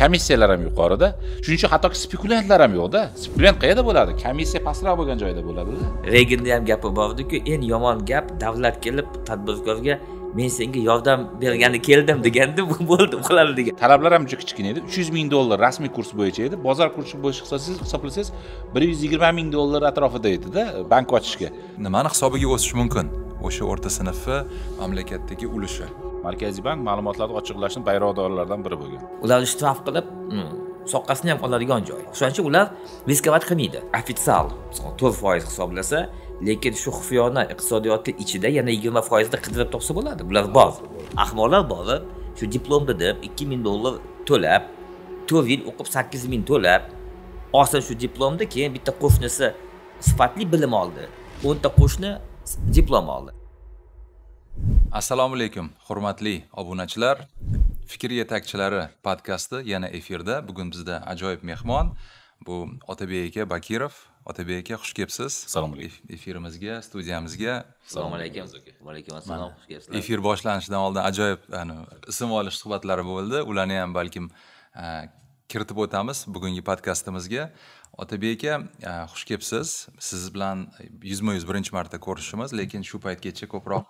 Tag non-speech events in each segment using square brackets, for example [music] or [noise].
komissiyalar ham yuqorida shuning uchun hattoki spekulyantlar ham yo'qda spekulyant qayerda bo'ladi komissiya pastroq bo'lgan joyda bo'ladida reginni ham gapi bor ediku eng yomon gap davlat kelib tadbirkorga men senga yordam bergani keldim deganda bu [laughs] bo'ldi uxladi degan talablar ham juda kichkina edi uch yuz ming dollar rasmiy kurs bo'yicha edi bozor kursi bo'yicha hisoblasangiz bir yuz yigirma ming dollar atrofida edida bank ochishga nimani hisobiga o'sishi mumkin o'sha o'rta sinfni mamlakatdagi ulushi markaziy bank ma'lumotlarni ochiqlashni bayroqdorlaridan biri bo'lgan ular shtraf qilib hmm, soqqasini ham oladigan joy o'shaning uchun ular riskovat qilmaydi ofitsial to'rt foiz hisoblasa lekin shu xufiyona iqtisodiyotni ichida yana yigirma foizni qidirib topsa bo'ladi bular bor ahmoqlar borib shu diplomni deb ikki ming dollar to'lab to'rt yil o'qib sakkiz ming to'lab olsin shu diplomni keyin bitta qo'shnisi sifatli bilim oldi o'nta qo'shni diplom oldi assalomu alaykum hurmatli obunachilar fikr yetakchilari podkasti yana efirda bugun bizda ajoyib mehmon bu otabek aka bakirov otabek aka xush kelibsiz assalomu alaykum efirimizga studiyamizga assalomu alaykum vaalaykum assalom xush kelibsizlar efir boshlanishidan oldin ajoyib ism olish suhbatlari bo'ldi ularni ham balkim e, kiritib o'tamiz bugungi podkastimizga otabek aka e, xush kelibsiz siz bilan yuzma yuz birinchi marta ko'rishimiz lekin shu paytgacha ko'proq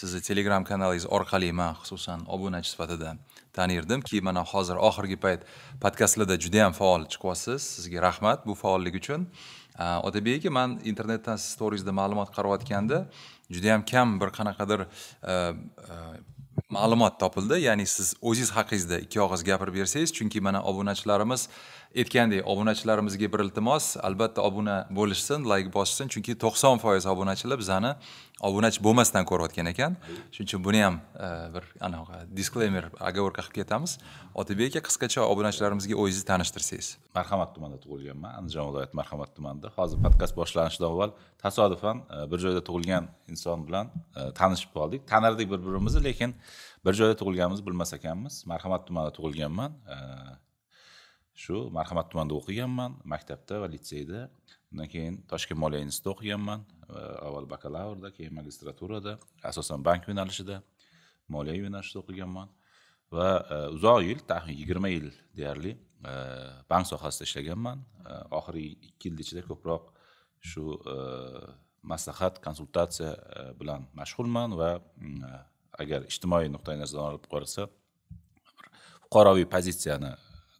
sizni telegram kanalingiz orqali man xususan obunachi sifatida tanirdim ki mana hozir oxirgi payt podkastlarda juda yam faol chiqyapsiz sizga rahmat bu faollik uchun e, otabek aka man internetdan siz to'g'ringizda ma'lumot qarayotganda juda yam kam bir qanaqadir e, ma'lumot topildi ya'ni siz o'zingiz haqingizda ikki og'iz gapirib bersangiz chunki mana obunachilarimiz aytgandek obunachilarimizga bir iltimos albatta obuna bo'lishsin layk bossin chunki to'qson foiz obunachilar bizani obunachi bo'lmasdan ko'rayotgan ekan shuning uchun buni ham e, bir anaqa disklaymer оговорка qilib ketamiz otabek aka qisqacha obunachilarimizga o'zingizni tanishtirsangiz marhamat tumanida tug'ilganman andijon viloyati marhamat tumanida hozir podkast boshlanishidan avval tasodifan e, bir joyda tug'ilgan inson bilan e, tanishib qoldik tanirdik bir birimizni lekin bir joyda tug'ilganimizni bilmas ekanmiz marhamat tumanida tug'ilganman shu marhamat tumanida o'qiganman maktabda va litseyda undan keyin toshkent moliya institutida o'qiganman avval bakalavrda keyin magistraturada asosan bank yo'nalishida moliya yo'nalishida o'qiganman va e, uzoq yil taxmin yigirma yil deyarli e, bank sohasida ishlaganman e, oxirgi ikki yil ichida ko'proq shu maslahat konsultatsiya bilan mashg'ulman va agar ijtimoiy nuqtai nazardan olib qarasa fuqaroviy pozitsiyani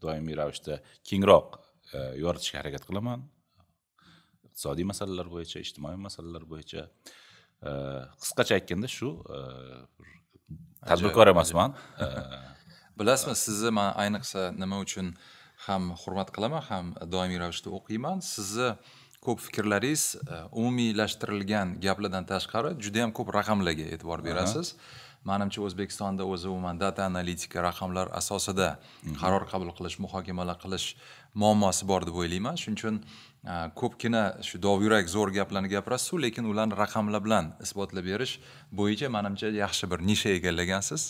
doimiy ravishda kengroq e, yoritishga harakat qilaman iqtisodiy masalalar bo'yicha ijtimoiy masalalar bo'yicha e, qisqacha aytganda shu e, tadbirkor emasman [laughs] bilasizmi sizni man ayniqsa nima uchun ham hurmat qilaman ham doimiy ravishda o'qiyman sizni ko'p fikrlaringiz umumiylashtirilgan gaplardan tashqari juda yam ko'p raqamlarga e'tibor berasiz uh -huh. manimcha o'zbekistonda o'zi umuman data analitika raqamlar asosida mhm. qaror qabul qilish muhokamalar qilish muammosi bor deb o'ylayman shuning uchun ko'pgina shu dovyurak zo'r gaplarni gapirasizu lekin ularni raqamlar bilan isbotlab berish bo'yicha manimcha yaxshi bir nisha egallagansiz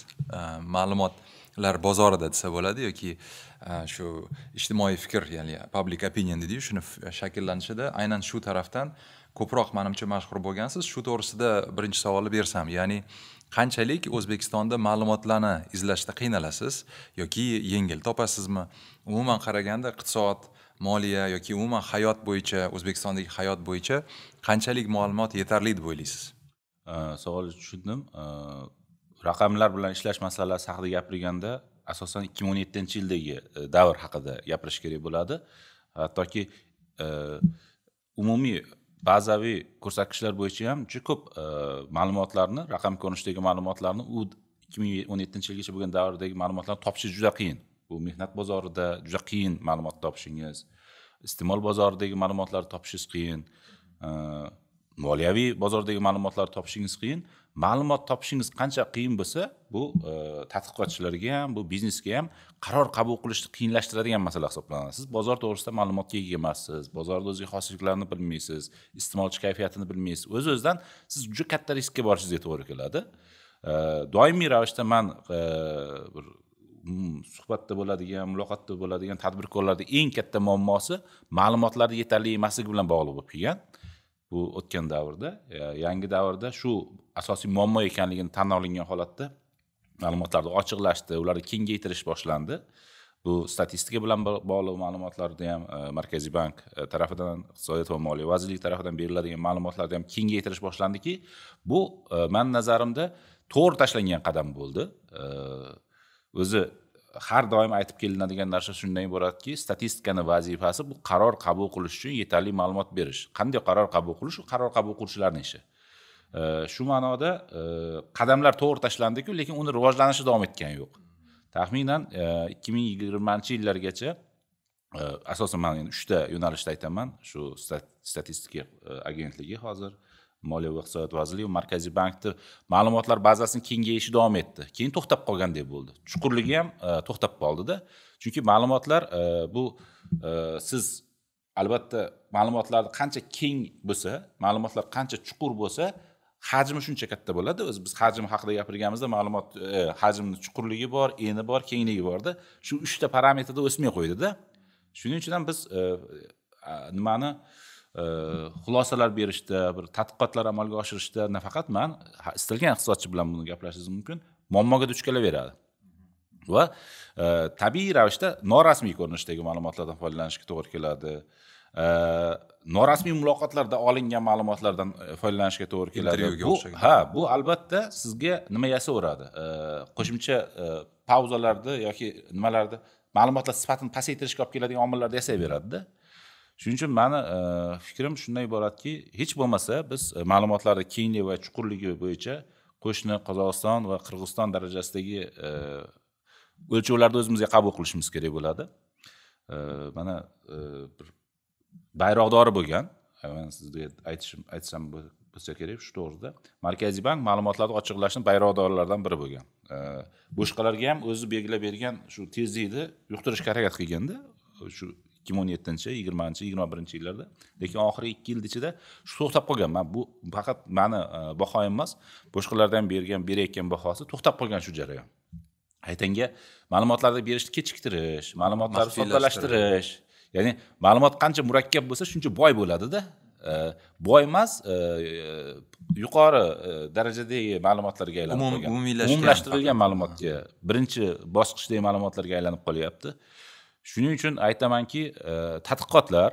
ma'lumot lar bozorida desa bo'ladi yoki shu ijtimoiy fikr ya'ni public opinion deydiyu shuni shakllanishida aynan shu tarafdan ko'proq manimcha mashhur bo'lgansiz shu to'g'risida birinchi savolni bersam ya'ni qanchalik o'zbekistonda ma'lumotlarni izlashda qiynalasiz yoki yengil topasizmi umuman qaraganda iqtisod moliya yoki umuman hayot bo'yicha o'zbekistondagi hayot bo'yicha qanchalik ma'lumot yetarli deb o'ylaysiz savol tushundim raqamlar bilan ishlash masalasi haqida gapirganda asosan ikki ming o'n yettinchi yildagi davr haqida gapirish kerak bo'ladi hattoki umumiy bazaviy ko'rsatkichlar bo'yicha ham juda ko'p e, ma'lumotlarni raqam ko'rinishidagi ma'lumotlarni u ikki ming o'n yettinchi yilgacha bo'lgan davrdagi ma'lumotlarni topish juda qiyin bu mehnat bozorida juda qiyin ma'lumot topishingiz iste'mol bozoridagi ma'lumotlarni topishingiz qiyin e, moliyaviy bozordagi ma'lumotlarni topishingiz qiyin ma'lumot topishingiz qancha qiyin bo'lsa bu e, tadqiqotchilarga ham bu biznesga ham qaror qabul qilishni qiyinlashtiradigan masala hisoblanadi siz bozor to'g'risida ma'lumotga ega emassiz bozorni o'ziga xosliklarini bilmaysiz iste'molchi kayfiyatini bilmaysiz o'z Öz o'zidan siz juda katta riskka borishingizga to'g'ri keladi e, doimiy ravishda man e, bir mm, suhbatda bo'ladigan muloqotda bo'ladigan tadbirkorlarni eng katta muammosi ma'lumotlari yetarli emasligi bilan bog'liq bo'lib kelgan bu o'tgan davrda e, yangi davrda shu asosiy muammo ekanligini tan olingan holatda ma'lumotlarni ochiqlashdi ularni kengaytirish boshlandi bu statistika bilan bog'liq ma'lumotlarni ham e, markaziy bank e, tarafidan iqtisodiyot va moliya vazirligi tarafidan beriladigan ma'lumotlarni ham kengaytirish boshlandiki bu mani nazarimda to'g'ri tashlangan qadam bo'ldi o'zi har doim aytib kelinadigan narsa shundan iboratki statistikani vazifasi bu qaror qabul qilish uchun yetarli ma'lumot berish qanday qaror qabul qilish u qaror qabul qiluvchilarni ishi e, shu ma'noda e, qadamlar to'g'ri tashlandiku lekin uni rivojlanishi davom etgani yo'q taxminan e, ikki ming yigirmanchi yillargacha asosan man uchta yo'nalishda aytaman shu statistika agentligi hozir moliya va iqtisodiyot vazirligi va markaziy bankni ma'lumotlar bazasini kengayishi davom etdi keyin to'xtab qolgandek bo'ldi chuqurligi ham e, to'xtab qoldida chunki ma'lumotlar e, bu e, siz albatta ma'lumotlar qancha keng bo'lsa ma'lumotlar qancha chuqur bo'lsa hajmi shuncha katta bo'ladi o'zi biz hajm haqida gapirganimizda ma'lumot hajmni chuqurligi bor eni bor kengligi borda shu uchta parametrda o'smay qo'ydida shuning uchun ham biz nimani Э, xulosalar berishda bir tadqiqotlar amalga oshirishda nafaqat man istalgan iqtisodchi bilan buni gaplashishingiz mumkin muammoga duch kelaveradi va e, tabiiy ravishda norasmiy ko'rinishdagi ma'lumotlardan foydalanishga to'g'ri keladi e, norasmiy muloqotlarda olingan ma'lumotlardan e, foydalanishga to'g'ri keladi ha bu albatta sizga nima yasaveradi qo'shimcha pauzalarda yoki nimalarda ma'lumotlar sifatini pasaytirishga olib keladigan omillarda yasayveradida shuning uchun mani e, fikrim shundan iboratki hech bo'lmasa biz e, ma'lumotlarni kengligi va chuqurligi bo'yicha qo'shni qozog'iston va qirg'iziston darajasidagi e, o'lchovlarni o'zimizga qabul qilishimiz kerak bo'ladi mana bir bayroqdori bo'lgan sizga aytishim aytsam bo'lsa kerak shu to'g'rida markaziy bank ma'lumotlarni ochiqlashni bayroqdorlaridan biri bo'lgan boshqalarga ham o'zi belgilab bergan shu tezlikni yuqtirishga harakat qilganda shu ikki ming o'n yettinchi yigirmanchi yigirma birinchi yillarda lekin oxirgi ikki yil ichida shu to'xtab qolgan man bu faqat mani e, bahoyim emas boshqalardan bergan berayotgan bahosi to'xtab qolgan shu jarayon aytanga ma'lumotlarni berishni kechiktirish ma'lumotlarni soddalashtirish ya'ni ma'lumot qancha murakkab bo'lsa shuncha boy bo'ladida e, boy emas e, yuqori darajadagi ma'lumotlarga aylanib qolgan umumiylashtirilgan ma'lumotga birinchi bosqichdagi ma'lumotlarga aylanib qolyapti shuning uchun aytamanki e, tadqiqotlar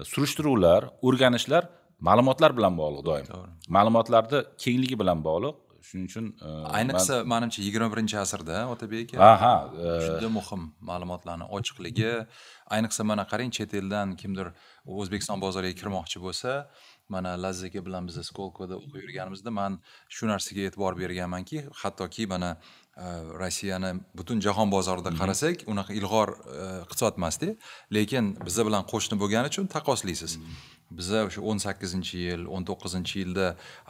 e, surishtiruvlar o'rganishlar ma'lumotlar bilan bog'liq doim ma'lumotlarni kengligi bilan bog'liq shuning uchun e, ayniqsa manimcha yigirma birinchi asrda otabek aka aha juda muhim ma'lumotlarni ochiqligi ayniqsa mana qarang chet eldan kimdir o'zbekiston bozoriga kirmoqchi bo'lsa mana lazza aka bilan biz skolkoda o'qib yurganimizda man shu narsaga e'tibor berganmanki hattoki mana Э, rossiyani butun jahon bozorida qarasak unaqa ilg'or э, iqtisod emasda lekin biza bilan qo'shni bo'lgani uchun taqqoslaysiz biza o'sha o'n sakkizinchi yil o'n to'qqizinchi yilda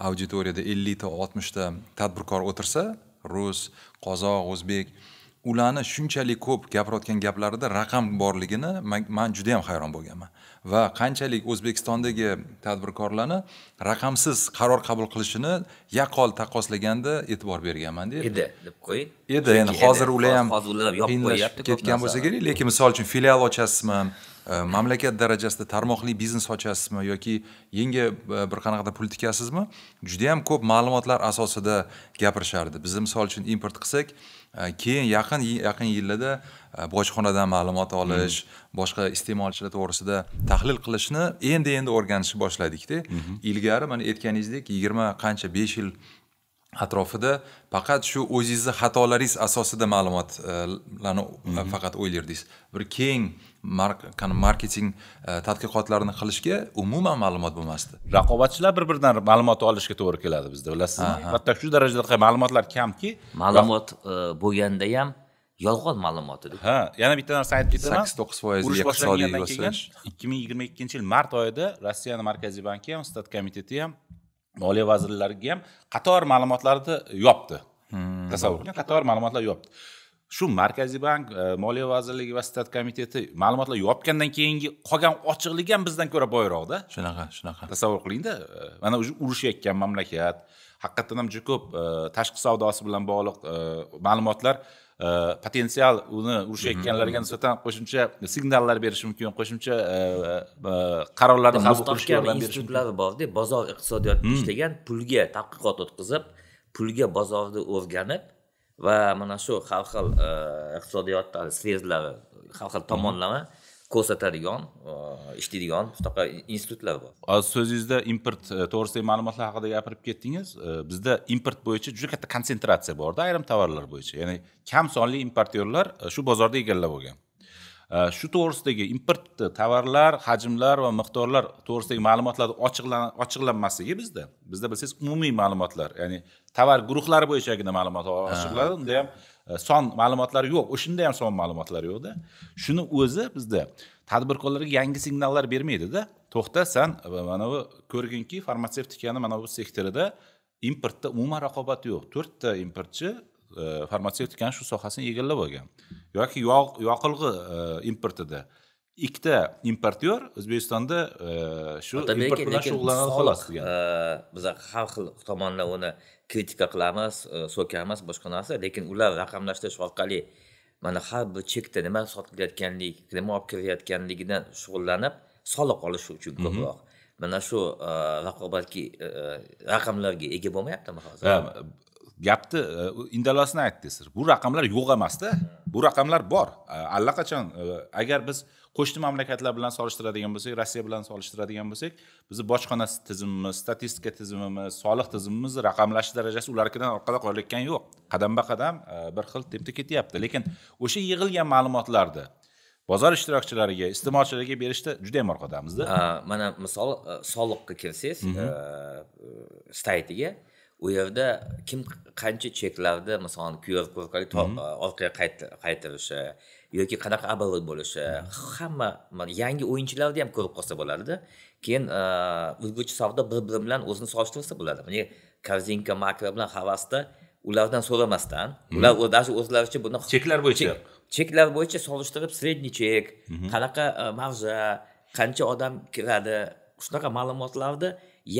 auditoriyada ellikta oltmishta tadbirkor o'tirsa rus qozoq o'zbek ularni shunchalik ko'p gapirayotgan gaplarida raqam borligini man juda yam hayron bo'lganman va qanchalik o'zbekistondagi tadbirkorlarni raqamsiz qaror qabul qilishini yaqqol taqqoslaganda e'tibor berganmanda edi deb qo'ying edi endi hozir ular ham qiyinlashib ketgan bo'lsa kerak lekin misol uchun filial ochasizmi e, mamlakat darajasida tarmoqli biznes ochasizmi yoki yangi e, bir qanaqadir politikasizmi judayam ko'p ma'lumotlar asosida gapirishardi biz misol uchun import qilsak keyin yaqin yaqin yillarda e, bojxonadan ma'lumot olish hmm. boshqa iste'molchilar to'g'risida tahlil qilishni endi endi o'rganishni boshladikda mhm. ilgari mana aytganingizdek yigirma qancha besh yil atrofida faqat shu o'zingizni xatolaringiz asosida ma'lumotlarni mhm. faqat o'ylardingiz bir keng marketing e, tadqiqotlarini qilishga umuman ma'lumot bo'lmasdi raqobatchilar bir biridan ma'lumot olishga to'g'ri keladi bizda bilasizmi hatto shu darajada ma'lumotlar kamki ma'lumot e, bo'lganda ham yolg'on ma'lumot edi ha yana bitta narsa aytib ketaman sakkiz to'qqiz foiz urush boshlangandan keyin ikki ming yigirma ikkinchi yil mart oyida rossiyani markaziy banki ham stat komiteti ham moliya vazirlariga ham qator ma'lumotlarni yopdi hmm. tasavvur qiling qator ma'lumotlar yopdi shu markaziy bank e, moliya vazirligi va stat komiteti ma'lumotlar yopgandan keyingi qolgan ochiqlik ham bizdan ko'ra boyroqda shunaqa shunaqa tasavvur qilingda e, mana уже urushayotgan mamlakat haqiqatdan ham juda ko'p e, tashqi savdosi bilan bog'liq ma'lumotlar potensial uni urushayotganlarga mhm. nisbatan qo'shimcha signallar berishi mumkin qo'shimcha qarorlarni qabul qilishga yordam berishi institutlari borda bozor iqtisodiyotida hmm. ishlagan pulga tadqiqot o'tkazib pulga bozorni o'rganib va mana shu har xil e, iqtisodiyotda svezlari har xil tomonlama ko'rsatadigan e, ishlaydigan shunaqa institutlar bor hozir so'zingizda import e, to'g'risidagi ma'lumotlar haqida gapirib ketdingiz bizda import bo'yicha juda katta konsentratsiya borda ayrim tovarlar bo'yicha ya'ni kam sonli importyorlar shu bozorda egallab olgan shu to'g'risidagi import tovarlar hajmlar va miqdorlar to'g'risidagi ma'lumotlar ochiqlanmasligi bizda bizda bilsangiz umumiy ma'lumotlar ya'ni tovar guruhlari bo'yichagina ma'lumot ochiqladi unda ham e, son ma'lumotlari yo'q o'shanda ham son ma'lumotlari yo'qda shuni o'zi bizda tadbirkorlarga yangi signallar bermaydida to'xta san mana bu ko'rginki farmatsevtikani mana bu sektorida importda umuman raqobat yo'q to'rtta importchi E, farmatsevtikani shu sohasini egallab olgan yoki yoqilg'i e, importida ikkita importyor o'zbekistonda e, shu import bilan shug'ullanadi xolos biza har xil tomondan uni kritika qilamiz so'kamiz boshqa narsa lekin ular raqamlashtirish orqali mana har bir chekda nima sotilayotganlik nima olib kirayotganligidan shug'ullanib soliq olish uchun mhm. ko'proq mana shu raqobatga raqamlarga ega bo'lmayaptimi hozir gapni e, indallosini aytdi sir bu raqamlar yo'q emasda bu raqamlar bor e, allaqachon e, agar biz qo'shni mamlakatlar bilan solishtiradigan bo'lsak rossiya bilan solishtiradigan bo'lsak bizni bojxona tizimimiz statistika tizimimiz soliq tizimimiz raqamlash darajasi ularnikidan orqada qolayotgan yo'q qadamba qadam bir xil tepda ketyapti lekin o'sha yig'ilgan ma'lumotlarni bozor ishtirokchilariga iste'molchilarga berishda juda yam orqadamizda mana misol soliqqa kelsangiz saytiga u yerda kim qancha cheklarda masalan qr orqali mm-hmm. e, orqaga qaytarishi yoki qanaqa оборот bo'lishi hamma yangi o'yinchilarni ham ko'rib qolsa bo'ladida keyin ulgurji e, savdo bir biri bilan o'zini solishtirsa bo'ladi ya'ni korzinka makro bilan havasda ulardan so'ramasdan mm-hmm. ular даже o'zlaricha buni cheklar bo'yicha cheklar bo'yicha solishtirib средний chek mm-hmm. qanaqa e, marja qancha odam kiradi shunaqa ma'lumotlarni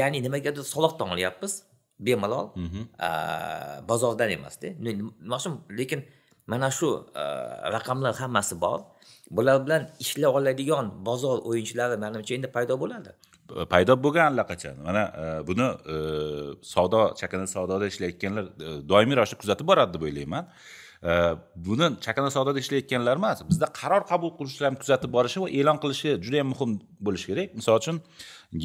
ya'ni nimagadir soliq olyapmiz bemalol bozordan emasda nima uchun lekin mana shu raqamlar hammasi bor bular bilan ishlay oladigan bozor o'yinchilari manimcha endi paydo bo'ladi paydo bo'lgan allaqachon mana buni savdo chakana savdoda ishlayotganlar doimiy ravishda kuzatib boradi deb o'ylayman buni chakana savdoda ishlayotganlar emas bizda qaror qabul qiluvchilar ham kuzatib borishi va e'lon qilishi juda yam muhim bo'lishi kerak misol uchun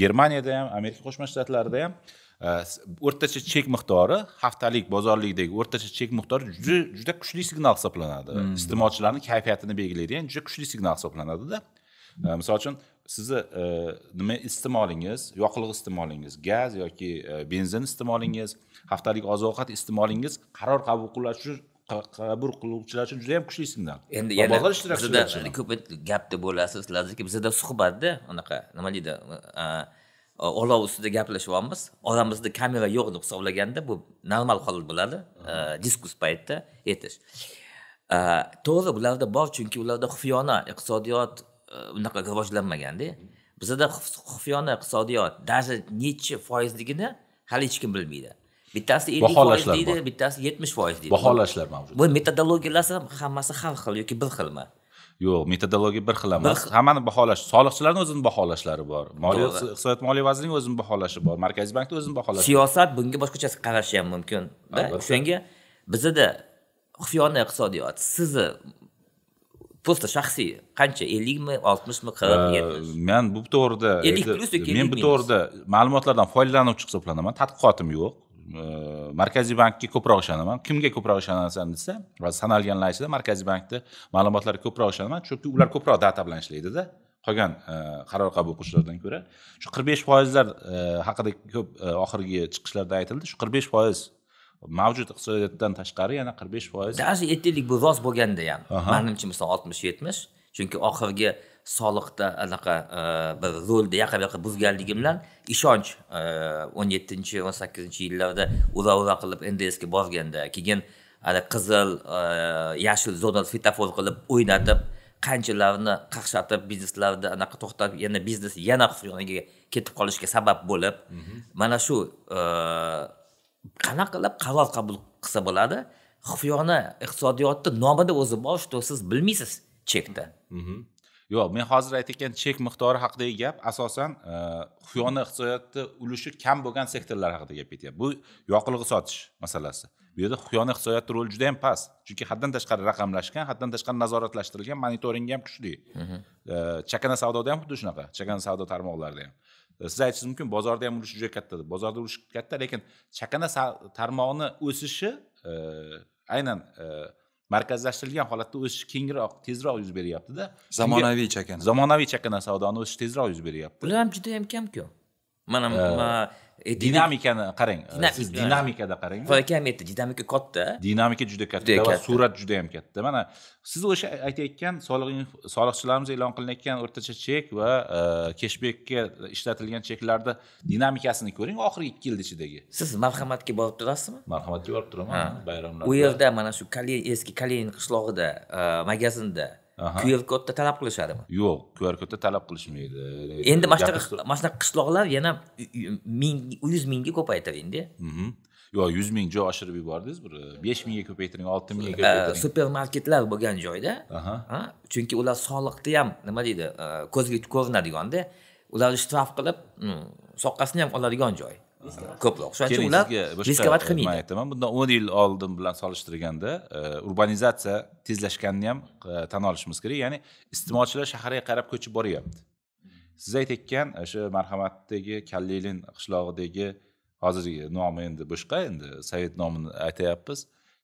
germaniyada ham amerika qo'shma shtatlarida ham Э, o'rtacha chek miqdori haftalik bozorlikdagi o'rtacha chek miqdori juda juda kuchli signal hisoblanadi hmm. iste'molchilarning kayfiyatini belgilaydigan juda kuchli signal hisoblanadida э, misol uchun sizni э, nima iste'molingiz yoqilg'i iste'molingiz gaz yoki e, benzin iste'molingiz haftalik oziq ovqat iste'molingiz qaror qabul qiluvchi qabul qiluvchilar uchun juda yam kuchli signal endi yana bizda ko'p gapni bo'lasiz sizlarda bizada suhbatda unaqa nima deydi e, olov ustida gaplashyapmiz oramizda kamera yo'q deb hisoblaganda bu normal hol bo'ladi diskus paytda aytish to'g'ri bularda bor chunki ularda xufiyona iqtisodiyot unaqa rivojlanmaganda bizada xufiyona iqtisodiyot даже nechi foizligini hali hech kim bilmaydi bittasi ellik foiz deydi bittasi yetmish foiz deydi baholashlar mavjud bu metodologiyalar ham hammasi har xil yoki bir xilmi yo'q metodologiya bir xil emas hammani baholash soliqchilarni o'zini baholashlari bor moliya iqtisodiyot moliya vazirining o'zini baholashi bor markaziy bankni o'zini baholashi siyosat bunga boshqacha qarashi ham mumkin o'shanga bizada xufiyona iqtisodiyot sizni просто shaxsiy qancha ellikmi oltmishmi qirq yetmish men bu to'g'rida ellik plyus yoki men bu to'g'rida ma'lumotlardan foydalanuvchi hisoblanaman tadqiqotim yo'q Э, markaziy bankka ko'proq ishonaman kimga ko'proq ishonasan desa va sanalganlar ichida markaziy bankni ma'lumotlariga ko'proq ishonaman chunki ular ko'proq data bilan ishlaydida qolgan e, qaror qabul qilishlardan ko'ra shu qirq besh foizlar e, haqida ko'p e, oxirgi chiqishlarda aytildi shu qirq besh foiz mavjud iqtisodiyotdan tashqari yana qirq besh foiz даже aytaylik bu rost bo'lganda ham manimcha misol oltmish yetmish chunki oxirgi soliqda anaqa e, bir rolni yaqa yoqqa buzganligim bilan ishonch e, o'n yettinchi o'n sakkizinchi yillarda ura ura qilib ndsga borganda keyin hali qizil e, yashil zona svetofor qilib o'ynatib qanchalarni qaqshatib bizneslarni anaqa to'xtatib yana biznes yana yoniga ketib qolishiga sabab bo'lib mhm. mana shu qanaqa qilib qaror qabul qilsa bo'ladi xufyona iqtisodiyotni nomida o'zi bor что siz bilmaysiz chekda mhm. yo'q men hozir aytayotgan chek miqdori haqidagi gap asosan e, xiyona iqtisodiyotni ulushi kam bo'lgan sektorlar haqida gap ketyapti bu yoqilg'i sotish masalasi bu yerda xiyona iqtisodiyotni roli juda yam past chunki haddan tashqari raqamlashgan haddan tashqari nazoratlashtirilgan monitoringi ham kuchli mhm. e, chakana savdoda ham xuddi shunaqa chakana savdo tarmoqlarida ham e, siz aytishingiz mumkin bozorda ham ulushi juda katta bozorda ulushi katta lekin chakana tarmog'ini o'sishi aynan markazlashtirilgan holatda o'sish kengroq tezroq yuz beryaptida zamonaviy chakana zamonaviy chakana savdoni o'sishi tezroq yuz beryapti ular ham juda kamku kam ku mana e, dinamikani qarang siz dinamikada qarang akam aytdi dinamika katta dinamika juda katta va surat juda ham katta mana siz o'sha aytayotgan soliqchilarimiz e'lon qilinayotgan o'rtacha chek va keshbekka ishlatilgan cheklarni dinamikasini ko'ring oxirgi ikki yilni ichidagi siz marhamatga borib turasizmi marhamatga borib turaman bayramlarda u yerda mana shu eski kalin qishlog'ida e, magazinda qr kodda talab qilishadimi yo'q qr kodda talab qilishmaydi endi mana shunaqa mana shunaqa qishloqlar yana ming yuz mingga ko'paytiringda mhm. yo'q yuz ming joy oshirib yubordingiz bir besh mingga ko'paytiring olti mingga ko'paytiring e, supermarketlar bo'lgan joyda chunki ular soliqni ham nima deydi e, ko'zga ko'rinadiganda ularni shtraf qilib hmm, soqqasini ham oladigan joy ko'proq shuning uchun ular riskovat qilmaydi aytaman bundan o'n yil oldin bilan solishtirganda e, urbanizatsiya tezlashganini ham e, tan olishimiz kerak ya'ni iste'molchilar shaharga qarab ko'chib boryapti siz aytayotgan o'sha marhamatdagi kallilin qishlog'idagi hozirgi nomi endi boshqa endi sovet nomini aytyapmiz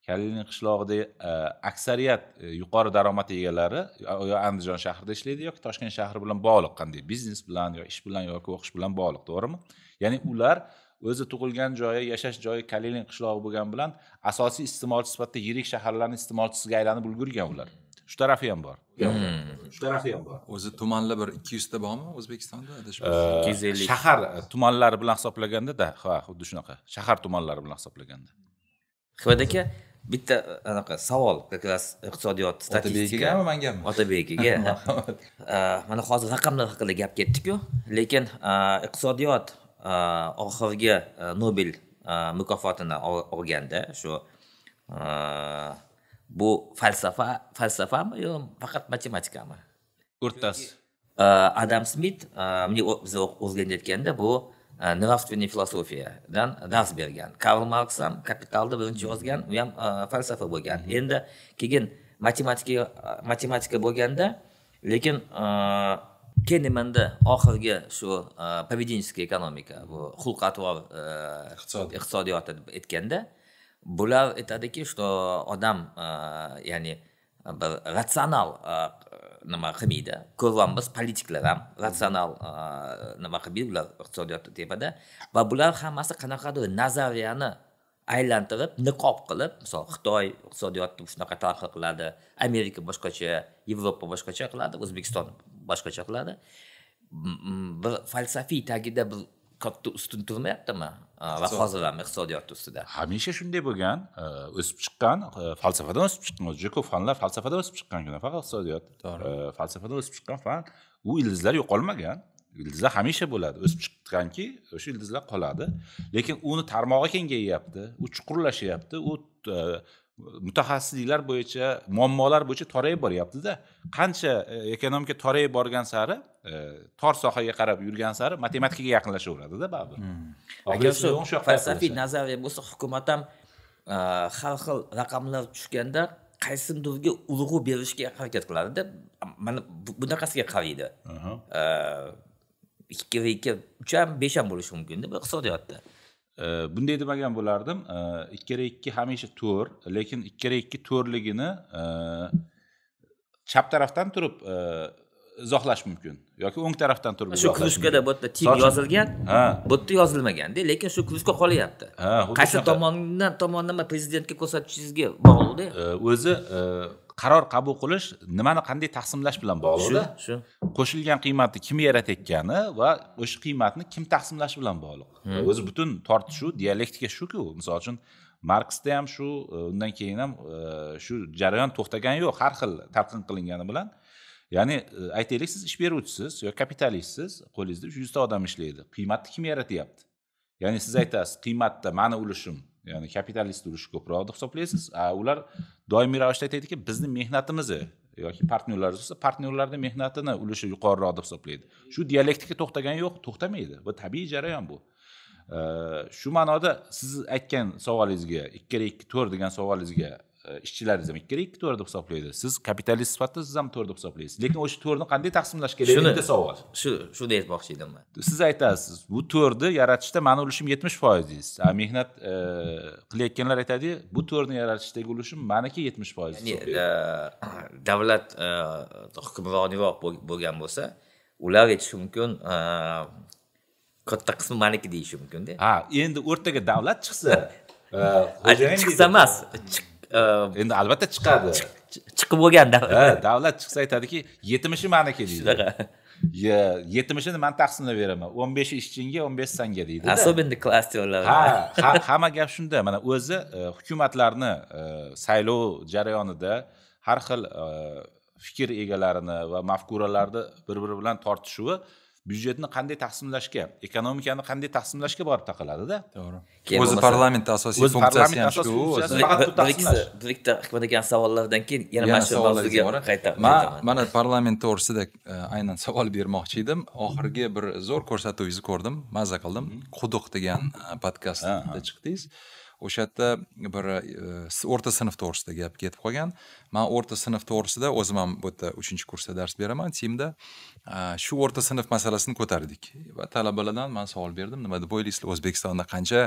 kallilin qishlog'ida e, aksariyat yuqori daromad egalari yo andijon shahrida ishlaydi yoki toshkent shahri bilan bog'liq qanday biznes bilan yo ish bilan yoki o'qish bilan bog'liq to'g'rimi ya'ni ular o'zi tug'ilgan joyi yashash joyi kalilin qishlog'i bo'lgani bilan asosiy iste'molchi sifatida yirik shaharlarni iste'molchisiga aylanib ulgurgan ular shu tarafi ham bor hmm. shu tarafi ham bor o'zi tumanlar bir ikki yuzta bormi o'zbekistonda ikki yuz ellik shahar e, tumanlari bilan hisoblagandada ha xuddi shunaqa shahar tumanlari bilan hisoblaganda hibad aka bitta e, anaqa savol iqtisodiyot statistikami mangami otabek akaga [laughs] e, mana hozir raqamlar haqida gap ketdiku lekin iqtisodiyot Э, oxirgi э, nobel э, mukofotini olganda shu bu falsafa falsafami yo faqat matematikami o'rtasi e, adam smit мне e, biza o'zganda aytganda bu нравственный e, filosofiyadan dars bergan karl marks ham kapitalni birinchi yozgan u ham falsafa bo'lgan mhm. endi keyin matematika matematika bo'lganda lekin keyin nimanda oxirgi shu e, поведенческий ekonomika bu xulq atvor e, iqtisodiyoti deb aytganda bular aytadiki что odam e, ya'ni bir ratsional nima qilmaydi ko'ryapmiz politiklar ham ratsional nima qilmaydi ular iqtisodiyotni tepada va bular hammasi qanaqadir nazariyani aylantirib niqob qilib misol xitoy iqtisodiyotni shunaqa tarqi qiladi amerika boshqacha yevropa boshqacha qiladi o'zbekiston boshqacha qiladi bir falsafiy tagida bir katta ustun turmayaptimi va hozir ham iqtisodiyot ustida hamisha shunday bo'lgan e, o'sib chiqqan e, falsafadan o'sib chiqqan juda ko'p fanlar falsafadan o'sib chiqqan faqat iqtisodiyot e, falsafadan o'sib chiqqan fan u ildizlar yo'qolmagan ildizlar hamisha bo'ladi o'sib chiqqanki o'sha ildizlar qoladi lekin uni tarmog'i kengayyapti u chuqurlashyapti u mutaxassisliklar bo'yicha muammolar bo'yicha torayib boryaptida qancha e, ekonomika torayib borgan sari e, tor sohaga qarab yurgan sari matematikaga yaqinlashaveradida baribir agar shu falsafiy nazariya bo'lsa hukumat ham e, har xil raqamlar tushganda qaysindirga urg'u berishga harakat qiladida mana bunaqasiga qaraydi ikki ikki uch ham besh ham bo'lishi mumkinda bu iqtisodiyotda bunday demagan bo'lardim ikkala ikki hamisha to'rt lekin ikkala ikki to'rligini e, chap tarafdan turib e, izohlash mumkin yoki o'ng tarafdan turib shu krushkada bu yerda tim yozilgan bu yerda yozilmaganda lekin shu kruska qolyapti qaysi tomondan tomonlama prezidentga ko'rsatishingizga bog'liqda o'zi e, qaror qabul qilish nimani qanday taqsimlash bilan bog'liqda shu qo'shilgan qiymatni kim yaratayotgani va o'sha qiymatni kim taqsimlashi bilan bog'liq hmm. o'zi butun tortishuv dialektika shuku misol uchun marksda ham shu e, undan keyin ham e, shu jarayon to'xtagani yo'q har xil talqin qilingani bilan ya'ni e, aytaylik siz ish beruvchisiz yo kapitalistsiz qo'lingizda uch yuzta odam ishlaydi qiymatni kim yaratyapti ya'ni siz aytasiz qiymatda mani ulushim ya'ni kapitalist urushi ko'proq deb hisoblaysiz ular doimiy ravishda aytadiki bizni mehnatimizni yoki partnyorlar bo'lsa partnyorlarni mehnatini ulushi yuqoriroq deb hisoblaydi shu dialektika to'xtagani yo'q to'xtamaydi bu tabiiy jarayon bu shu ma'noda siz aytgan savolingizga ikki ikki to'rt degan savolingizga E, ishchilaringiz ham ikkala ikki to'rda hisoblaydi siz kapitalist sifatida siz ham to'rda hisoblaysiz lekin o'sha to'rni qanday taqsimlash kerak shuni bitta savol shu shuni aytmoqchi edim man siz aytasiz bu to'rni yaratishda mani ulushim yetmish foiz deysiz a mehnat e, qilayotganlar aytadi bu to'rni yaratishdagi ulushim maniki yetmish foiz e, davlat hukmronroq bo'lgan bo'lsa ular aytishi mumkin katta qismi maniki deyishi mumkinda ha endi o'rtaga davlat chiqsa [laughs] chiqsa emas Ehm, endi albatta chiqadi chiqib bo'lganda davlat davlat chiqsa aytadiki yetmishi maniki deydi shunaqa yetmishini man taqsimlab beraman o'n beshi ishchingga o'n besh sanga deydi особенно klasterlar ha hamma gap shunda mana o'zi e, hukumatlarni e, saylov jarayonida har xil e, fikr egalarini va mafkuralarni bir biri bilan tortishuvi byudjetni qanday taqsimlashga ekonomikani qanday taqsimlashga borib taqaladida to'g'ri o'zi parlamentni asosiy o'zi parlament asosiy funksiyasi bir ikkita qilib savollardan keyin yana mana shu mavzuga qaytamiz man mana parlament to'g'risida e, aynan savol bermoqchi edim oxirgi bir zo'r ko'rsatuvingizni ko'rdim maza qildim mhm. quduq degan e, podkastda chiqdingiz o'sha yerda bir e, o'rta sinf to'g'risida gap ketib qolgan man o'rta sinf to'g'risida o'zim ham bu yerda uchinchi kursda dars beraman timda e, shu o'rta sinf masalasini ko'tardik va talabalardan man savol berdim nima deb o'ylaysizlar o'zbekistonda qancha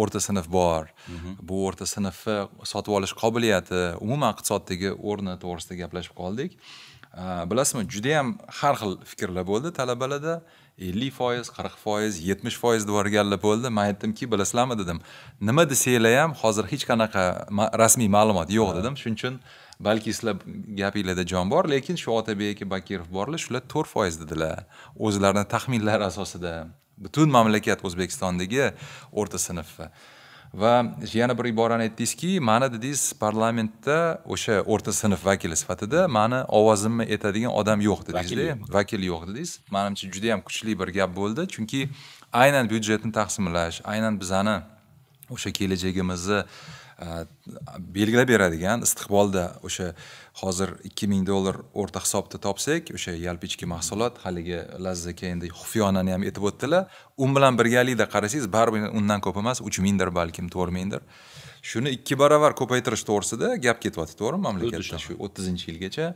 o'rta sinf bor mhm. bu o'rta sinfni sotib olish qobiliyati umuman iqtisoddagi o'rni to'g'risida gaplashib qoldik e, bilasizmi judayam har xil fikrlar bo'ldi talabalarda ellik foiz qirq foiz yetmish foiz devorga alla bo'ldi man aytdimki bilasizlarmi dedim nima desanglar ham hozir hech qanaqa rasmiy ma'lumot yo'q dedim shuning uchun balki sizlar gapinglarda jon bor lekin shu otabek bakirov borlar shular to'rt foiz dedilar o'zlarini taxminlari asosida butun mamlakat o'zbekistondagi o'rta sinfni va yana bir iborani aytdingizki mani dedingiz parlamentda o'sha o'rta sinf vakili sifatida mani ovozimni aytadigan odam yo'q dedingizda vakil yo'q dedingiz manimcha juda yam kuchli bir gap bo'ldi chunki aynan byudjetni taqsimlash aynan bizani o'sha kelajagimizni belgilab beradigan istiqbolda o'sha hozir ikki ming dollar o'rta hisobda topsak o'sha yalpi ichki mahsulot haligi lazza endi xufyonani ham aytib o'tdilar u bilan birgalikda qarasangiz baribir undan ko'p emas uch mingdir balkim to'rt mingdir shuni ikki barobar ko'paytirish to'g'risida gap ketyapti to'g'rimi mamlakatda shu o'ttizinchi yilgacha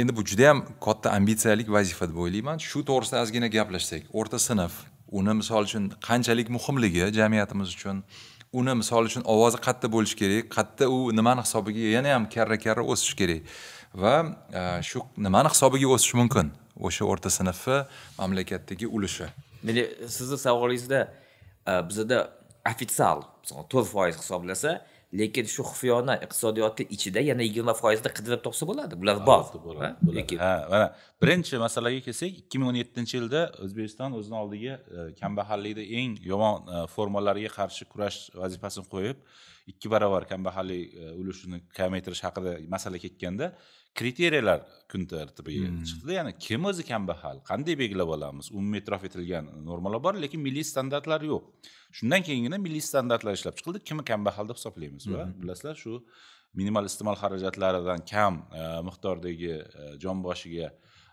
endi bu juda yam katta ambitsiyalik vazifa deb o'ylayman shu to'g'risida ozgina gaplashsak o'rta sinf uni misol uchun qanchalik muhimligi jamiyatimiz uchun uni misol uchun ovozi qatta bo'lishi kerak qatta u nimani hisobiga yana ham karra karra o'sishi kerak va e, shu nimani hisobiga o'sishi mumkin o'sha o'rta sinfni mamlakatdagi ulushi endi sizni savolingizda e, bizada ofitsial to'rt foiz hisoblasa lekin shu xufiyona iqtisodiyotni ichida yana yigirma foizda qidirib topsa bo'ladi bular bor ha mana birinchi masalaga kelsak ikki ming o'n yettinchi yilda o'zbekiston o'zini oldiga e, kambag'allikni eng yomon e, formalariga qarshi kurash vazifasini qo'yib ikki barobar kambag'allik e, ulushini kamaytirish haqida masala ketganda kriteriyalar kun tartibiga hmm. chiqdida ya'ni kim o'zi kambag'al qanday belgilab olamiz umumiy e'tirof etilgan normalar bor lekin milliy standartlar yo'q shundan keyingina milliy standartlar ishlab chiqildi kimni kambag'al deb hisoblaymiz va hmm. bilasizlar shu minimal iste'mol xarajatlaridan kam e, miqdordagi e, jon boshiga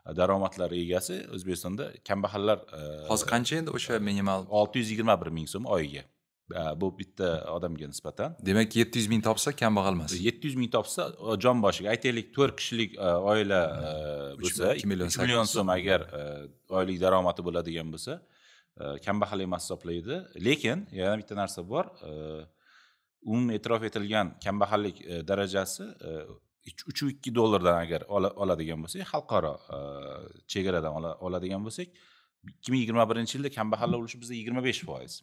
e, daromadlar egasi o'zbekistonda kambag'allar e, hozir qancha endi o'sha minimal olti yuz yigirma bir ming so'm oyiga bu bitta odamga nisbatan demak yetti yuz ming topsa kambag'al emas yetti yuz ming topsa jon boshiga aytaylik to'rt kishilik e, oila e, bo'lsa ikki million so'm agar e, oylik daromadi bo'ladigan bo'lsa kambag'al emas hisoblaydi lekin yana bitta narsa bor umumiy e'tirof etilgan kambag'allik darajasi uch ikki dollardan agar oladigan bo'lsak xalqaro chegaradan oladigan bo'lsak ikki ming yigirma birinchi yilda kambag'allar ulushi bizda yigirma besh foiz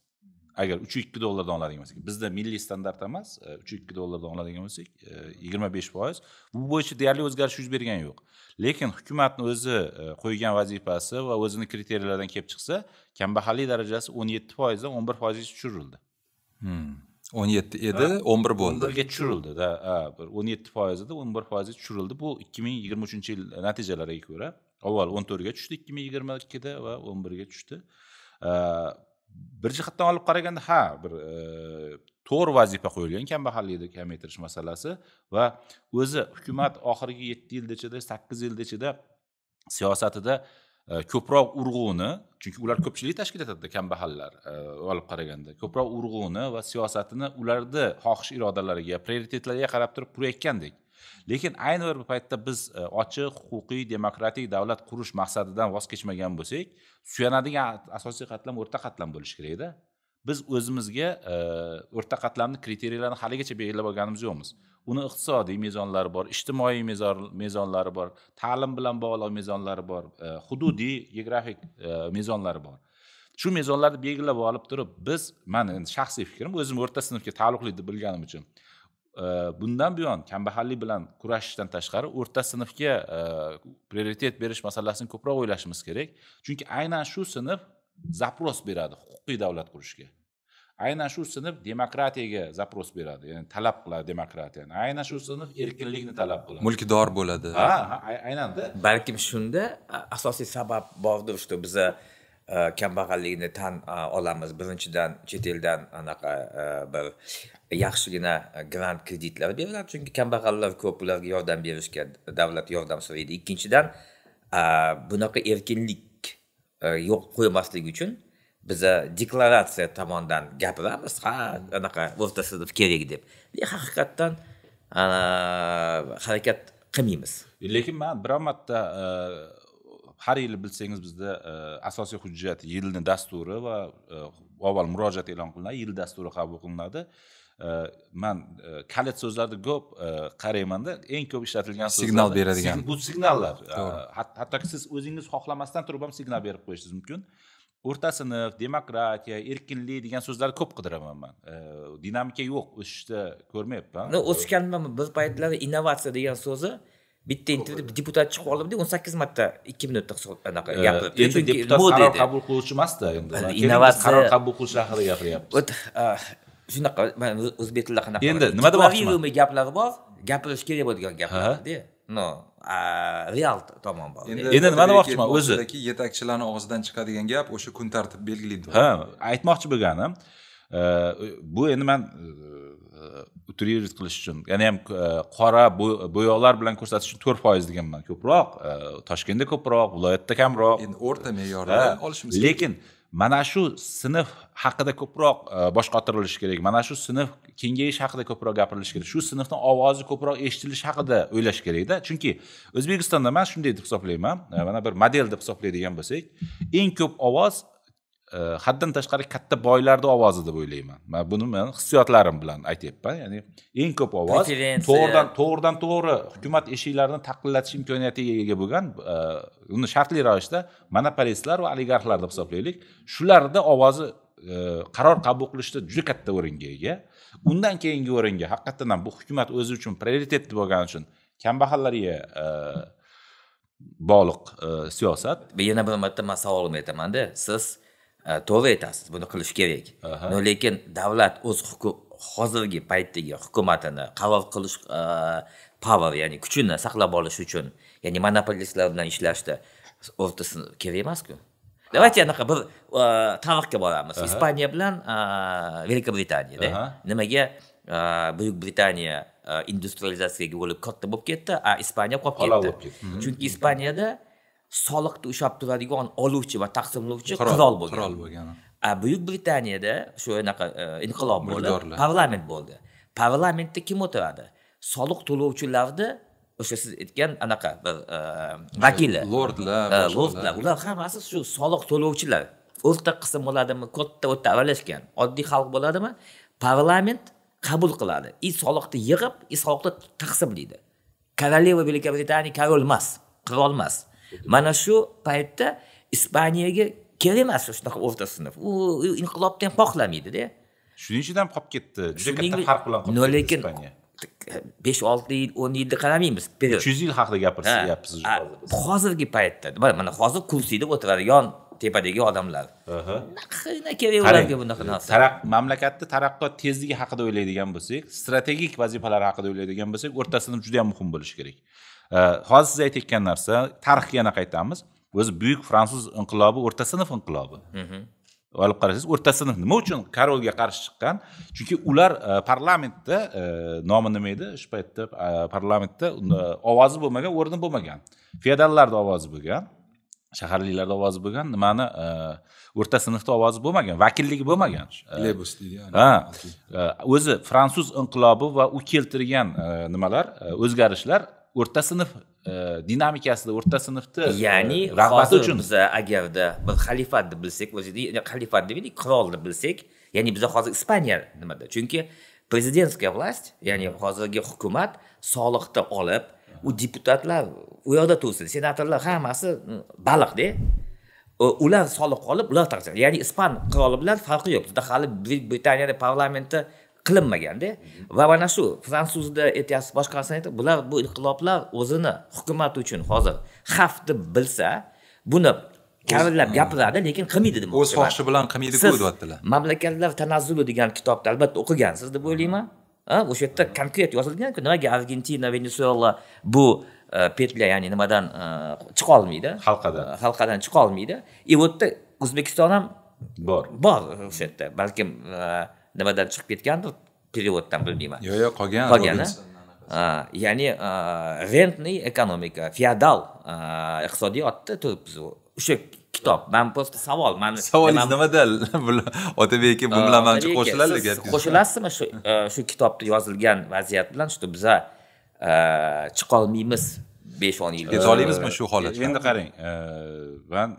agar uch ikki dollardan oladigan bo'lsak bizda milliy standart emas e, uch ikki dollardan oladigan bo'lsak e, yigirma besh foiz bu bo'yicha deyarli o'zgarish yuz bergani yo'q lekin hukumatni o'zi e, qo'ygan vazifasi va o'zini kriteriyalaridan kelib chiqsa kambag'allik darajasi o'n yetti foizdan o'n bir foizga tushirildi hmm. o'n yetti edi o'n bir bo'ldi o'n birga tushirildi да o'n yetti foiz o'n bir foizga tushirildi bu ikki ming yigirma uchinchi yil natijalariga ko'ra avval o'n to'rtga tushdi ikki ming yigirma ikkida va o'n birga tushdi bir jihatdan olib qaraganda ha bir e, to'g'ri vazifa qo'yilgan kambag'allikni kamaytirish masalasi va o'zi hukumat oxirgi yetti yilni ichida sakkiz yilni ichida siyosatida e, ko'proq urg'uni chunki ular ko'pchilik tashkil etadida kambag'allar e, olib qaraganda ko'proq urg'uni va siyosatini ularni xohish irodalariga prioritetlarga qarab turib qurayotgandek lekin ayni bir paytda biz e, ochiq huquqiy demokratik davlat qurish maqsadidan voz kechmagan bo'lsak suyanadigan asosiy qatlam o'rta qatlam bo'lishi kerakda biz o'zimizga e, o'rta qatlamni kriteriyalarini haligacha belgilab olganimiz yo'qmiz uni iqtisodiy mezonlari bor ijtimoiy mezonlari bor ta'lim bilan bog'liq mezonlari bor e, hududiy geografik mezonlari bor shu mezonlarni belgilab olib turib biz mani endi shaxsiy fikrim o'zim o'rta sinfga taalluqli deb bilganim uchun bundan buyon kambag'allik bilan kurashishdan tashqari o'rta sinfga prioritet berish masalasini ko'proq o'ylashimiz kerak chunki aynan shu sinf zapros beradi huquqiy davlat qurishga aynan shu sinf demokratiyaga zapros beradi ya'ni talab qiladi demokratiyani aynan shu sinf erkinlikni talab qiladi mulkdor bo'ladi ha aynanda balkim shunda asosiy sabab bordir что biza kambag'allikni tan e, olamiz birinchidan chet eldan anaqa e, bir yaxshigina grant kreditlar beriladi chunki kambag'allar ko'p ularga yordam berishga davlat yordam so'raydi ikkinchidan e, bunaqa erkinlik yo'q qo'ymaslik uchun biza deklaratsiya tomondan gapiramiz ha anaqa o'rta sinf kerak deb haqiqatdan harakat qilmaymiz lekin man biror marta har yili bilsangiz bizda e, asosiy hujjat yilni dasturi va e, avval murojaat e'lon qilinadi yil dasturi qabul qilinadi e, man kalit so'zlarni ko'p qaraymanda eng ko'p ishlatilgan signal beradigan bu signallar hattoki siz o'zingiz xohlamasdan turib ham signal berib qo'yishingiz mumkin o'rta sinf demokratiya erkinlik degan so'zlarni ko'p qidiraman man dinamika yo'q o'sishni ko'rmayapman o'sganman bir paytlar innovatsiya degan so'zi bitta intervyuda deputat chiqib oldimda o'n sakkiz marta ikki minutda anaqa gapiribdi endi deputat qaror qabul qiluvchi emasda endi innovatsiya qaror qabul qilish haqida gapiryapmiz вот shunaqa man o'zbek tilida qanaqa endi nima demoqchiman gaplar bor gapirish kerak bo'ladigan gaplarda no real tomon bor endi nima demoqchiman o'zi yetakchilarni og'zidan chiqadigan gap o'sha kun tartib belgilaydi ha aytmoqchi bo'lganim e, bu endi man e, utrировать qilish uchun ya'ni ham qora bo'yoqlar bilan ko'rsatish uchun to'rt foiz deganman ko'proq toshkentda ko'proq viloyatda kamroq endi o'rta me'yorda olishimiz kerak lekin mana shu sinf haqida ko'proq bosh qotirilishi kerak mana shu sinf kengayish haqida ko'proq gapirilishi kerak shu sinfni ovozi ko'proq eshitilishi haqida o'ylash kerakda chunki o'zbekistonda man shunday deb hisoblayman mana bir model deb hisoblaydigan bo'lsak eng ko'p ovoz Э, haddan tashqari katta boylarni ovozi deb o'ylayman man buni men hissiyotlarim bilan aytyapman ya'ni eng ko'p ovoz to'g'ridan to'g'ridan to'g'ri hukumat eshiklarini taqillatish imkoniyatiga ega bo'lgan e, uni shartli ravishda monopolistlar va oligarxlar deb hisoblaylik shularni ovozi e, qaror qabul qilishda juda katta o'ringa ega undan keyingi o'ringa haqiqatdan ham bu hukumat o'zi uchun prioritet deb bo'lgani uchun kambag'allarga e, bog'liq siyosat yana bir marta man savolimni aytamanda siz to'g'ri aytasiz buni qilish kerak no lekin davlat o'z huquq hozirgi paytdagi hukumatini qaror qilish power ya'ni kuchini saqlab olish uchun ya'ni monopolistlar bilan ishlashda o'rta sinf kerak emasku давайте anaqa bir tarixga boramiz ispaniya bilan velikobritaniyada nimaga buyuk britaniya industrializatsiyaga bo'lib katta bo'lib ketdi a ispaniya qolib ketdi chunki ispaniyada soliqni ushlab turadigan oluvchi va taqsimlovchi qirol bo'lgan qirol bo'lgan buyuk britaniyada shu anaqa e, inqilob bo'ldi parlament bo'ldi parlamentda kim o'tiradi soliq to'lovchilarni o'sha siz aytgan anaqa bir e, vakili lordlar e, lordlar ular hammasi shu soliq to'lovchilar o'rta qism bo'ladimi katta o'rta aralashgan oddiy xalq bo'ladimi parlament qabul qiladi и soliqni yig'ib и soliqni taqsimlaydi королева великобритании король emas qirol emas mana shu paytda ispaniyaga emas shunaqa o'rta sinf u inqilobni ham xohlamaydida shuning uchun ham qolib ketdi juda katta farq bilan qolib ketdi lekin besh olti yil o'n yilni qaramaymiz uch yuz yil haqida gapiryapsiz hozirgi paytda mana hozir kursiyda o'tiradigan tepadagi odamlar naqina kerak ularga bunaqa narsa mamlakatni taraqqiyot tezligi haqida o'ylaydigan bo'lsak strategik vazifalar haqida o'ylaydigan bo'lsak o'rta sinf juda ham muhim bo'lishi kerak hozir siz aytayotgan narsa tarixga yana qaytamiz o'zi buyuk fransuz inqilobi o'rta sinf inqilobi olib qarasangiz o'rta sinf nima uchun korolga qarshi chiqqan chunki ular e, parlamentda e, nomi nima edi o'sha paytda e, parlamentda ovozi bo'lmagan o'rni bo'lmagan feodallarni ovozi bo'lgan shaharliklarda ovozi bo'lgan nimani o'rta sinfda ovozi bo'lmagan vakilligi bo'lmagan ha o'zi fransuz inqilobi va u keltirgan nimalar o'zgarishlar o'rta sinf e, dinamikasida o'rta sinfni e, ya'ni rag'bati uchun biza e, agarda bir xalifat deb bilsak o'zida xalifat demaylik qirol deb bilsak ya'ni biza hozir ispaniya nimada chunki prezidentskaya власть ya'ni hozirgi hukumat soliqni olib u deputatlar u yoqda tursin senatorlar hammasi baliqda ular soliq olib ular taqchir ya'ni ispan qiroli bilan farqi yo'q bizda hali buyuk britaniyani parlamenti qilinmaganda va mana shu fransuzda aytyapsiz boshqa narsani aytib bular bu inqiloblar o'zini hukumat uchun hozir xavf deb bilsa buni karillab gapiradi lekin qilmaydi demoqchi o'z xohishi bilan qilmaydiku deyaptilar mamlakatlar tanazzuli degan kitobni albatta o'qigansiz deb o'ylayman o'sha yerda konkret yozilganku nimaga argentina venesuela bu e, petля ya'ni nimadan e, chiqa olmaydi halqadan e, halqadan chiqa olmaydi и bu yerda o'zbekiston ham bor bor o'sha yerda balkim nimadan chiqib ketgandir переводdan bilmayman yo'q yo'q qolgan qolgani ya'ni e, rentniy ekonomika feodal e, iqtisodiyotda turibmiz o'sha kitob man просто savol man savolingiz nimada [laughs] otabek aka bu bilan manimcha qo'shilarlik qo'shilasizmi shu e, shu kitobda yozilgan vaziyat bilan что biza chiqolmaymiz besh o'n yilga keta olamizmi shu holatda endi qarang man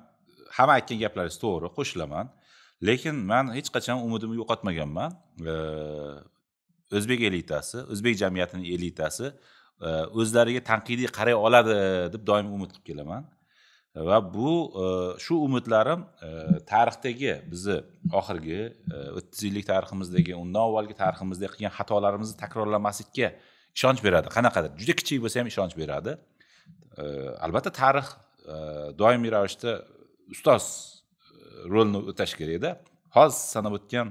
hamma aytgan gaplaringiz to'g'ri qo'shilaman lekin man hech qachon umidimni yo'qotmaganman o'zbek elitasi o'zbek jamiyatini elitasi o'zlariga tanqidiy qaray oladi deb doim umid qilib kelaman va bu shu umidlarim tarixdagi bizni oxirgi o'ttiz yillik tariximizdagi undan avvalgi tariximizda qilgan xatolarimizni takrorlamaslikka ishonch beradi qanaqadir juda kichik bo'lsa ham ishonch beradi albatta tarix doimiy ravishda ustoz rolni o'tash kerakda hozir sanab o'tgan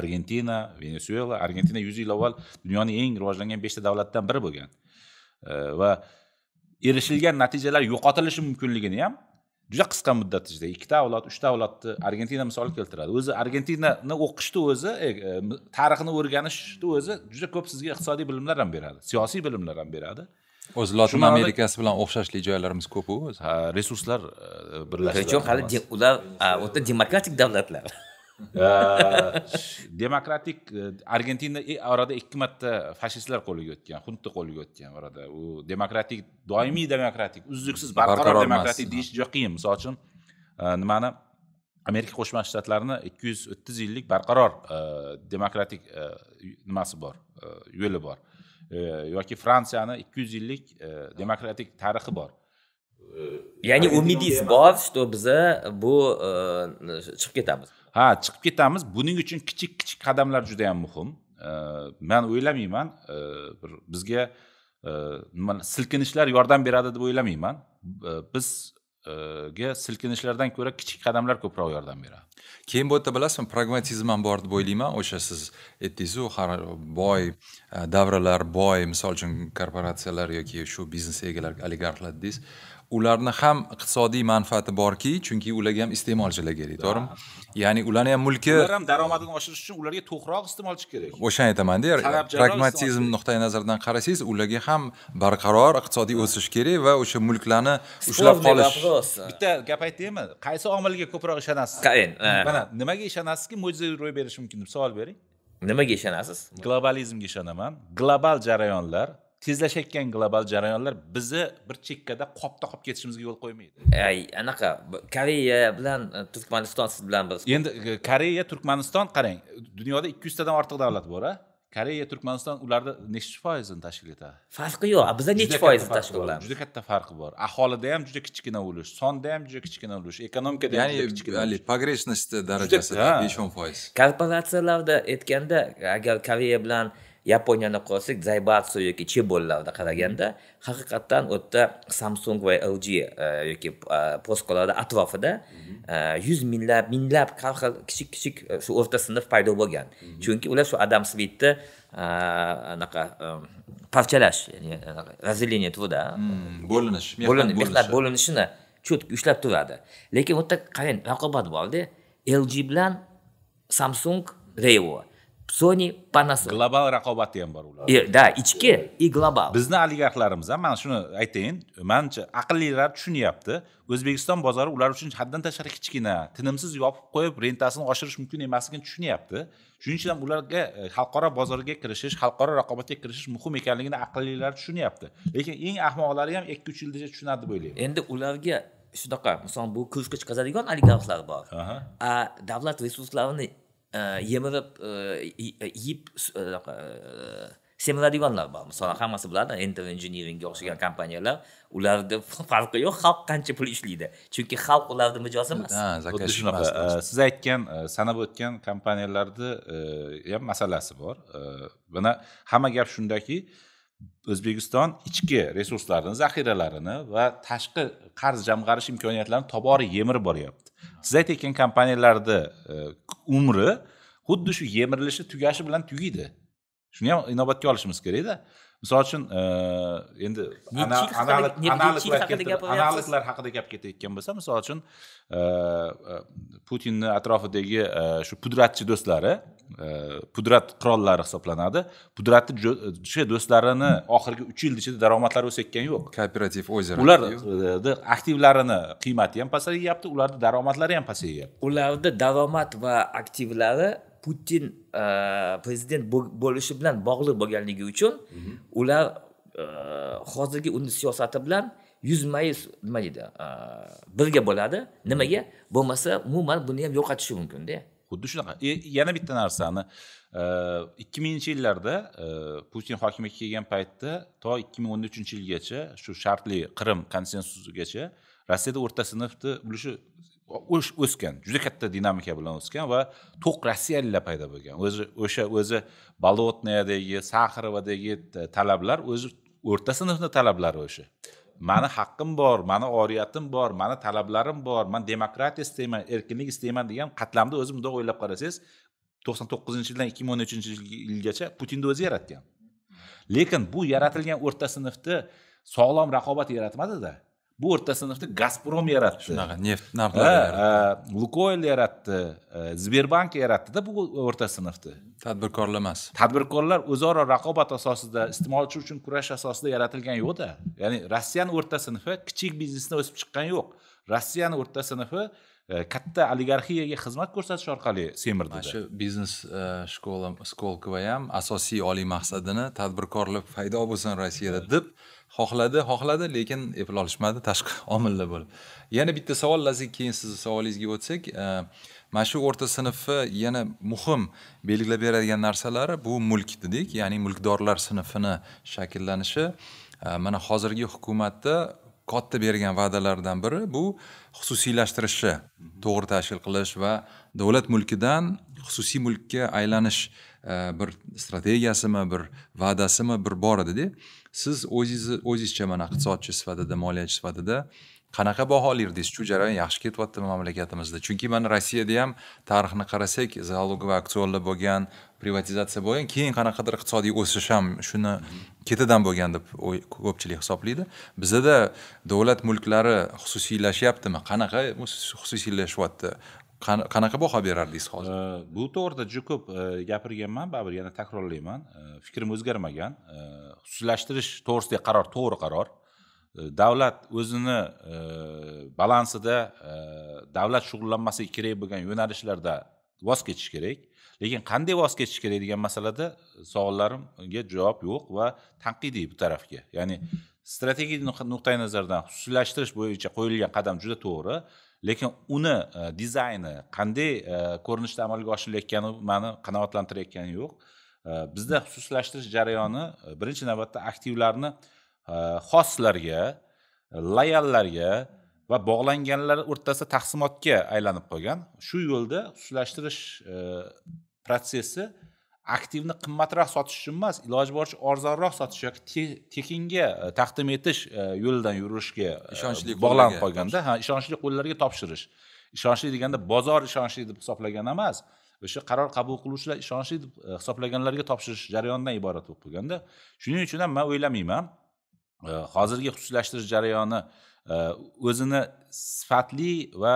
argentina venesuela argentina yuz yil avval dunyoning eng rivojlangan beshta davlatdan biri bo'lgan va erishilgan natijalar yo'qotilishi mumkinligini ham juda qisqa muddat ichida ikkita avlod uchta avlodni argentina misol keltiradi o'zi argentinani o'qishni o'zi e, e, tarixini o'rganishni o'zi juda ko'p sizga iqtisodiy bilimlar ham beradi siyosiy bilimlar ham beradi o'zi lotin amerikasi bilan o'xshashlik joylarimiz ko'pu o'zi ha resurslar e, birlashgan yo'q hali ular u yerda demokratik davlatlar [laughs] demokratik e, argentina orada ikki marta fashistlar qo'liga o'tgan xunta qo'liga o'tgan orada u demokratik doimiy demokratik uzluksiz barqaror demokratik deyish juda qiyin misol uchun e, nimani amerika qo'shma shtatlarini ikki yuz o'ttiz yillik barqaror demokratik nimasi bor yo'li bor yoki fransiyani ikki yuz yillik e, demokratik tarixi bor ya'ni umidingiz bor что biza bu e, chiqib ketamiz ha chiqib ketamiz buning uchun kichik kichik qadamlar juda yam muhim man o'ylamayman bir bizga e, nima silkinishlar yordam beradi deb o'ylamayman biz ga silkinishlardan ko'ra kichik qadamlar ko'proq yordam beradi keyin bu yerda bilasizmi pragmatizm ham bor deb o'ylayman o'sha siz aytdingizu har boy e, davralar boy misol uchun korporatsiyalar yoki shu biznes egalari oligarxlar dedingiz ularni ham iqtisodiy manfaati borki chunki ularga ham iste'molchilar kerak to'g'rimi ya'ni ularni ham mulki ular ham daromadini oshirish uchun ularga to'qroq iste'molchi kerak o'shani aytamanda pragmatizm nuqtai nazaridan qarasangiz ularga ham barqaror iqtisodiy o'sish kerak va o'sha mulklarni ushlab qolish bitta gap aytaymi qaysi omilga ko'proq ishonasiz mana nimaga ishonasizki mo'jiza ro'y berishi mumkin deb savol bering nimaga ishonasiz globalizmga ishonaman global jarayonlar tezlashayotgan global jarayonlar bizni bir chekkada qopda qolib ketishimizga yo'l qo'ymaydi ay anaqa koreya bilan e, turkmaniston siz bilan biz endi koreya turkmaniston qarang dunyoda ikki yuztadan ortiq davlat bor a koreya turkmaniston ularni nechi foizini tashkil etadi farqi yo'q bizda nechi foizni tashkil qiladi juda katta farqi bor aholida ham juda kichkina ulush sonda ham juda kichkina ulush ekonomikada ya'ni haligi погрешность darajasida besh o'n foiz korporatsiyalarda aytganda agar koreya bilan yaponiyani qolsak zaybatsu yoki chebollarini qaraganda haqiqatdan u yerda samsung va lg e, yoki e, poskolarni atrofida e, yuz minglab minglab har xil kichik kichik shu o'rta sinf paydo bo'lgan chunki ular shu adam smitni anaqa parchalash ya'ni разделение труда hmm, bo'linish mehnat bo'linishini четко ushlab turadi lekin u yerda qarang raqobat borda lg bilan samsung revo sony panasonic global raqobat ham bor ular да ichki и global bizni oligarxlarimiz ham mana shuni aytayin manimcha aqllilar tushunyapti o'zbekiston bozori ular uchun haddan tashqari kichkina tinimsiz yopib qo'yib rentasini oshirish mumkin emasligini tushunyapti shuning uchun ham ularga e, xalqaro bozorga kirishish xalqaro raqobatga kirishish muhim ekanligini aqllilar tushunyapti lekin eng ahmoqlari ham ikki uch yilgacha tushunadi deb o'ylayman endi ularga shunaqa misol bu kursga chiqazadigan oligarxlar bor davlat resurslarini yemirib yeb semiradiganlar bor misol hammasi biladi enter engineeringga o'xshagan kompaniyalar ularni farqi yo'q xalq qancha pul ishlaydi chunki xalq ularni mijozi emas zakaz shunaqa siz aytgan sanab o'tgan kompaniyalarni ham masalasi bor mana hamma gap shundaki o'zbekiston ichki resurslarini zaxiralarini va tashqi qarz jamg'arish imkoniyatlarini tobora yemirib boryapti siz aytayotgan kompaniyalarni e, umri xuddi shu yemirilishi tugashi bilan tugaydi shuni ham inobatga olishimiz kerakda misol uchun e, endi analoglar haqida gap ketayotgan bo'lsa misol uchun e, e, putinni atrofidagi shu pudratchi do'stlari pudrat qirollari hisoblanadi pudratchi do'stlarini oxirgi uch yil ichida daromadlari o'sayotgani yo'q kooperativ ozero ularni aktivlarini qiymati ham pasayyapti ularni daromadlari ham pasayyapti ularni daromad va aktivlari putin e, prezident bo'lishi bilan bog'liq bo'lganligi uchun mhm. ular e, hozirgi uni siyosati bilan yuzma yuz nima deydi e, birga bo'ladi nimaga bo'lmasa umuman buni ham yo'qotishi mumkinda xuddi shunaqa yana bitta narsani ikki minginchi yillarda putin hokimiyatga kelgan paytda to ikki ming o'n uchinchi yilgacha shu shartli qrim konsensusigacha rossiyada o'rta sinfni ulushi o'sgan juda katta dinamika bilan o'sgan va to'q rossiyaliklar paydo bo'lgan o'zi o'sha o'zi болотныядagi saxrovadagi talablar o'zi o'rta sinfni talablari o'sha mani haqqim bor mani oriyatim bor mani talablarim bor man demokratiya istayman erkinlik istayman degan qatlamni o'zi bundoq o'ylab qarasangiz to'qson to'qqizinchi yildan ikki ming o'n uchinchi yilgacha putinni o'zi yaratgan lekin bu yaratilgan o'rta sinfni sog'lom raqobat yaratmadida bu o'rta sinfni gazprom yaratdi shunaqa neft narxlari lukoyl yaratdi e, sberbank yaratdida bu o'rta sinfni tadbirkorlar emas tadbirkorlar o'zaro raqobat asosida iste'molchi uchun kurash asosida yaratilgan yo'qda ya'ni rossiyani o'rta sinfi kichik biznesdan o'sib chiqqan yo'q rossiyani o'rta sinfi e, katta oligarxiyaga xizmat ko'rsatish orqali semirdi mana shu biznes e, shkola skolkova ham asosiy oliy maqsadini tadbirkorlik paydo bo'lsin rossiyada deb xohladi xohladi lekin epl olishmadi tashqi [laughs] omillar bo'lib yana bitta savol lazik keyin sizni savolingizga o'tsak e, mana shu o'rta sinfni yana muhim belgilab beradigan narsalari bu mulk dedik ya'ni mulkdorlar sinfini shakllanishi e, mana hozirgi hukumatda katta bergan va'dalardan biri bu xususiylashtirishni mhm. to'g'ri tashkil qilish va davlat mulkidan xususiy mulkka aylanish e, bir strategiyasimi bir va'dasimi bir bor edida siz o'zingizni o'zizcha mana iqtisodchi sifatida moliyachi sifatida qanaqa baholardingiz shu jarayon yaxshi ketyaptimi mamlakatimizda chunki mana rossiyada ham tarixni qarasak залоговый aksionlar bo'lgan privatizatsiya bo'lgan keyin qanaqadir iqtisodiy o'sish ham shuni ketidan bo'lgan deb ko'pchilik hisoblaydi bizada davlat mulklari xususiylashyaptimi qanaqa xususiylashyapti qanaqa baho berardingiz hozir bu to'g'rida juda ko'p gapirganman baribir yana takrorlayman fikrim o'zgarmagan xususiylashtirish to'g'risidagi qaror to'g'ri qaror davlat o'zini balansida davlat shug'ullanmasligi kerak bo'lgan yo'nalishlarda voz kechish kerak lekin qanday voz kechish kerak degan masalada savollarimga javob yo'q va tanqidiy bu tarafga ya'ni strategik nuqtai nazardan xususiylashtirish bo'yicha qo'yilgan qadam juda to'g'ri lekin uni e, dizayni qanday e, ko'rinishda amalga oshirilayotgani mani qanoatlantirayotgani yo'q e, bizda xususiylashtirish jarayoni birinchi navbatda aktivlarni xoslarga loyallarga va bog'langanlar o'rtasida taqsimotga aylanib qolgan shu yo'lda xususiylashtirish protsessi aktivni qimmatroq sotish uchun emas iloji boricha arzonroq sotish yoki tekinga e, taqdim etish e, yo'lidan yurishga e, ishonchli bog'lanib qolganda ha ishonchli qo'llarga topshirish ishonchli deganda bozor ishonchli deb hisoblagan emas o'sha qaror qabul qiluvchilar ishonchli deb hisoblaganlarga topshirish jarayonidan iborat bo'lib qolganda shuning uchun ham man o'ylamayman hozirgi xususiylashtirish jarayoni o'zini sifatli va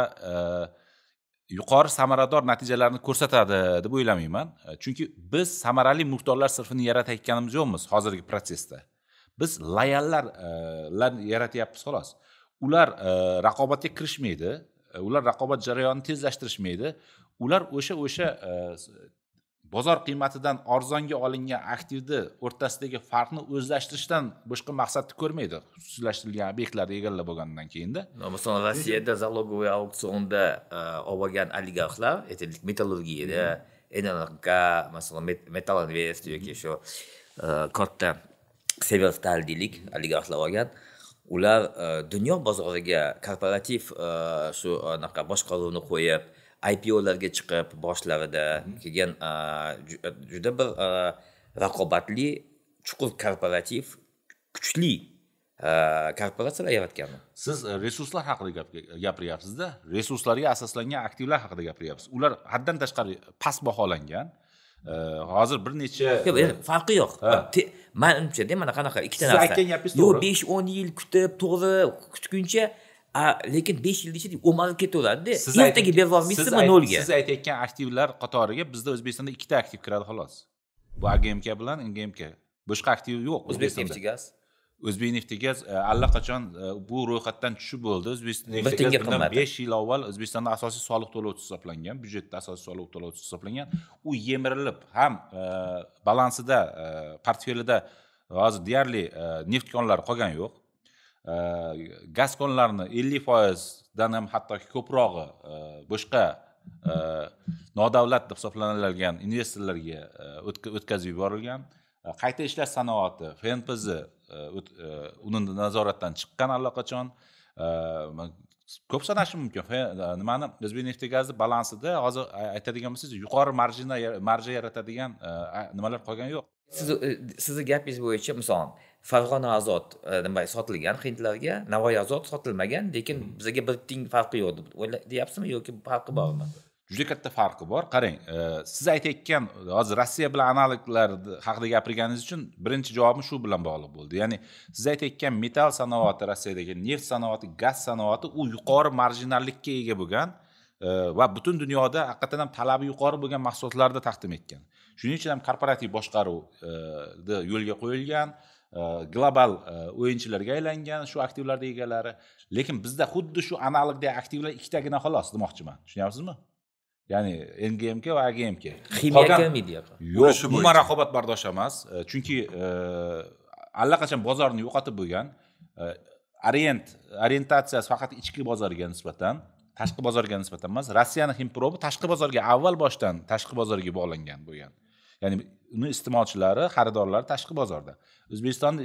yuqori samarador natijalarni ko'rsatadi deb o'ylamayman e, chunki biz samarali mulkdorlar sinfini yaratayotganimiz yo'qmiz hozirgi protsessda biz loyallar e, yaratyapmiz xolos ular e, raqobatga kirishmaydi ular raqobat jarayonini tezlashtirishmaydi ular o'sha o'sha bozor qiymatidan arzonga olingan aktivni o'rtasidagi farqni o'zlashtirishdan boshqa maqsadni ko'rmaydi xususiylashtirilgan obyektlarni egallab bo'lgandan keyinda uh, hmm. masalan rossiyada залоговый olib olgan oligarxlar aytaylik metallurgiyada nrk masalan metall invest yoki shu uh, katta severstal deylik oligarxlar olgan ular uh, dunyo bozoriga korporativ shu anaqa boshqaruvni qo'yib ipolarga chiqib boshlarida mhm. keyin juda bir raqobatli chuqur korporativ kuchli korporatsiyalar yaratgan siz e, resurslar haqida gapiryapsizda resurslarga asoslangan aktivlar haqida gapiryapsiz ular haddan tashqari past baholangan e, hozir bir necha farqi yo'q manimchada mana qanaqa ikkita narsa siz aytgan gapingiz to'g'ri yo'q besh o'n yil kutib to'g'ri kutguncha a lekin besh yil ichida o'malib ketaveradi ertaga berib yubormaysizmi nolga siz aytayotgan aktivlar qatoriga bizda o'zbekistonda ikkita aktiv kiradi xolos bu agmk bilan ngmk boshqa aktiv yo'q gaz o'zbek gaz e, allaqachon e, bu ro'yxatdan tushib bo'ldi o'zbekiston besh yil avval o'zbekistonda asosiy soliq to'lovchisi hisoblangan byudjetda asosiy soliq to'lovchisi hisoblangan u yemirilib ham e, balansida portfelida hozir deyarli neft konlari qolgani yo'q gazkonlarni ellik foizdan ham hattoki ko'prog'i boshqa nodavlat deb hisoblanadigan investorlarga o'tkazib yuborilgan qayta ishlash sanoati fnpz uni nazoratdan chiqqan allaqachon ko'p sanashi mumkin nimani gazi balansida hozir aytadigan bo'lsangiz yuqori marjina marja yaratadigan nimalar qolgani yo'q sizni sizni gapingiz bo'yicha misol farg'ona azod e, nima sotilgan hindlarga navoiy azod sotilmagan lekin bizaga bir tiyin farqi yo'q deb deyapsizmi yoki farqi bormi juda katta farqi bor qarang e, siz aytayotgan hozir rossiya bilan analoglar haqida gapirganingiz uchun birinchi javobim shu bilan bog'liq bo'ldi ya'ni siz aytayotgan metall sanoati rossiyadagi neft sanoati gaz sanoati u yuqori marjinallikka ega bo'lgan e, va butun dunyoda haqiqatdan ham talabi yuqori bo'lgan mahsulotlarni taqdim etgan shuning uchun ham korporativ boshqaruvni yo'lga qo'yilgan global э, э, o'yinchilarga aylangan shu aktivlarni egalari lekin bizda xuddi shu analogdagi aktivlar ikkitagina xolos demoqchiman tushunyapsizmi ya'ni ngmk va agmk ximyakami deyapman yo'q umuman raqobatbardosh emas э, chunki allaqachon bozorni yo'qotib bo'lgan orient orientatsiyasi faqat ichki bozorga nisbatan tashqi bozorga nisbatan emas rossiyani himprobi tashqi bozorga avval boshdan tashqi bozorga bog'langan bo'lgan ya'ni uni iste'molchilari xaridorlari tashqi bozorda o'zbekiston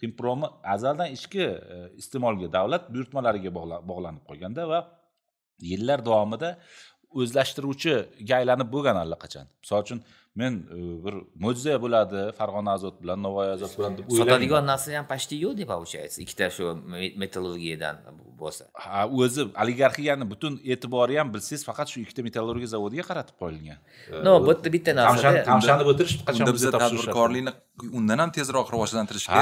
himpromi e, azaldan ichki e, iste'molga davlat buyurtmalariga bog'lanib qolganda va yillar davomida o'zlashtiruvchiga aylanib bo'lgan allaqachon misol uchun men e, bir mo'jiza bo'ladi farg'ona azot bilan navoiy azot bilan deb o'ylayman sotadigan narsa ham почти yo'q deb получается ikkita shu metallurgiyadan bo'lsa ha o'zi oligarxiyani butun e'tibori ham bilsangiz faqat shu ikkita metallurgiya zavodiga qaratib qo'yilgan no yerda bitta narsa tamshanib o'tirish qachon bizda tadbirkorlikni undan ham tezroq rivojlantirishga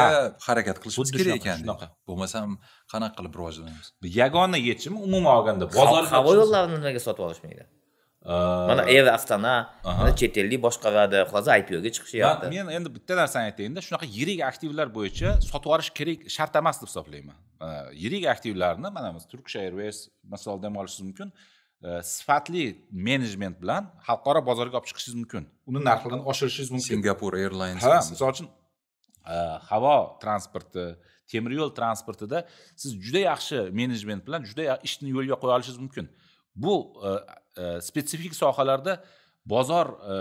harakat qilishimiz kerak ekan shunaqa bo'lmasam qanaqa qilib rivojlanamiz yagona yechim umuman olganda bozor havo yo'llarini nimaga sotib olishmaydi mana air astana mana chet ellik boshqaradi hozir ipoga chiqishyapti men endi bitta narsani aytayinda shunaqa yirik aktivlar bo'yicha sotib olish kerak shart emas deb hisoblayman yirik aktivlarni mana turkish airways misol ham olishingiz mumkin e, sifatli menejment bilan xalqaro bozorga olib chiqishingiz mumkin uni narxlarini oshirishingiz mumkin singapur airlines ha misol uchun e, havo transporti temir yo'l transportida siz juda yaxshi menejment bilan juda ishni yo'lga qo'ya olishingiz mumkin bu e, E, spetsifik sohalarda bozor e,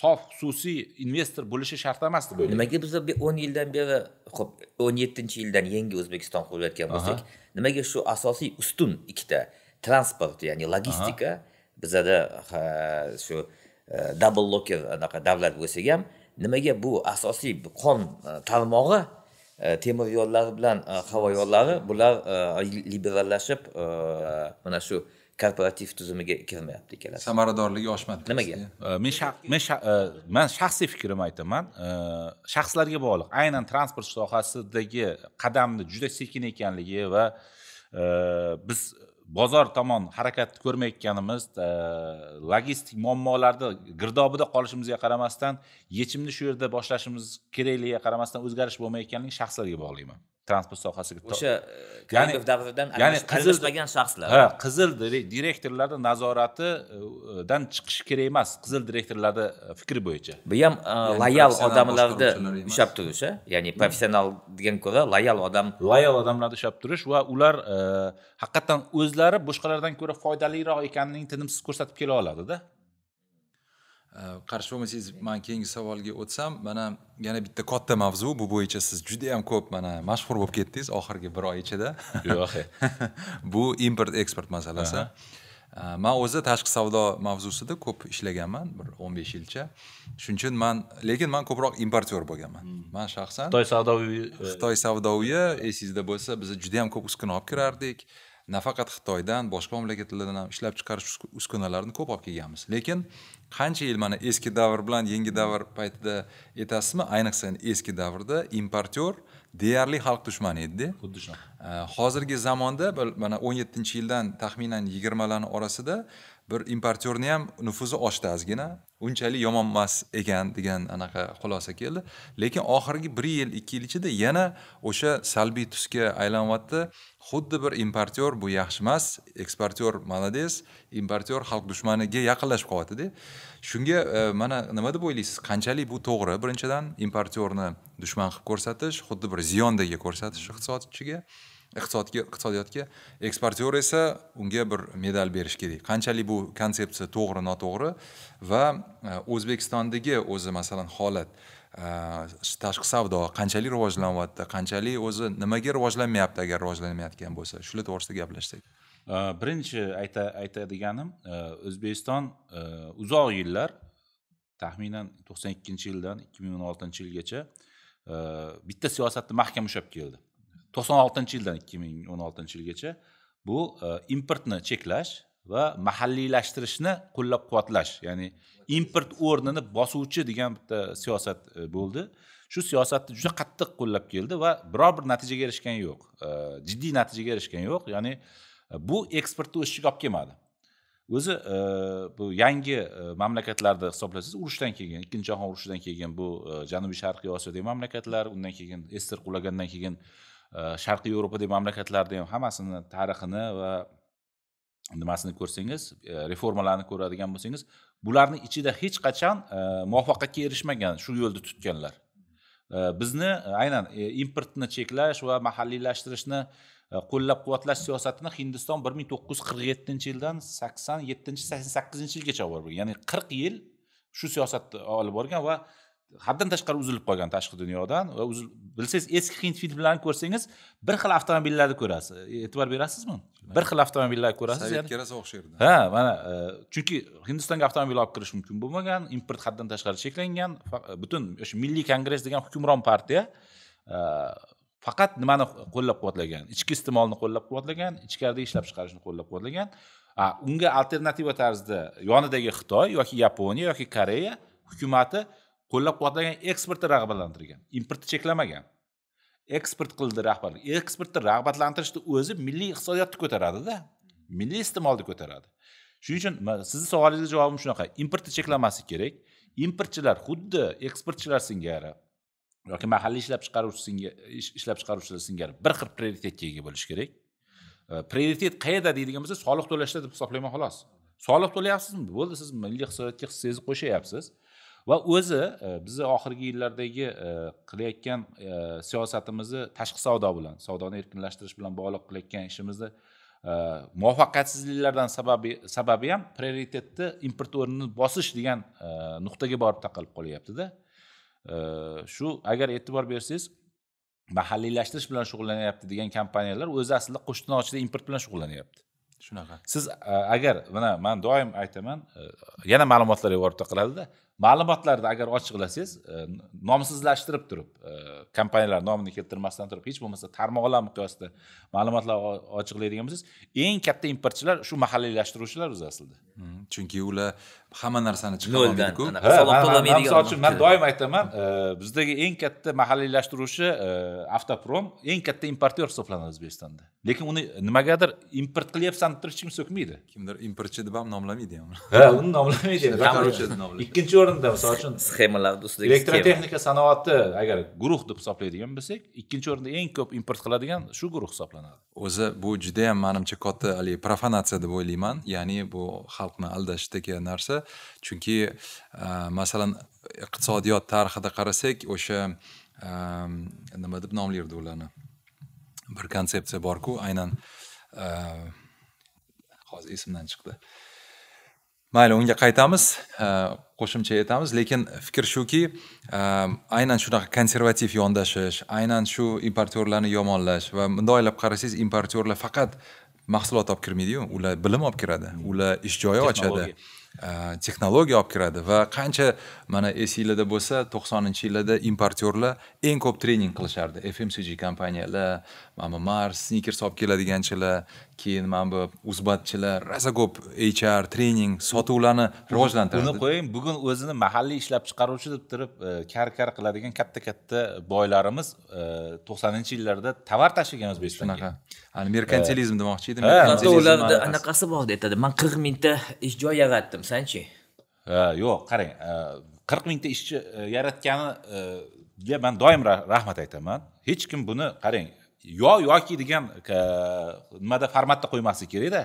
sof xususiy investor bo'lishi shart emasdi bu nimaga biza o'n yildan beri ho'p o'n yettinchi yildan yangi o'zbekiston qurayotgan bo'lsak nimaga shu asosiy ustun ikkita transport ya'ni logistika bizada shu e, double locker anaqa davlat bo'lsak ham nimaga bu asosiy qon tarmog'i temir yo'llari bilan havo yo'llari bular liberallashib mana shu korporativ tuzumiga kirmayapti ikkalasi samaradorligi oshmadi nimaga men men e, man shaxsiy fikrimni aytaman shaxslarga bog'liq aynan transport sohasidagi qadamni juda sekin ekanligi va e, biz bozor tomon harakatni ko'rmayotganimiz e, logistik muammolarni girdobida qolishimizga qaramasdan yechimni shu yerda boshlashimiz kerakligiga qaramasdan o'zgarish bo'lmayotganligi shaxslarga bog'liqman transport sohasiga o'sha e, ya'ni davridan ya'ni qizil shaxslar ha qizil direktorlarni nazoratidan e, chiqish kerak emas qizil direktorlarni e, fikri bo'yicha bu ham loyal odamlarni ushlab turish ya'ni professionaldan ko'ra loyal odam loyal odamlarni ushlab turish va ular haqiqatdan o'zlari boshqalardan ko'ra foydaliroq ekanini tinimsiz ko'rsatib kela oladida Э, qarshi bo'lmasangiz man keyingi savolga o'tsam mana yana bitta katta mavzu bu bo'yicha siz juda yam ko'p mana mashhur bo'lib ketdingiz oxirgi bir oy ichida yo'q [laughs] bu import eksport masalasi э, man o'zi tashqi savdo mavzusida ko'p ishlaganman bir o'n besh yilcha shuning uchun man lekin man ko'proq importyor bo'lganman hmm. man shaxsan xitoy savdo uyi e, xitoy savdo uyi esingizda bo'lsa biz yam ko'p uskuna olib kirardik nafaqat xitoydan boshqa mamlakatlardan ham ishlab chiqarish uskunalarini ko'p olib kelganmiz lekin qancha yil mana eski davr bilan yangi davr paytida aytasizmi ayniqsa eski davrda importyor deyarli xalq dushmani edida xuddi shunaqa hozirgi zamonda mana o'n yettinchi yildan taxminan yigirmalarni orasida bir importyorni ham nufuzi oshdi ozgina unchalik yomon emas ekan degan anaqa xulosa keldi lekin oxirgi bir yil ikki yil ichida yana o'sha salbiy tusga aylanyapti xuddi bir importyor bu yaxshi emas eksportyor молодец importyor xalq dushmaniga yaqinlashib qolyaptida shunga e, mana nima deb o'ylaysiz qanchalik bu to'g'ri birinchidan importyorni dushman qilib ko'rsatish xuddi bir ziyondek ko'rsatish iqtisodchiga iqtisodga iqtisodiyotga eksportyor esa unga bir medal berish kerak qanchalik bu konsepsiya to'g'ri noto'g'ri va e, o'zbekistondagi o'zi masalan holat e, tashqi savdo qanchalik rivojlanyapti qanchalik o'zi nimaga rivojlanmayapti agar rivojlanmayotgan bo'lsa shular to'g'risida gaplashsak e, birinchi aytadiganim o'zbekiston uzoq yillar taxminan to'qson ikkinchi yildan ikki ming o'n oltinchi yilgacha bitta siyosatni mahkam ushlab keldi to'qson oltinchi yildan ikki ming o'n oltinchi yilgacha bu e, importni cheklash va mahalliylashtirishni qo'llab quvvatlash ya'ni import o'rnini bosuvchi degan bitta siyosat e, bo'ldi shu siyosatni juda qattiq qo'llab keldi va biror bir natijaga erishgan yo'q e, jiddiy natijaga erishgan yo'q ya'ni bu eksportni o'sishiga olib kelmadi o'zi bu yangi mamlakatlarni hisoblasangiz urushdan keyin ikkinchi jahon urushidan keyin bu janubiy sharqiy osiyodagi mamlakatlar undan keyin sssr qulagandan keyin Э, sharqiy yevropadagi mamlakatlarda ham hammasini tarixini va nimasini ko'rsangiz e, reformalarni ko'radigan bo'lsangiz bularni ichida hech qachon e, muvaffaqiyatga erishmagan shu yo'lni tutganlar e, bizni aynan importni cheklash va mahalliylashtirishni qo'llab quvvatlash siyosatini hindiston bir ming to'qqiz yuz qirq yettinchi yildan sakson yettinchi sakson sakkizinchi yilgacha olib borgan ya'ni qirq yil shu siyosatni olib borgan va haddan tashqari uzilib qolgan tashqi dunyodan va bilsangiz eski hind filmlarini ko'rsangiz bir xil avtomobillarni ko'rasiz e, e'tibor berasizmi bir xil avtomobillarni ko'rasiz sovet kerasi o'xshaydi ha mana e, chunki hindistonga avtomobil olib kirish mumkin bo'lmagan import haddan tashqari cheklangan e, butun o'sha milliy kongress degan hukmron partiya faqat nimani qo'llab quvvatlagan ichki iste'molni qo'llab quvvatlagan ichkarida ishlab chiqarishni qo'llab quvvatlagan unga alternativa tarzda yonidagi xitoy yoki yaponiya yoki koreya hukumati qo'llab quvvatlagan eksportni rag'batlantirgan importni cheklamagan eksport qildi rahbarlik eksportni rag'batlantirishni o'zi milliy iqtisodiyotni ko'taradida milliy iste'molni ko'taradi shuning uchun sizni savolingizga javobim shunaqa importni cheklamaslik kerak importchilar xuddi eksportchilar singari yoki mahalliy ishlab chiqaruvchi singa ishlab chiqaruvchilar singari bir xil prioritetga ega bo'lishi kerak e, prioritet qayerda deydigan bo'lsa soliq to'lashda deb hisoblayman xolos soliq to'layapsizmi bo'ldi siz milliy iqtisodiyotga hissangni qo'shyapsiz va o'zi e, bizni oxirgi yillardagi e, qilayotgan e, siyosatimizni tashqi savdo bilan savdoni erkinlashtirish bilan bog'liq qilayotgan ishimizni muvaffaqiyatsizliklardan sababi sababi ham prioritetni import o'rnini bosish degan nuqtaga borib taqalib qolyaptida shu agar e'tibor bersangiz mahalliylashtirish bilan shug'ullanyapti degan kompaniyalar o'zi aslida qo'shtirnochida import bilan shug'ullanyapti shunaqa siz agar mana man doim aytaman yana ma'lumotlarga borib taqaladida ma'lumotlarda agar ochiqlasangiz e, nomsizlashtirib turib e, kompaniyalar nomini keltirmasdan turib hech bo'lmasa tarmoqlar miqyosida ma'lumotlar ochiqlaydigan bo'lsangiz eng katta importchilar shu mahalliylashtiruvchilar o'zi aslida hmm, chunki ular hamma narsani chiqarolmaydiku misol uchun man doim aytaman e, bizdagi eng katta mahalliylashtiruvchi avtoprom eng katta importyor hisoblanadi o'zbekistonda lekin uni nimagadir import qilyapsan deb turib hech kim so'kmaydi kimdir importchi deb ham nomlamaydi ham ha uni nomlamaydi ikkinchi o'rin o'rinda misol uchun sxemalar ustidagi elektrotexnika sanoati agar guruh deb hisoblaydigan bo'lsak ikkinchi o'rinda eng ko'p import qiladigan shu guruh hisoblanadi o'zi bu juda yam manimcha katta haligi profanatsiya deb o'ylayman ya'ni bu xalqni aldashdagi narsa chunki e, masalan iqtisodiyot tarixida qarasak o'sha e, nima deb nomlaydi ularni bir konsepsiya borku aynan e, hozir esimdan chiqdi mayli unga qaytamiz qo'shimcha etamiz lekin fikr shuki ehm, aynan shunaqa konservativ yondashish aynan shu importyorlarni yomonlash va bundoq o'ylab qarasangiz importyorlar faqat mahsulot olib kirmaydiyu ular bilim olib kiradi ular ish joyi ochadi texnologiya ehm, olib kiradi va qancha mana esinglarda bo'lsa to'qsoninchi yillarda importyorlar eng ko'p trening qilishardi fmcg kompaniyalar mana bu mars snikers olib keladiganchilar keyin mana bu uzbatchilar rosa ko'p hr trening sotuvlarni rivojlantiradi buni qo'ying bugun o'zini mahalliy ishlab chiqaruvchi deb turib e, kar kar qiladigan katta katta boylarimiz e, to'qsoninchi yillarda tovar tashigan o'zbekistonga shunaqa ani merkantilizm e, demoqchi edim hatto ularda anaqasi bor aytadi man qirq mingta ish joy yaratdim sanchi yo'q qarang qirq mingta ishchi yaratganiga man doim rahmat aytaman hech kim buni qarang yo yoki degan nimada formatda qo'ymaslik kerakda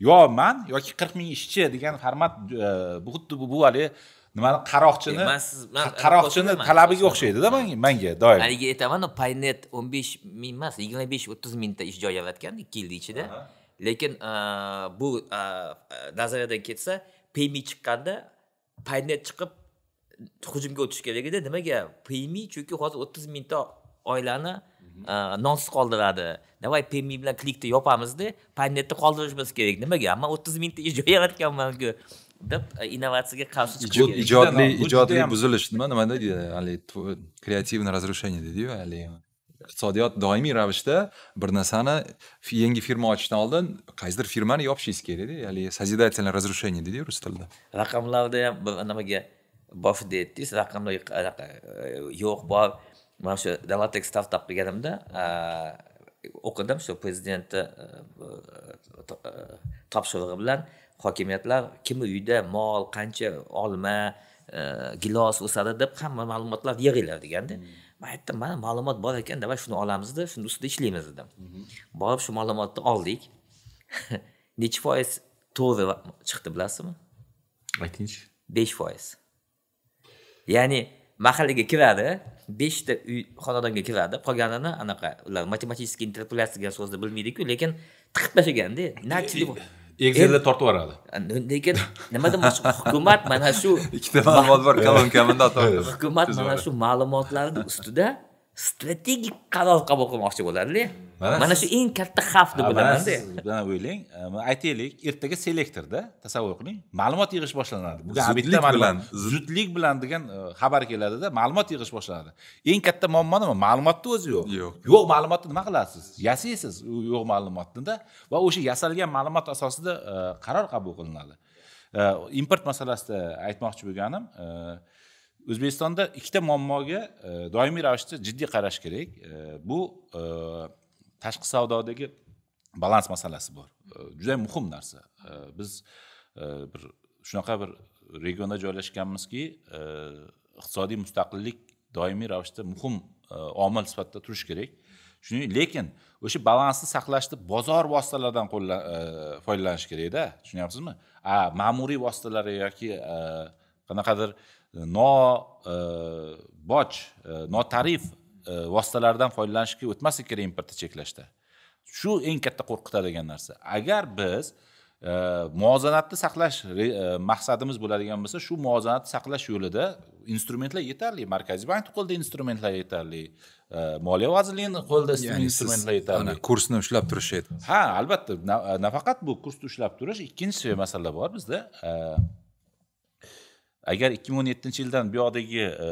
yo man yoki qirq ming ishchi degan format e, bu xuddi bu haligi nimani qaroqchini e, qaroqchini talabiga o'xshaydida manga doim haligi aytaman paynet o'n besh ming emas yigirma besh o'ttiz mingta ish joy yaratgan ikki yil ichida lekin e, bu nazariyadan ketsa pmi chiqqanda paynet chiqib hujumga o'tish kerak edi nimaga pmi chunki hozir o'ttiz mingta oilani nonsiz э, qoldiradi давай pemi bilan klikni yopamizda paynnetni qoldirishimiz kerak nimaga hamma o'ttiz mingta ijod yaratganmanku deb innovatsiyaga qarshi chiqish kerak ijodli ijodiy buzilish nima nima deydi haligi kreativniy разрушение deydiyu haligi iqtisodiyot doimiy ravishda bir narsani yangi firma ochishdan oldin qaysidir firmani yopishingiz kerakda haligi созидательное разрушение deydiyu rus tilida raqamlarda ham bir nimaga boshida aytdingiz raqamlar yo'q bor mana shu davlatdagi startap qilganimda o'qidim shu prezidentni e, e, e, topshirig'i bilan hokimiyatlar kimni uyida mol qancha olma gilos o'sadi deb hamma ma'lumotlar yig'inglar deganda hmm. man aytdim mana ma'lumot bor ekan давай shuni olamizda shuni ustida ishlaymiz dedim hmm hmm. borib shu ma'lumotni oldik [laughs] nechi foiz to'g'ri chiqdi bilasizmi aytingchi besh foiz ya'ni mahallaga kiradi beshta uy xonadonga kiradi qolganini anaqa ular matematический interpolyatsiya degan so'zni bilmaydiku lekin tiqib tashlaganda egzilda tortib yuboradi lekin nima demoqchi hukumat mana shu [laughs] ikkita ma'lumot bor kalon kamida hukumat mana shu ma'lumotlarni ustida strategik qaror qabul qilmoqchi bo'ladida mana shu eng katta xavf deb bilaman mana o'ylang e, aytaylik ertaga selektorda tasavvur qiling ma'lumot yig'ish boshlanadi zudlik bilan zudlik bilan degan e, xabar keladida ma'lumot yig'ish boshlanadi eng katta muammo nima ma'lumotni o'zi yo'q yo'q yo'q ma'lumotni nima qilasiz yasaysiz yo'q ma'lumotnida va o'sha yasalgan ma'lumot asosida e, qaror qabul qilinadi import masalasida aytmoqchi bo'lganim o'zbekistonda ikkita muammoga doimiy ravishda jiddiy qarash kerak bu tashqi savdodagi balans masalasi bor juda muhim narsa biz e, bir shunaqa bir regionda joylashganmizki e, iqtisodiy mustaqillik doimiy ravishda muhim e, omil sifatida turishi kerak shuning lekin o'sha balansni saqlashni bozor vositalaridan foydalanish kerakda tushunyapsizmi a ma'muriy vositalar yoki qanaqadir no noboj notarif E, vositalardan foydalanishga o'tmaslik kerak importni cheklashda shu eng katta qo'rqitadigan narsa agar biz e, muvozanatni saqlash e, maqsadimiz bo'ladigan bo'lsa shu muvozanatni saqlash yo'lida instrumentlar yetarli markaziy bankni qo'lida instrumentlar yetarli moliya vazirligini qo'lida instrumentlar yetarli kursni ushlab turish ha albatta nafaqat bu kursni ushlab turish ikkinchi masala bor bizda agar ikki ming o'n yettinchi yildan buyoqdagi e,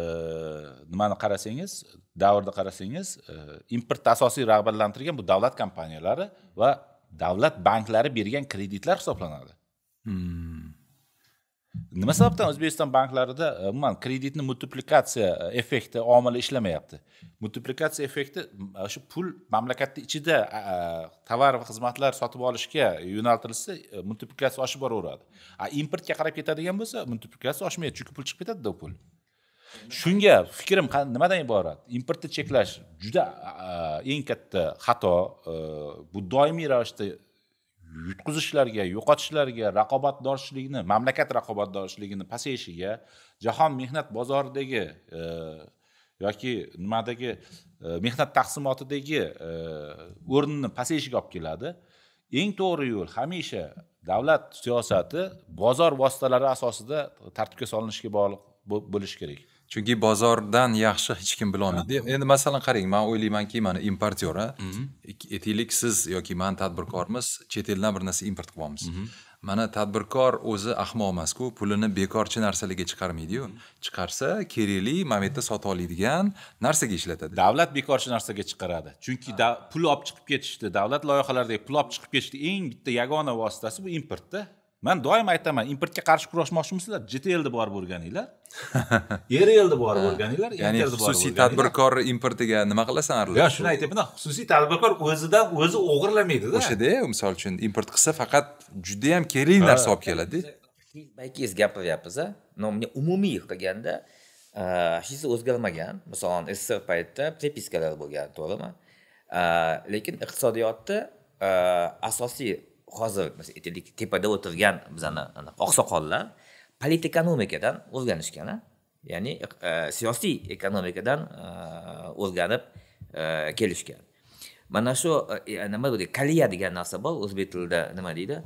nimani qarasangiz davrni qarasangiz e, importni asosiy rag'batlantirgan bu davlat kompaniyalari va davlat banklari bergan kreditlar hisoblanadi hmm. nima sababdan o'zbekiston banklarida e, umuman kreditni multiplikatsiya e, effekti omili ishlamayapti multiplikatsiya effekti e, shu pul mamlakatni ichida tovar va xizmatlar sotib olishga yo'naltirilsa multiplikatsiya oshib boraveradi a importga qarab ketadigan bo'lsa multiplikatsiya oshmaydi chunki pul chiqib ketadida pul shunga fikrim nimadan iborat importni cheklash juda eng katta xato bu doimiy ravishda yutqizishlarga yo'qotishlarga raqobatdoshlikni mamlakat raqobatdoshligini pasayishiga jahon mehnat bozoridagi e, yoki nimadagi e, mehnat taqsimotidagi e, o'rnini pasayishiga olib keladi eng to'g'ri yo'l hamisha davlat siyosati bozor vositalari asosida tartibga solinishga bog'liq bo'lishi kerak chunki bozordan yaxshi hech kim bilolmaydi endi masalan qarang man o'ylaymanki mana importyor aytaylik mhm. siz yoki man tadbirkormiz chet eldan bir narsa import qilyapmiz mhm. mana tadbirkor o'zi ahmoq emasku pulini bekorchi narsalarga chiqarmaydiyu mhm. chiqarsa kerakli momentda sota oladigan narsaga ishlatadi davlat bekorchi narsaga chiqaradi chunki pul olib chiqib ketishni davlat loyihalaridagi pul olib chiqib ketishni eng bitta yagona vositasi bu importda man doim aytaman importga qarshi kurashmoqchimisizlar chet elda borib o'rganinglar yer [laughs] elda borib o'rganinglar ya'ni xususiy tadbirkor importiga nima qilasan aralash yo'q shuni aytyapman xususiy tadbirkor o'zidan o'zi o'g'irlamaydida o'shada misol uchun import qilsa faqat judayam kerakli narsa olib keladida keys gapiryapmiz но мне umumiy qilganda hech narsa o'zgarmagan masalan sssr paytida prepiskalar bo'lgan to'g'rimi lekin iqtisodiyotda asosiy hozir aytaylik tepada o'tirgan bizani oqsoqollar ekonomikadan o'rganishgan ya'ni e, e, siyosiy ekonomikadan e, o'rganib kelishgan mana shu nima deydi kaliya degan narsa bor o'zbek tilida nima deydi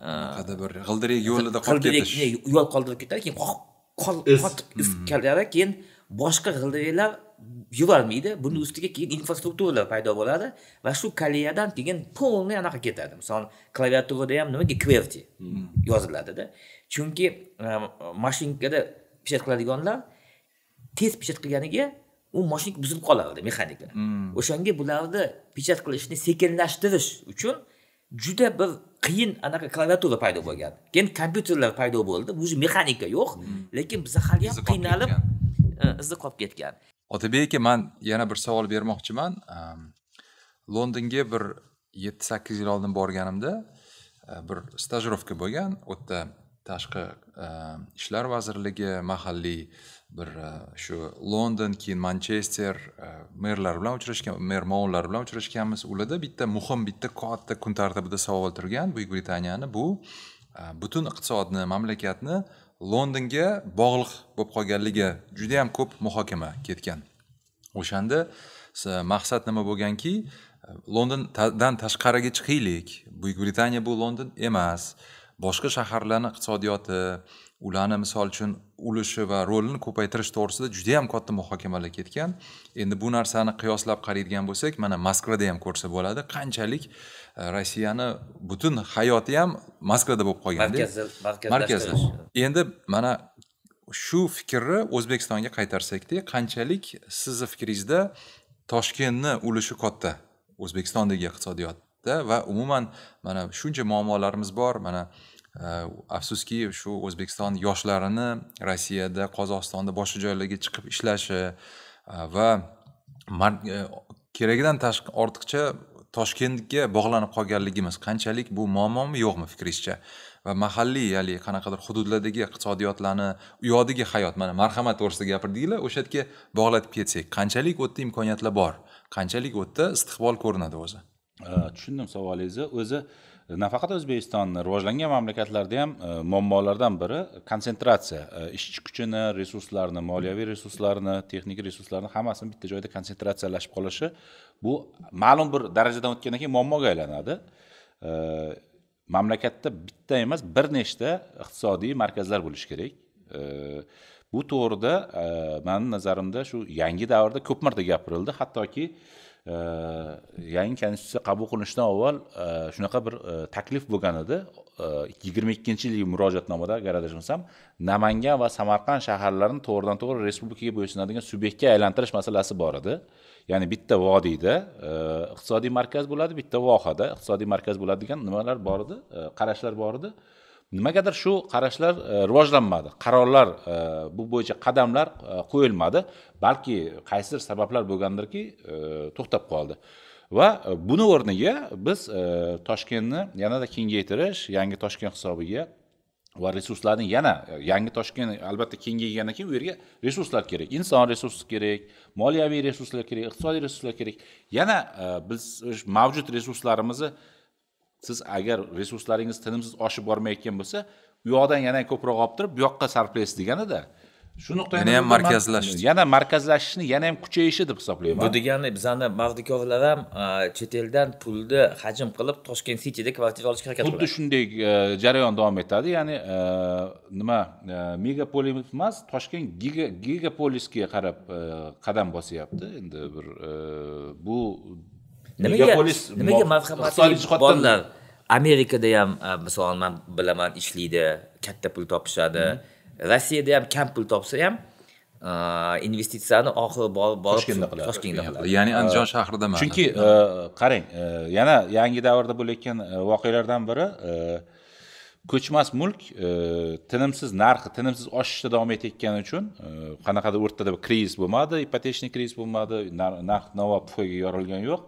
qanaqa bir g'ildirak yo'lida qolib ketish yo'l qoldirib ketadi keyin qotib mm-hmm. kalyada keyin boshqa g'ildiraklar yuvolmaydi buni ustiga keyin infrastrukturalar paydo bo'ladi va shu kaliyadan keyin полный anaqa ketadi misol klaviaturada ham nimaga qwerty hmm. yoziladida chunki ehm, mashinkada pishat qiladiganlar tez pishat qilganiga u moshinka buzilib qolardi mexanika hmm. o'shanga bularni pechat qilishni sekinlashtirish uchun juda bir qiyin anaqa klaviatura paydo bo'lgan keyin kompyuterlar paydo bo'ldi уже mexanika yo'q hmm. lekin biza ham qiynalib izi qolib ketgan otabek aka man yana bir savol bermoqchiman londonga bir yetti sakkiz yil oldin borganimda e, bir stajirovka bo'lgan u yerda tashqi e, ishlar vazirligi mahalliy bir e, shu london keyin manchester merlar bilan uchrashgan mer moullar bilan uchrashganmiz ularda bitta muhim bitta katta kun tartibida savol turgan buyuk britaniyani bu butun iqtisodni mamlakatni londonga bog'liq bo'lib qolganligi juda yam ko'p muhokama ketgan o'shanda maqsad nima bo'lganki londondan tashqariga chiqaylik buyuk britaniya bu london emas boshqa shaharlarni iqtisodiyoti ularni misol uchun ulushi va rolini ko'paytirish to'g'risida juda yam katta muhokamalar ketgan endi bu narsani qiyoslab qaraydigan bo'lsak mana moskvada ham ko'rsa bo'ladi qanchalik rossiyani э, butun hayoti ham moskvada bo'lib qolgan markazda endi mana shu fikrni o'zbekistonga qaytarsakda qanchalik sizni fikringizda toshkentni ulushi katta o'zbekistondagi iqtisodiyotda va umuman mana shuncha muammolarimiz bor mana e, afsuski shu o'zbekiston yoshlarini rossiyada qozog'istonda boshqa joylarga chiqib ishlashi e, va e, keragidan tashqi ortiqcha toshkentga bog'lanib qolganligimiz qanchalik bu muammomi yo'qmi fikringizcha va mahalliy ya'ni qanaqadir hududlardagi iqtisodiyotlarni u yoqdagi hayot mana marhamat to'g'risida gapirdinglar o'sha yerga bog'latib ketsak qanchalik u yerda imkoniyatlar bor qanchalik u yerda istiqbol ko'rinadi o'zi tushundim savolingizni o'zi uh, nafaqat o'zbekistonni rivojlangan mamlakatlarda ham e, muammolardan biri konsentratsiya e, ishchi kuchini resurslarni moliyaviy resurslarni texnik resurslarni hammasini bitta joyda konsentratsiyalashib qolishi bu ma'lum bir darajadan o'tgandan keyin muammoga aylanadi e, mamlakatda bitta emas bir nechta iqtisodiy markazlar bo'lishi kerak bu to'g'rida mani nazarimda shu yangi davrda ko'p marta gapirildi hattoki Э, yangi konstitutsiya qabul qilinishidan avval э, shunaqa bir э, taklif bo'lgan edi yigirma ikkinchi yilgi murojaatnomada agar adashmasam namangan va samarqand shaharlarini to'g'ridan to'g'ri respublikaga bo'ysunadigan subyektga aylantirish masalasi bor edi ya'ni bitta vodiyda e, iqtisodiy markaz bo'ladi bitta vohada iqtisodiy markaz bo'ladigan nimalar bor edi e, qarashlar bor edi nimagadir shu qarashlar e, rivojlanmadi qarorlar e, bu bo'yicha qadamlar e, qo'yilmadi balki qaysidir sabablar bo'lgandirki to'xtab qoldi va buni o'rniga biz toshkentni yanada kengaytirish yangi toshkent hisobiga va resurslarni yana yangi toshkent albatta kengaygandan keyin u yerga resurslar kerak inson resursi kerak moliyaviy resurslar kerak iqtisodiy resurslar kerak yana biz mavjud resurslarimizni siz agar resurslaringiz tinimsiz oshib bormayotgan bo'lsa u yoqdan yana ko'proq olib turib bu yoqqa sarflaysiz deganida shu nuqtai yana ham markazlashish yana markazlashishni yana ham kuchayishi deb hisoblayman bu degani bizani mag'dikorlar ham chet eldan pulni hajm qilib toshkent sitida kvartira olishga harakat qiladi xuddi shunday e, jarayon davom etadi ya'ni e, nima e, megapolis emas toshkent gigapolisga qarab qadam bosyapti endi bir bu nimaga nimaga maslahatli bolalar amerikada ham e, misol man bilaman ishlaydi katta pul topishadi rossiyada ham kam pul topsa ham e, investitsiyani oxiri borib borib toshkentda qiladi toshkentda qiladi ya'ni andijon shahrida chunki e, qarang yana yangi davrda bo'layotgan voqealardan biri ko'chmas mulk tinimsiz narxi tinimsiz oshishda davom etayotgani uchun qanaqadir o'rtada bir kriz bo'lmadi ipotechniy kriz bo'lmadi narx navo pufaga yorilgani yo'q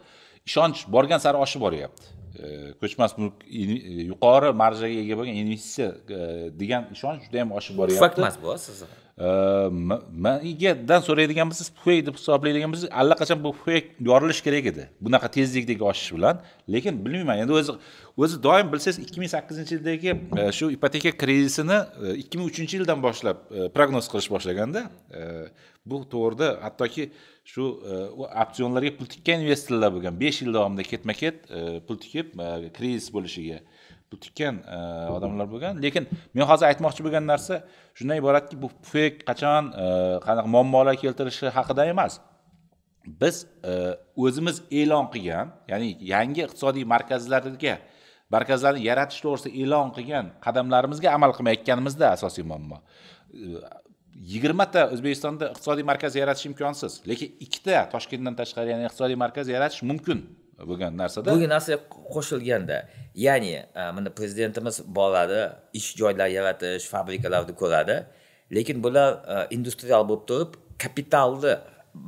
ishonch borgan sari oshib boryapti e, ko'chmas mulk e, yuqori marjaga ega bo'lgan investitsiya e, degan ishonch juda yam oshib boryapti fakt emas bu sizni manigadan so'raydigan bo'lsangiz pufek deb hisoblaydigan bo'lsangiz allaqachon bu pufek yorilish kerak edi bunaqa tezlikdagi oshish bilan lekin bilmayman endi o'zi o'zi doim bilsangiz ikki ming sakkizinchi yildagi shu ipoteka krizisini ikki ming uchinchi yildan boshlab prognoz qilish boshlaganda bu to'g'rida hattoki shu opsionlarga e, pul tikkan investorlar bo'lgan besh yil davomida ketma ket e, pul tikib e, krizis bo'lishiga pul tikkan odamlar bo'lgan lekin men hozir aytmoqchi bo'lgan narsa shundan iboratki bu fek qachon qanaqa muammolar keltirishi haqida emas biz o'zimiz e'lon qilgan ya'ni yangi iqtisodiy markazlarga markazlarni yaratish to'g'risida e'lon qilgan qadamlarimizga amal qilmayotganimizda asosiy muammo yigirmata o'zbekistonda iqtisodiy markaz yaratish imkonsiz lekin ikkita toshkentdan tashqari ya'ni iqtisodiy markaz yaratish mumkin bo'lgan narsada bu narsa qo'shilganda ya'ni e, mana prezidentimiz boradi ish joylari yaratish fabrikalarni ko'radi lekin bular e, industrial bo'lib turib kapitalni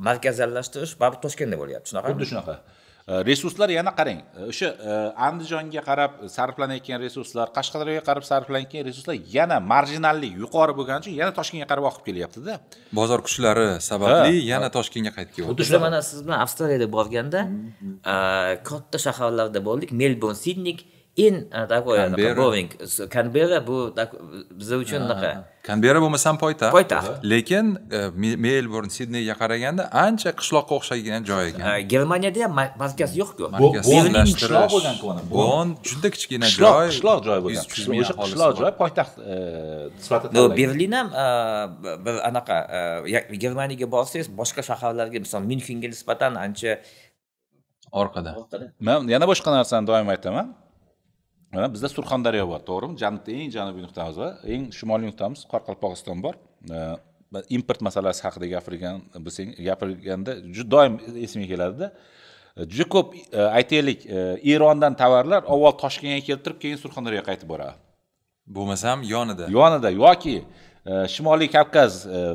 markazallashtirish baribir toshkentda bo'lyapti shunaqa xuddi shunaqa E, resurslar yana qarang e, o'sha e, andijonga qarab sarflanayotgan resurslar qashqadaryoga qarab sarflanayotgan resurslar yana marjinallik yuqori bo'lgani uchun yana toshkentga qarab oqib kelyaptida bozor kuchlari sababli yana toshkentga qaytib kelyapti xuddi shu mana siz bilan avstraliyada borganda hmm. katta shaharlarda bo'ldik melbourne sidnik in такой goving kanbera bu biza uchun unaqa kanbera bo'lmasam poytaxt poytaxt lekin e, melburn sidneyga qaraganda ancha qishloqqa o'xshagan joy ekan germaniyada ham markaz yo'qku qishloq bo'lgan bon juda kichkina joy qishloq joy bo'lgan qishloq joy poytaxt e, sifatida berlin ham e, bir anaqa germaniyaga borsangiz boshqa shaharlarga misol myunxenga nisbatan ancha orqada man yana boshqa narsani doim aytaman mana bizda surxondaryo bor to'g'rimi janubda eng janubiy nuqtamiz va eng shimoliy nuqtamiz qoraqalpog'iston bor import masalasi haqida gapirgan bo'lsang gapirganda juda doim esimga keladida e, juda ko'p e, aytaylik e, erondan tovarlar avval toshkentga keltirib keyin surxondaryoga qaytib boradi bo'lmasam yonida yonida yoki shimoliy kavkaz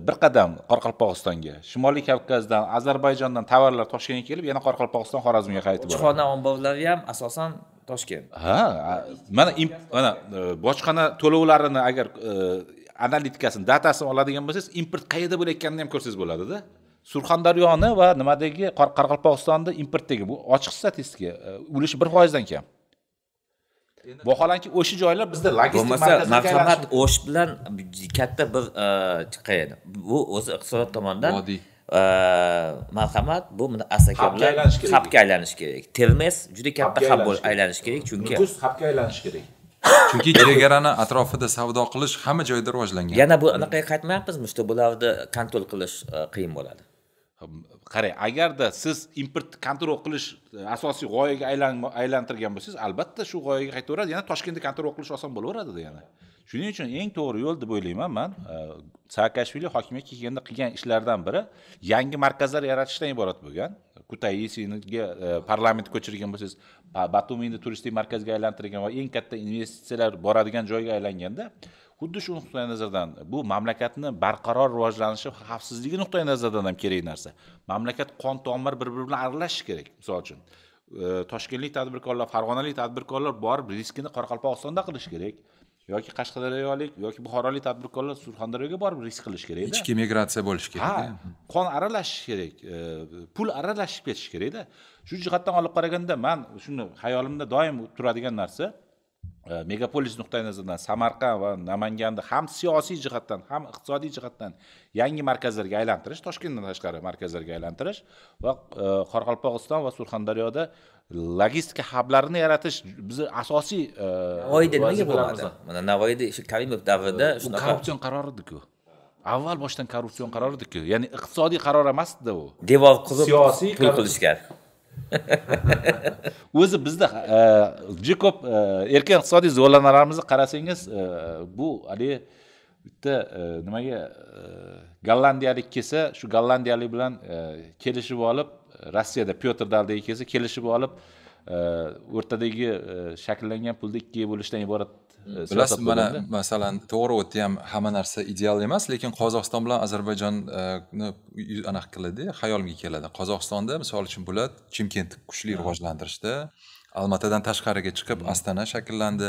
bir qadam qoraqalpog'istonga shimoliy kavkazdan ozarbayjondan tovarlar toshkentga kelib yana qoraqalpog'iston xorazmga qaytib boradi uch omborlari ham asosan toshkent ha mana mana e, bojxona to'lovlarini agar e, analitikasini datasini oladigan bo'lsangiz import qayerda bo'layotganini ham ko'rsangiz bo'ladida surxondaryoni va nimadagi qoraqalpog'istonni importdagi bu ochiq statistika e, ulushi bir foizdan kam vaholanki o'sha joylar bizda logistik bo'lmasa marhamat o'sh bilan katta bir chiqadi bu o'zi iqtisodiyot tomonidan vodiy marhamat bu asaka bilan xapga aylanishi kerak termes juda katta xap bo'lib aylanishi kerak chunki nukus xapga aylanishi kerak chunki chegarani atrofida savdo qilish hamma joyda rivojlangan yana bu anaqaga qaytmayapmizmi что bularni kontrol qilish e, qiyin bo'ladi qarang agarda siz importni kontrol qilish e, asosiy g'oyaga aylantirgan bo'lsangiz albatta shu g'oyaga qaytaveradi yana toshkentni kontrol qilish oson bo'laveradida yana shuning uchun eng to'g'ri yo'l deb o'ylayman man saakashvili hokimiyatga kelganda qilgan ishlaridan biri yangi markazlar yaratishdan iborat bo'lgan kutaisiga e, parlament ko'chirgan bo'lsangiz batumiyni turistik markazga aylantirgan va eng katta investitsiyalar boradigan joyga aylanganda xuddi shu nuqtai nazardan bu mamlakatni barqaror rivojlanishi xavfsizligi nuqtai nazaridan ham kerak narsa mamlakat qon tomir bir biri bilan aralashishi kerak misol uchun toshkentlik tadbirkorlar farg'onalik tadbirkorlar borib riskini qoraqalpog'istonda qilishi kerak yoki qashqadaryolik yoki buxorolik tadbirkorlar surxondaryoga borib risk qilish kerakda ichki migratsiya bo'lishi kerak ha qon aralashishi kerak e, pul aralashib ketishi kerakda shu jihatdan olib qaraganda man shuni hayolimda doim turadigan narsa megapolis nuqtai nazaridan samarqand va namanganni ham siyosiy jihatdan ham iqtisodiy jihatdan yangi markazlarga aylantirish toshkentdan tashqari markazlarga aylantirish va qoraqalpog'iston va surxondaryoda logistika hablarini yaratish bizni asosiy navoiyda nimaga bo'lmadi mana navoiyda shu karimov davrida shunaqa korrupsion qaror ediku avval boshdan korrupsion qaror ediku ya'ni iqtisodiy qaror emasdi u devor qurib siyosiy pul qilishgan [laughs] o'zi bizda e, juda ko'p e, erkin iqtisodiy zo'rlanalarimizni qarasangiz e, bu haligi bitta nimaga gollandiyalik kelsa shu gollandiyalik bilan kelishib olib rossiyada pyotr daldagi kelsa kelishib olib o'rtadagi shakllangan pulni ikkiga bo'lishdan iborat bilasizmi mana masalan to'g'ri u ham hamma narsa ideal emas lekin qozog'iston bilan ozarbayjonni э, anaqa qiladida xayolimga keladi qozog'istonda misol uchun bular chimkentni kuchli rivojlantirishda almatadan tashqariga chiqib hmm. astana shakllandi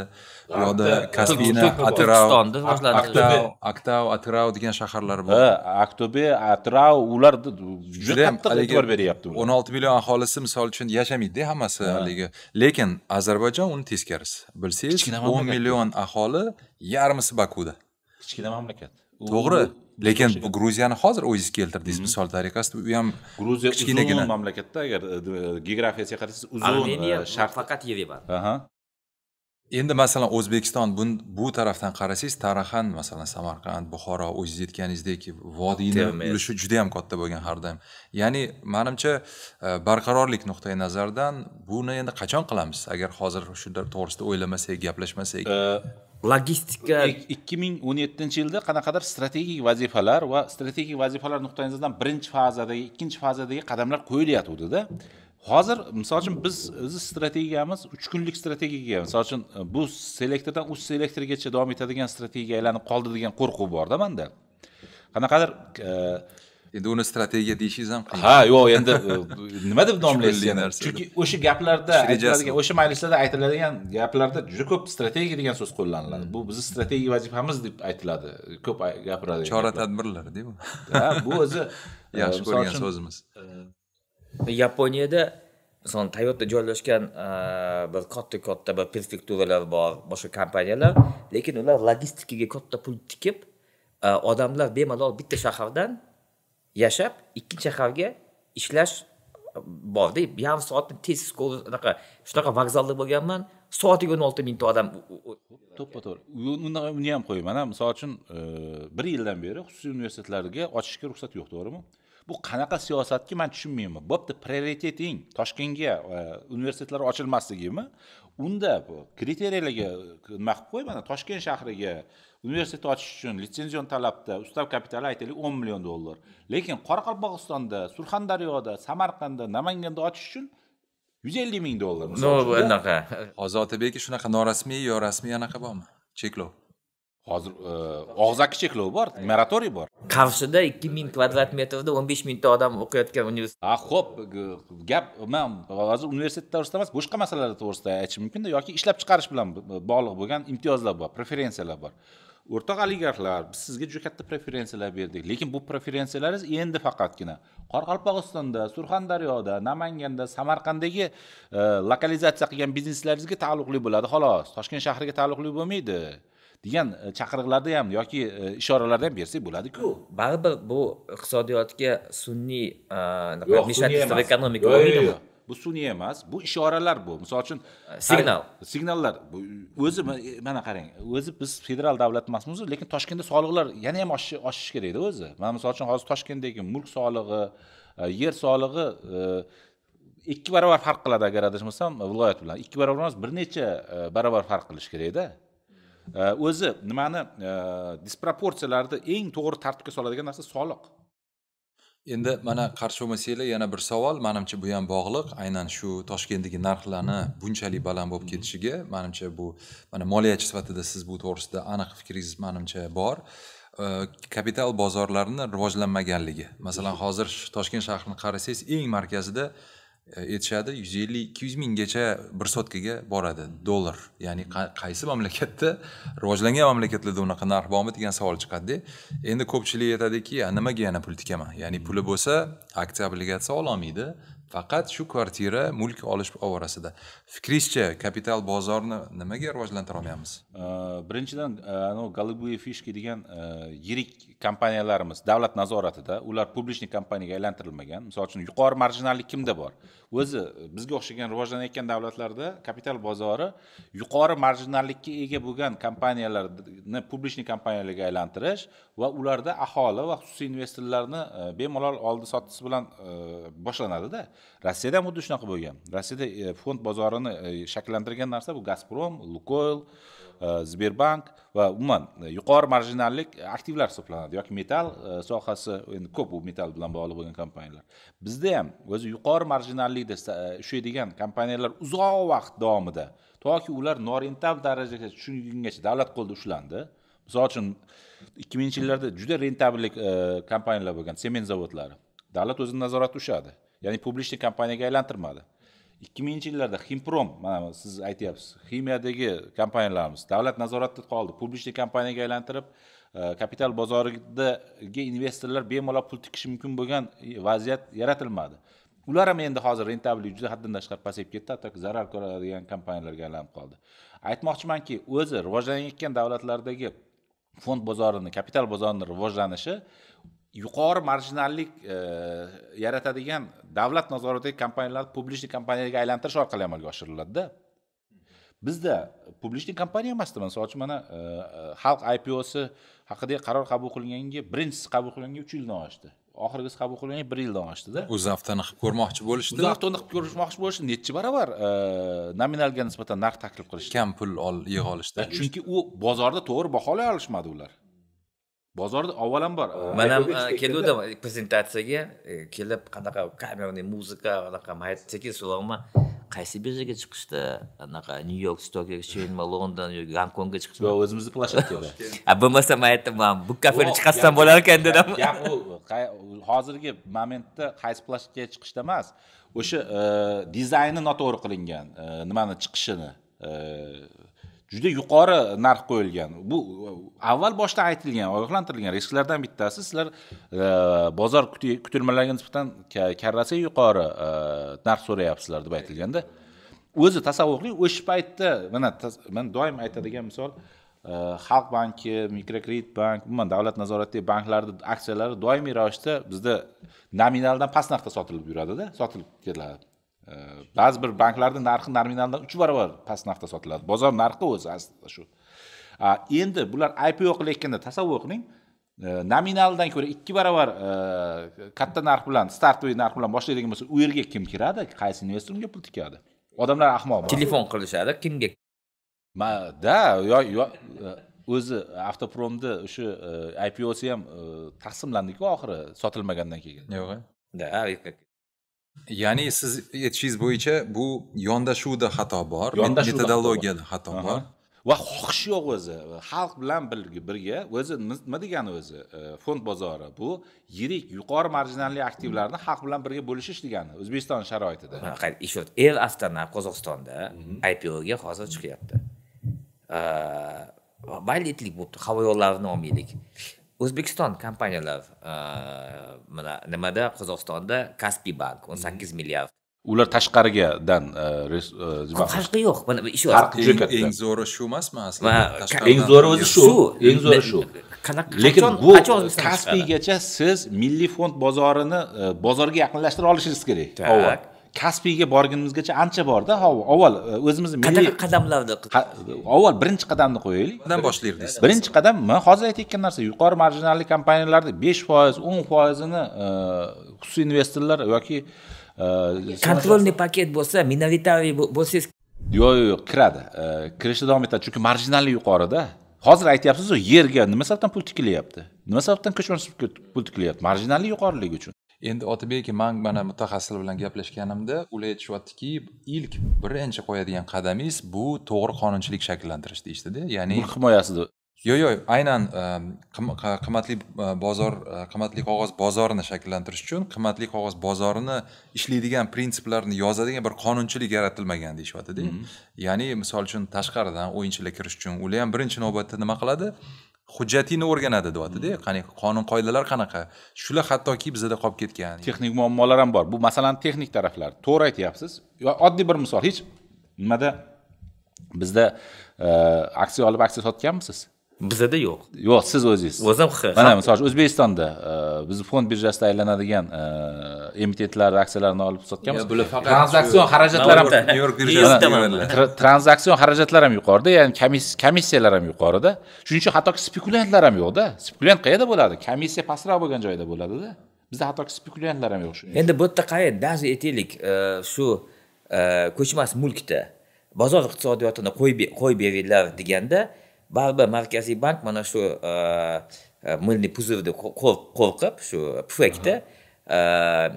bu yoqda kaspiyni atrau aktau atrau degan shaharlar bor aktobe atrau ular juda qattiq e'tibor beryapti o'n olti million aholisi misol uchun yashamaydida hammasi haligi lekin ozarbayjon uni teskarisi bilsangiz o'n million aholi yarmisi bakuda kichkina mamlakat to'g'ri lekin bu gruziyani hozir o'zingiz keltirdingiz misol tariqasida u ham gruziya kichkinagina mamlakatda agar e, e, geografiyasiga qarasangiz uzun e, sharq faqat aha endi masalan o'zbekiston bu tarafdan qarasangiz tarahan masalan samarqand buxoro o'ziz aytganingizdek vodiyni ulushi juda yam katta bo'lgan har doim ya'ni manimcha barqarorlik nuqtai nazaridan buni endi qachon qilamiz agar hozir shular to'g'risida o'ylamasak gaplashmasak logistika e, ikki ming o'n yettinchi yilda qanaqadir strategik vazifalar va strategik vazifalar nuqtai nazaridan birinchi fazadagi ikkinchi fazadagi qadamlar qo'yilyotgandida hozir misol uchun biz o'zi strategiyamiz uch kunlik strategiyaga misol uchun e, bu selektordan uch selektorgacha davom etadigan strategiya aylanib qoldi degan qo'rquv borda manda qanaqadir e, endi uni strategiya deyishingiz ham qiyin ha yo'q endi nima deb nomlaysiz chunki o'sha gaplarda aytiladigan o'sha majlislarda aytiladigan gaplarda juda ko'p strategiya degan so'z qo'llaniladi bu bizni strategiya vazifamiz deb aytiladi ko'p gapiradi chora tadbirlarda ha bu o'zi [laughs] e, yaxshi ko'rgan so'zimiz e, yaponiyada masalan toyota joylashgan e, bir katta katta bir prefekturalar bor boshqa kompaniyalar lekin ular logistikaga katta pul tikib odamlar bemalol bitta shahardan yashab ikkinchi shaharga ishlash borda yarim soatni tez anaqa shunaqa vokzalda bo'lganman soatiga o'n olti mingta odam to'ppa to'g'ri uni ham qo'ying mana misol uchun e, bir yildan beri xususiy universitetlarga ochishga ruxsat yo'q to'g'rimi bu qanaqa siyosatki man tushunmayman bo'pti prioriteting toshkentga e, universitetlar ochilmasligimi unda kriteriyalarga e, nima qilib qo'y mana toshkent shahriga universitet ochish uchun litsenzion talabda ustav kapitali aytaylik o'n million dollar lekin qoraqalpog'istonda surxondaryoda samarqandda namanganda ochish uchun yuz ellik ming dollar anaqa hozir otabek aka shunaqa norasmiy yo rasmiy anaqa bormi cheklov hozir e, og'zaki cheklov bor moratoriy bor qarshida ikki ming kvadrat metrda o'n besh mingta odam o'qiyotgan universitet a ho'p gap man hozir universitet to'g'risida emas boshqa masalalar to'g'risida aytishim mumkinda yoki ishlab chiqarish bilan bog'liq bo'lgan imtiyozlar bor preferensiyalar bor o'rtoq oligarxlar biz sizga juda katta preferensiyalar berdik lekin bu preferensiyalaringiz endi faqatgina qoraqalpog'istonda surxondaryoda namanganda samarqanddagi e, lokalizatsiya qilgan bizneslaringizga taalluqli bo'ladi xolos toshkent shahriga taalluqli bo'lmaydi degan e, chaqiriqlarda ham yoki e, ishoralarda ham bersak bo'ladiku baribir bu iqtisodiyotga sun'iy e, yo'q ekonomika bo'lmaydimi bu sun'iy emas bu ishoralar bu misol uchun signal signallar o'zi mana qarang o'zi biz federal davlat emasmiz lekin toshkentda soliqlar yana ham oshishi kerakda o'zi man misol uchun hozir toshkentdagi mulk solig'i e, yer solig'i e, ikki barobar farq qiladi agar adashmasam viloyat bilan ikki barobar emas bir necha e, barobar farq qilishi kerakda o'zi nimani disproporsiyalarni eng to'g'ri tartibga soladigan narsa soliq endi mana qarshi bo'lmasanglar yana bir savol manimcha bu ham bog'liq aynan shu toshkentdagi narxlarni bunchalik baland bo'lib ketishiga manimcha bu mana moliyachi sifatida siz bu to'g'risida aniq fikringiz manimcha bor kapital bozorlarini rivojlanmaganligi masalan hozir toshkent shahrini qarasangiz eng markazida aytishadi yuz ellik ikki yuz minggacha bir sotkaga boradi dollar ya'ni qaysi mamlakatda rivojlangan mamlakatlarda unaqa narx bormi degan savol chiqadida endi ko'pchilik aytadiki nimaga yana pul tikaman ya'ni puli bo'lsa aksiya obligatsiya ololmaydi faqat shu kvartira mulk olish ovorasida fikringizcha kapital bozorini nimaga rivojlantira olmayapmiz birinchidan e, anavi голубые фишки degan e, yirik kompaniyalarimiz davlat nazoratida ular publichnik kompaniyaga aylantirilmagan misol uchun yuqori marjinallik kimda bor o'zi e, bizga o'xshagan rivojlanayotgan davlatlarda kapital bozori yuqori marjinallikka ega bo'lgan kompaniyalarni publichniy kompaniyalarga aylantirish va ularda aholi va xususiy investorlarni e, bemalol oldi sotdisi bilan e, boshlanadida rossiyada ham xuddi shunaqa bo'lgan rossiyada fond bozorini shakllantirgan narsa bu gazprom lukoyl E, sberbank va umuman e, yuqori marjinallik e, aktivlar hisoblanadi yoki metal sohasi endi ko'p u metal bilan bog'liq bo'lgan kompaniyalar bizda ham o'zi yuqori marjinallikda ushlaydigan kompaniyalar uzoq vaqt davomida toki ular norentabl darajaga tushgungacha davlat qo'lida ushlandi misol uchun ikki mingchi yillarda juda rentabellik kompaniyalar bo'lgan sement zavodlari davlat o'zini nazoratida ushladi ya'ni publichniy kompaniyaga aylantirmadi ikki minginchi yillarda himprom mana siz aytyapsiz ximiyadagi kompaniyalarimiz davlat nazoratida qoldi publichniy kompaniyaga aylantirib e, kapital bozoriga investorlar bemalol pul tikishi mumkin bo'lgan vaziyat yaratilmadi ular ham endi hozir rentabli juda haddan tashqari pasayib ketdi hattoki zarar ko'radigan kompaniyalarga aylanib qoldi aytmoqchimanki o'zi rivojlanayotgan davlatlardagi fond bozorini kapital bozorini rivojlanishi yuqori marjinallik e, yaratadigan davlat nazoratidagi kompaniyalarni publichniy kompaniyaga aylantirish orqali amalga oshiriladida bizda publichniy kompaniya emasdi misol uchun mana e, e, xalq iposi haqidagi qaror qabul qilinganga birinchisi qabul qilinganga uch yildan oshdi oxirgisi qabul qilinganga bir yildan oshdida uzaftani qilib ko'rmoqchi bo'lishdi uzaftani qilib ko'rishmoqchi bo'lishdi nechi barobar e, nominalga nisbatan narx taklif qilishdi kam pul yig'a olishdi chunki u bozorda to'g'ri baholay olishmadi ular bozorda avvalambor man ham keldim prezentatsiyaga e, kelib qanaqa kamerный muzika anaqa man sekin so'rayapman qaysi birjaga chiqishda anaqa nyu york stok ekschenjmi london yoki gonkongga chiqishmi yo'q o'zimizni площадка a bo'lmasa man aytdim man bu kafeni chiqarsam ekan dedim gap u hozirgi momentda qaysi plashadkaga chiqishda emas o'sha e, dizayni noto'g'ri qilingan e, nimani chiqishini juda yuqori narx qo'yilgan bu avval boshdan aytilgan ogohlantirilgan risklardan bittasi sizlar e, bozor kutilmalarga nisbatan karrasi yuqori e, narx so'rayapsizlar deb aytilganda o'zi tasavvur qiling o'sha paytda mana man doim aytadigan misol e, xalq banki mikrokredit bank umuman davlat nazoratidagi banklarni aksiyalari doimiy ravishda bizda nominaldan past narxda sotilib yuradida sotilib ketiladi ba'zi bir banklarda narxi nominaldan uch barobar past narxda sotiladi bozor narxi o'zi aslida shu endi bular ipo qilayotganda tasavvur qiling e, nominaldan ko'ra ikki barobar e, katta narx bilan startoviy narx bilan boshlaydigan bo'lsa u yerga kim kiradi qaysi investor unga pul tikadi odamlar ahmoq telefon qilishadi kimga da yo e, o'zi avtopromni o'sha iposi ham taqsimlandiku oxiri sotilmagandan keyin yo'q da ya'ni siz aytishingiz e, bo'yicha bu yondashuvda xato bor metodologiyada xato bor va xohish yo'q o'zi xalq bilan birga o'zi nima degani o'zi e, fond bozori bu yirik yuqori marjinalli aktivlarni xalq bilan birga bo'lishish degani o'zbekiston sharoitida qayta el avtonab qozog'istonda mhm. ipoga hozir chiqyapti balletlik e, bo'libdi havo yo'llarini olmaylik o'zbekiston kompaniyalar uh, mana nimada qozog'istonda kaspiy bank o'n sakkiz milliard ular tashqarigadan uh, uh, farqi yo'q mana ishonch juda katta eng zo'ri shu emasmi aslida eng zo'ri o'zi shu eng zo'ri shu lekin bu kaspiygacha siz milliy fond bozorini bozorga yaqinlashtira olishingiz kerak kaspiyga borgunimizgacha ancha borda avval e, o'zimizni qanaqa qadamlarni avval birinchi qadamni qo'yaylik nimadan boshlaylik deysiz birinchi qadam man hozir aytayotgan narsa yuqori marjinalli kompaniyalarni besh foiz o'n foizini e, xususiy investorlar yoki e, kontrolniy paket bo'lsa minoritariy bo'lsangiz yo'q yo'q kiradi kirishda davom etadi chunki marjinalli yuqorida hozir aytyapsizu yerga nima sababdan pul tikilyapti nima sababdan ko'chmas mulk pul tikilyapti marjinalli yuqoriligi uchun endi otabek man mana mutaxassis bilan gaplashganimda ular aytishyaptiki ilk birinchi qo'yadigan qadamingiz bu to'g'ri qonunchilik shakllantirish deyishdida ya'ni himoyasida yo'q yo'q aynan e, qimmatli e, bozor e, qimmatli qog'oz bozorini shakllantirish uchun qimmatli qog'oz bozorini ishlaydigan prinsiplarni yozadigan bir qonunchilik yaratilmagan deyishyaptida mm-hmm. ya'ni misol uchun tashqaridan o'yinchilar kirish uchun ular ham birinchi navbatda nima qiladi hujjatingni o'rganadi deyaptida hmm. qani qonun qoidalar qanaqa shular hattoki bizada qolib ketgan texnik muammolar ham bor bu masalan texnik taraflar to'g'ri aytyapsiz oddiy bir misol hech nimada bizda e, aksiya olib aksiya sotganmisiz bizada yo'q yo'q siz o'zingiz o'zim mana misol uchun o'zbekistonda e, biz fond birjasida aylanadigan e, emitentlarni aksiyalarini olib sotganmiz bular faqat tranzaksion xarajatlar ham nyu york birjasida tranzaksion xarajatlar ham yuqorida ya'ni komissiyalar ham yuqorida shuning uchun hattoki spekulyantlar ham yo'qda spekulyant qayerda bo'ladi komissiya pastroq bo'lgan joyda bo'ladida bizda hattoki spekulyantlar ham yo'q endi bu yerda qarang даже aytaylik e, shu ko'chmas mulkda bozor iqtisodiyotini qo'yib beringlar deganda baribir markaziy bank mana shu мыльный uh, пузырьni uh, qo'rqib shu pufakda uh,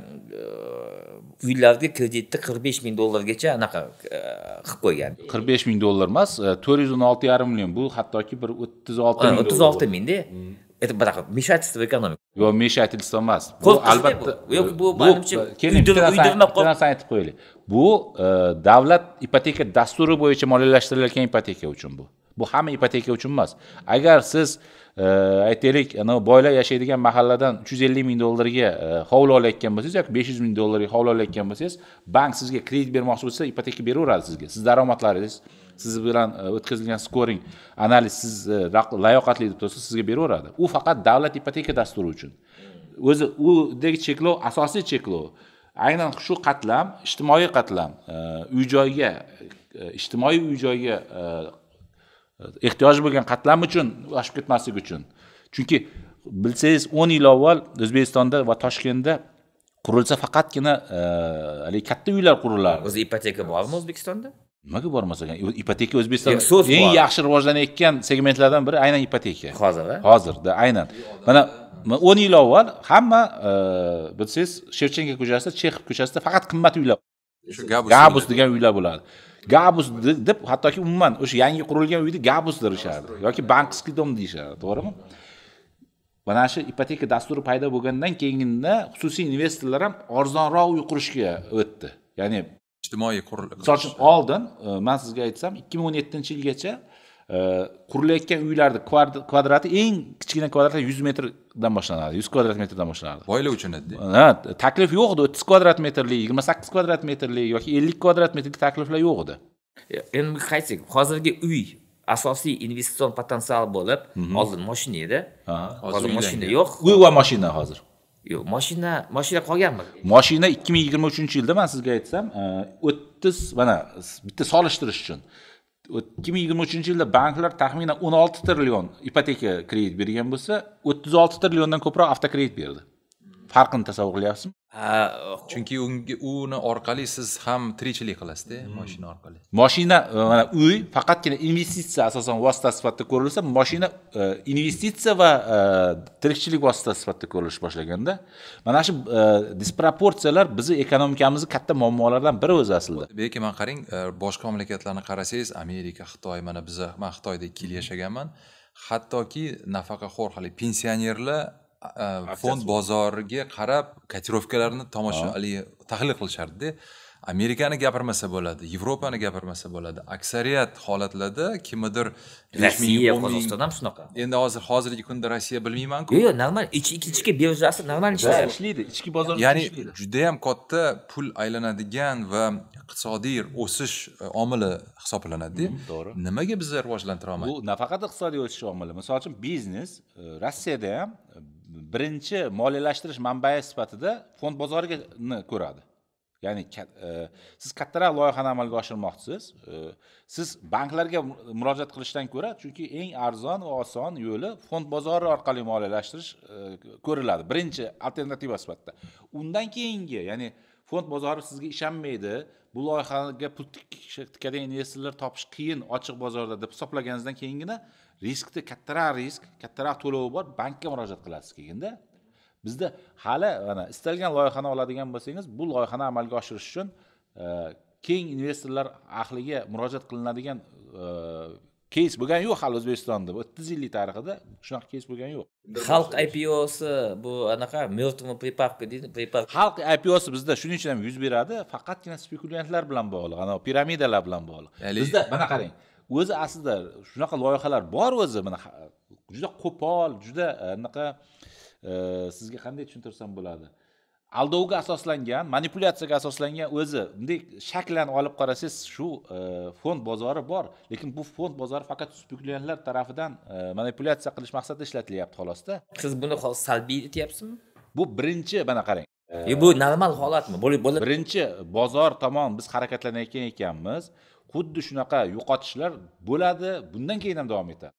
uylarga kreditni qirq besh ming dollargacha anaqa qilib qo'ygan qirq besh ming dollar emas to'rt yuz o'n olti yarim million bu hattoki bir o'ttiz olti ming o'ttiz olti mingda это bunaqa вмешательство экономика yo'q вмешательство emas bu albatta yo'q bu manimcha uydirma bitta narsani aytib qo'yaylik bu davlat ipoteka dasturi bo'yicha moliyalashtirilayotgan ipoteka uchun bu bu hamma ipoteka uchun emas agar siz e, aytaylik anavi boylar yashaydigan mahalladan uch yuz ellik ming dollarga e, hovli olayotgan bo'lsangiz yoki besh yuz ming dollarga hovli olayotgan bo'lsangiz bank sizga kredit bermoqchi bo'lsa ipoteka beraveradi sizga siz daromadlaringiz siz bilan e, o'tkazilgan skoring analiz siz layoqatli deb tursa sizga beraveradi u faqat davlat ipoteka dasturi uchun o'zi udagi cheklov asosiy cheklov aynan shu qatlam ijtimoiy qatlam uy joyga ijtimoiy uy joyga ehtiyoj bo'lgan qatlam uchun oshib ketmasligi uchun chunki bilsangiz o'n yil avval o'zbekistonda va toshkentda qurilsa faqatgina e, haligi katta uylar qurilardi o'zi ipoteka bormi o'zbekistonda nimaga bormasa ipoteka o'zbekistonda so'z eng yaxshi rivojlanayotgan segmentlardan biri aynan ipoteka hozir hozirda aynan mana o'n yil avval hamma e, bilsangiz shevchenka ko'chasida chexov ko'chasida faqat qimmat uylar shu gabus degan uylar bo'lardi gabus deb hattoki umuman o'sha yangi qurilgan uyni gabus derishadi yoki bankskiy dom deyishadi to'g'rimi mana shu ipoteka dasturi paydo bo'lgandan keyinda xususiy investorlar ham arzonroq uy qurishga o'tdi ya'ni ijtimoiy qurilish misol uchun oldin e, man sizga aytsam ikki ming o'n yettinchi yilgacha qurilayotgan uylarni kvadrati eng kichkina kvadrati yuz metrdan boshlanadi yuz kvadrat metrdan boshlanadi oila uchun ha taklif yo'q edi o'ttiz kvadrat metrli yigirma sakkiz kvadrat metrli yoki ellik kvadrat metrlik takliflar yo'q edi e, endi qaytsak hozirgi uy asosiy investitsion potensial bo'lib oldin moshina edi hozir moshina yo'q uy va moshina hozir yo'q moshina moshina qolganmi moshina ikki ming yigirma uchinchi yilda man sizga aytsam e, o'ttiz mana bitta solishtirish uchun ikki ming yigirma uchinchi yilda banklar taxminan o'n olti trillion ipoteka kredit bergan bo'lsa o'ttiz olti trilliondan ko'proq avtokredit berdi farqini tasavvur qilyapsizmi Oh. chunki uni orqali siz ham tirikchilik qilasizda hmm. moshina orqali moshina e, mana uy faqatgina investitsiya asosan vosita sifatida ko'rilsa moshina e, investitsiya va e, tirikchilik vositasi sifatida ko'rilish boshlaganda mana shu disproporsiyalar bizni ekonomikamizni katta muammolaridan biri o'zi aslida lekin mana qarang boshqa mamlakatlarni qarasangiz amerika xitoy mana biza man xitoyda ikki yil yashaganman hattoki nafaqaxo'r haligi pensionerlar E, fond bozoriga qarab kotirovkalarni tomosha haligi tahlil qilishardida amerikani gapirmasa bo'ladi yevropani gapirmasa bo'ladi aksariyat holatlarda kimnidir rossiya qozog'iston ham shunaqa endi hozir hozirgi kunda rossiya bilmaymanku yo'q yo'q normal ichki birjasi normal ishlaydi ishlaydi ichki bozor ya'ni judayam katta pul aylanadigan va iqtisodiy o'sish e, omili hisoblanadida to'g'ri nimaga biza rivojlantira olmaymiz bu nafaqat iqtisodiy o'sish omili misol uchun biznes e, rossiyada ham birinchi moliyalashtirish manbai sifatida fond bozoriga ko'radi ya'ni e, siz kattaroq loyihani amalga oshirmoqchisiz e, siz banklarga murojaat qilishdan ko'ra chunki eng arzon va oson yo'li fond bozori orqali moliyalashtirish e, ko'riladi birinchi alternativa sifatida undan keyingi ya'ni fond bozori sizga ishonmaydi bu loyihaga pul tikadigan investorlar topish qiyin ochiq bozorda deb hisoblaganingizdan keyingina riskni kattaroq risk kattaroq to'lovi bor bankka murojaat qilasiz keyinda bizda hali mana istalgan loyihani oladigan bo'lsangiz bu loyihani amalga oshirish uchun e, keng investorlar ahliga murojaat qilinadigan e, keys bo'lgani yo'q hali o'zbekistonda o'ttiz yillik tarixida shunaqa keys bo'lgani yo'q xalq iposi bu anaqa мертвому припавка deydi припавка xalq iposi bizda shuning uchun ham yuz beradi faqatgina spekulyantlar bilan bog'liq anavi piramidalar bilan bog'liq bizda mana qarang o'zi aslida shunaqa loyihalar bor o'zi mana juda qo'pol juda e, anaqa e, sizga qanday tushuntirsam bo'ladi aldovga asoslangan manipulyatsiyaga asoslangan o'zi bunday shaklan olib qarasangiz shu e, fond bozori bor lekin bu fond bozori faqat spekulyantlar tarafidan manipulyatsiya qilish maqsadida ishlatilyapti xolosda siz buni hozir salbiy aytyapsizmi bu birinchi mana qarang bu normal holatmi birinchi bozor tomon biz harakatlanayotgan ekanmiz xuddi shunaqa yo'qotishlar bo'ladi bundan keyin ham davom etadi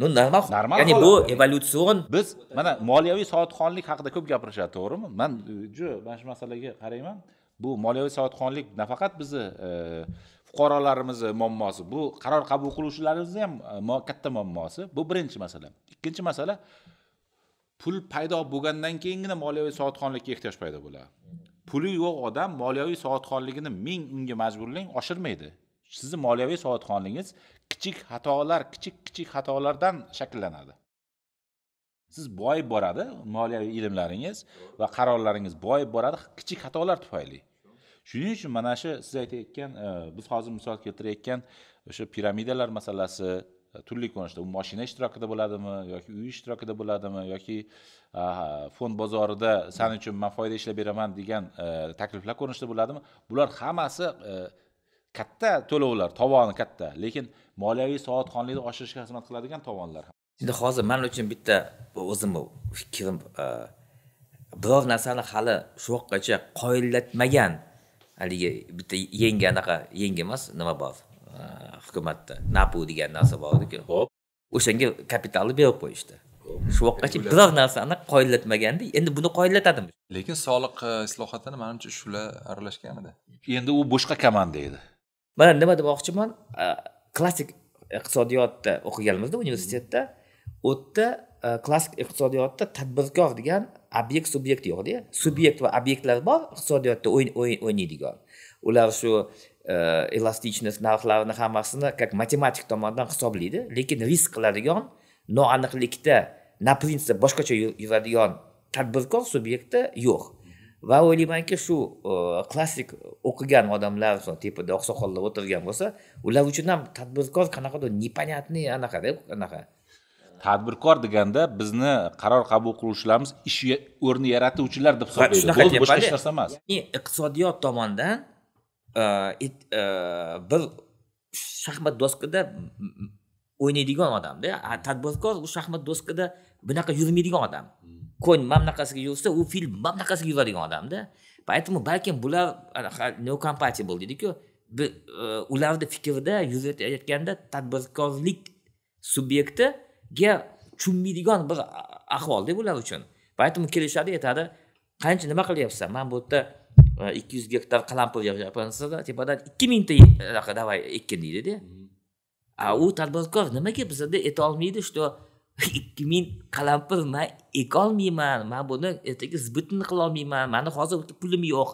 ну normal normal ya'ni bu evolyutsion biz mana moliyaviy savodxonlik haqida ko'p gapirishadi to'g'rimi man e, ju mana shu masalaga qarayman bu moliyaviy savodxonlik nafaqat bizni e, fuqarolarimizni muammosi bu qaror qabul qiluvchilarimizni ham e, katta muammosi bu birinchi masala ikkinchi masala pul paydo bo'lgandan keyingina moliyaviy savodxonlikka ehtiyoj paydo bo'ladi puli yo'q odam moliyaviy savodxonligini ming unga majburlang oshirmaydi sizni moliyaviy savodxonligingiz kichik xatolar kichik kichik xatolardan shakllanadi siz boyib boradi moliyaviy ilmlaringiz va qarorlaringiz boyib boradi kichik xatolar tufayli shuning uchun mana shu siz aytayotgan e, biz hozir misol keltirayotgan o'sha piramidalar masalasi e, turli ko'rinishda u moshina ishtirokida bo'ladimi yoki uy ishtirokida bo'ladimi yoki fond bozorida san uchun man foyda ishlab beraman degan e, takliflar ko'rinishida bo'ladimi bular hammasi katta to'lovlar tovoni katta lekin moliyaviy savodxonlikni oshirishga xizmat qiladigan tovonlar ham endi hozir man uchun bitta o'zimni fikrim e, biror narsani hali shu vaqtgacha qoyillatmagan haligi bitta yangi anaqa yangi emas nima bor e, hukumatda napu degan narsa bor ediku ho'p o'shanga kapitalni berib qo'yishdi shu vaqtgacha biror narsani qoyillatmaganda endi buni qoyillatadimi lekin soliq e, islohotini manimcha shular aralashganida endi u boshqa komanda edi mana nima demoqchiman klassik iqtisodiyotda o'qiganmizda universitetda u yerda klassik iqtisodiyotda tadbirkor degan obyekt subyekt yo'qda subyekt va obyektlar bor iqtisodiyotda o'ynaydigan ular shu elastiknost narxlarini hammasini как matematik tomonidan hisoblaydi lekin risk qiladigan noaniqlikda na prinsip boshqacha yuradigan tadbirkor subyekti yo'q va o'ylaymanki shu e, klassik o'qigan odamlar tepada oqsoqollar o'tirgan bo'lsa ular uchun ham tadbirkor qanaqadir непонятный anaqada anaqa tadbirkor deganda bizni qaror qabul qiluvchilarimiz ish o'rni yaratuvchilar deb hisoblaydi shunaqa boshqa hech narsa emas ya'ni iqtisodiyot tomondan e, e, bir shaxmat doskada o'ynaydigan odamda tadbirkor u shaxmat doskada bunaqa yurmaydigan odam hmm. ko'n mana bunaqasiga yo'l u fil mana bunaqasiga yuradigan odamda поэтому balkim bular no compatible deydiku e, ularni fikrida yuzayotganda tadbirkorlik subyektiga tushunmaydigan bir ahvolda bular uchun поэтому kelishadi aytadi qancha nima qilyapsan man bu yerda e, ikki yuz gektar qalampir yig'yapman tepadan ikki mingta e, anaqa давай ekkin deydida mm-hmm. a u tadbirkor nimaga bizada aytolmaydi что ikki ming qalampir man ekolmayman man buni ertaga qila qilolmayman mani hozir bitta pulim yo'q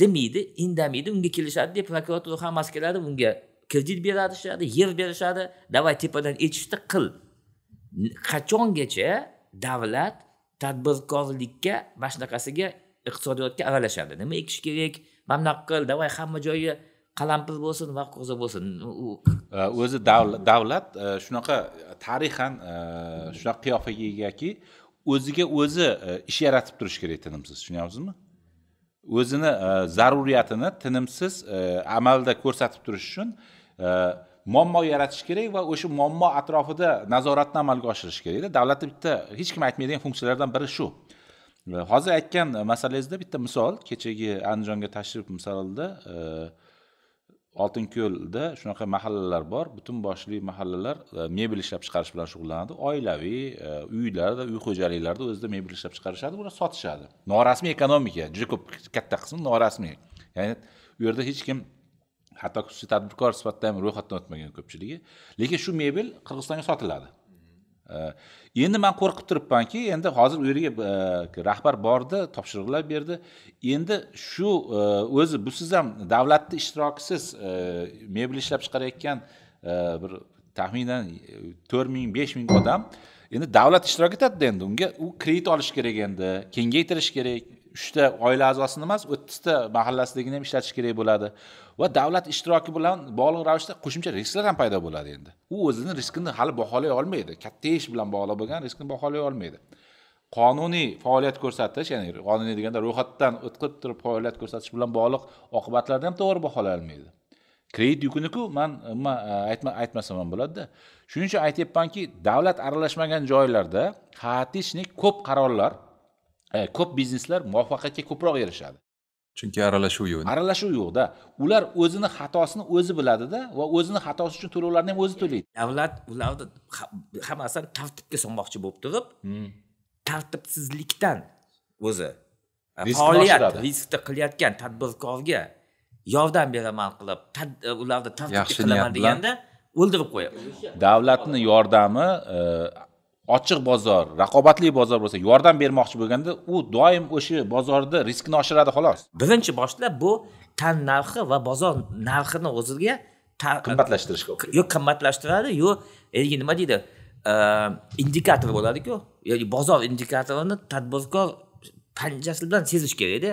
demaydi indamaydi unga kelishadi deb prokuratura hammasi keladi unga kredit berishadi yer berishadi давай tepadan echishni qil qachongacha davlat tadbirkorlikka mana shunaqasiga iqtisodiyotga aralashadi nima ekish kerak mana bunaqa qil davay hamma joyi qalampir bo'lsin va qo'za bo'lsin u o'zi davlat shunaqa tarixan shunaqa qiyofaga egaki o'ziga o'zi ish yaratib turishi kerak tinimsiz tushunyapsizmi o'zini zaruriyatini tinimsiz amalda ko'rsatib turish uchun muammo yaratish kerak va o'sha muammo atrofida nazoratni amalga oshirish kerakda davlatni bitta hech kim aytmaydigan funksiyalardan biri shu hozir aytgan masalangizda bitta misol kechagi andijonga tashrif misolida oltinko'lda shunaqa mahallalar bor butun boshli mahallalar e, mebel ishlab chiqarish bilan shug'ullanadi oilaviy e, uylarda uy xo'jaliklarida o'zida mebel ishlab chiqarishadi buni sotishadi norasmiy ekonomika juda ko'p katta qismi norasmiy ya'ni u yerda hech kim hatto xususiy tadbirkor sifatida ham ro'yxatdan o'tmagan ko'pchiligi lekin shu mebel qirg'izistonga sotiladi endi man qo'rqib turibmanki endi hozir u yerga e, rahbar bordi topshiriqlar berdi endi shu e, o'zi busiz ham davlatni ishtirokisiz e, mebel ishlab chiqarayotgan bir taxminan to'rt ming besh ming odam endi davlat ishtirok etadida endi unga u kredit olish kerak endi kengaytirish kerak uchta oila a'zosini emas o'ttizta mahallasidagini ham ishlatish kerak bo'ladi va davlat ishtiroki bilan bog'liq ravishda qo'shimcha risklar ham paydo bo'ladi endi u o'zini riskini hali baholay olmaydi katta ish bilan bog'liq bo'lgan riskni baholay olmaydi qonuniy faoliyat ko'rsatish ya'ni qonuniy deganda ro'yxatdan o'tqib turib faoliyat ko'rsatish bilan bog'liq oqibatlarni ham to'g'ri baholay olmaydi kredit yukiniku man umuman aytmasam ham bo'ladida shuning uchun aytyapmanki davlat aralashmagan joylarda хаотичный ko'p qarorlar e, ko'p bizneslar muvaffaqiyatga ko'proq erishadi chunki aralashuv yo'q aralashuv yo'qda ular o'zini xatosini o'zi biladida va o'zini xatosi uchun to'lovlarni ham o'zi to'laydi davlat ularni hammasini tartibga solmoqchi bo'lib turib hmm. tartibsizlikdan o'zi e, faoliyat riskda qilayotgan tadbirkorga yordam beraman qilib e, ularni tartibga qilaman deganda o'ldirib qo'yadi davlatni yordami e, ochiq bozor raqobatli bozor bo'lsa yordam bermoqchi bo'lganda u doim o'sha bozorda riskni oshiradi xolos birinchi boshlab bu tan narxi va bozor narxini o'ziga qimmatlashtirishga yo qimmatlashtiradi yo e, nima deydi e, indikator bo'ladiku ya'ni bozor indikatorini tadbirkor panjasi bilan sezish kerakda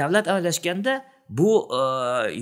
davlat aralashganda bu e,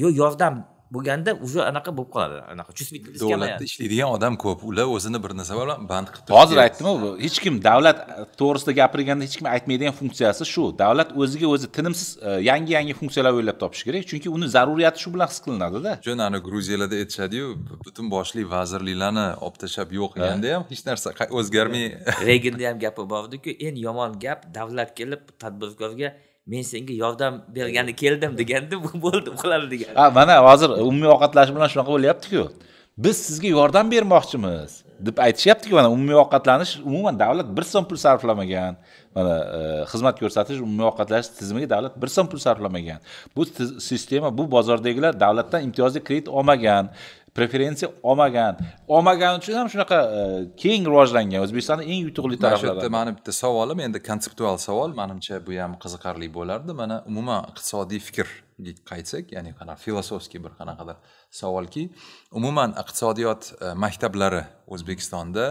yo yordam bo'lganda уже anaqa bo'lib qoladi anaqa чувствительность davlatda ishlaydigan odam ko'p ular o'zini bir narsa bilan band qilib hozir aytdimu hech kim davlat e, to'g'risida gapirganda hech kim aytmaydigan funksiyasi shu davlat o'ziga o'zi tinimsiz e, yangi yangi funksiyalar o'ylab topishi kerak chunki uni zaruriyati shu bilan his qilinadida jo'n ani gruziyalarda aytishadiyu butun boshli vazirliklarni olib tashlab qilganda ham hech narsa o'zgarmay reginni ham gapi bordiku eng yomon gap davlat kelib tadbirkorga men senga yordam bergani keldim deganda [laughs] bo'ldi bo'ladi degan ha mana hozir umumiy ovqatlanish bilan shunaqa bo'lyaptiku biz sizga yordam bermoqchimiz deb aytishyaptiku mana umumiy ovqatlanish umuman davlat bir so'm pul sarflamagan mana e, xizmat ko'rsatish umumiy ovqatlanish tizimiga davlat bir so'm pul sarflamagan bu sistema bu bozordagilar davlatdan imtiyozli kredit olmagan preferensiya olmagan olmagani uchun ham shunaqa e, keng rivojlangan o'zbekistonni eng yutuqli tarafi shu yerda mani bitta savolim endi konseptual savol manimcha bu ham qiziqarli bo'lardi mana umuman iqtisodiy fikrga qaytsak ya'ni qanaqa filosofskiy bir qanaqadir savolki umuman iqtisodiyot e, maktablari o'zbekistonda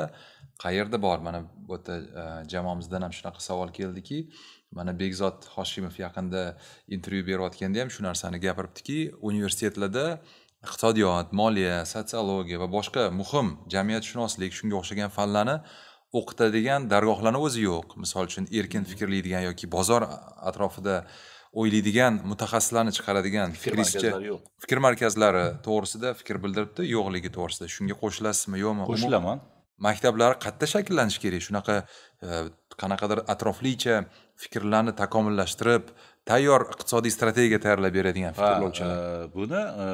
qayerda bor mana bu yerda e, jamoamizdan ham shunaqa savol keldiki mana bekzod hoshimov yaqinda intervyu berayotganda ham shu narsani gapiribdiki universitetlarda iqtisodiyot moliya sotsiologiya va boshqa muhim jamiyatshunoslik shunga o'xshagan fanlarni o'qitadigan dargohlarni o'zi yo'q misol uchun erkin mm-hmm. fikrlaydigan yoki bozor atrofida o'ylaydigan mutaxassislarni chiqaradigan yo'q fikr markazlari mm-hmm. to'g'risida fikr bildiribdi yo'qligi to'g'risida shunga qo'shilasizmi yo'qmi qo'shilaman maktablar qayerda shakllanishi kerak shunaqa e, qanaqadir atroflicha fikrlarni takomillashtirib tayyor iqtisodiy strategiya tayyorlab beradigan fikrlovchilar e, buni e,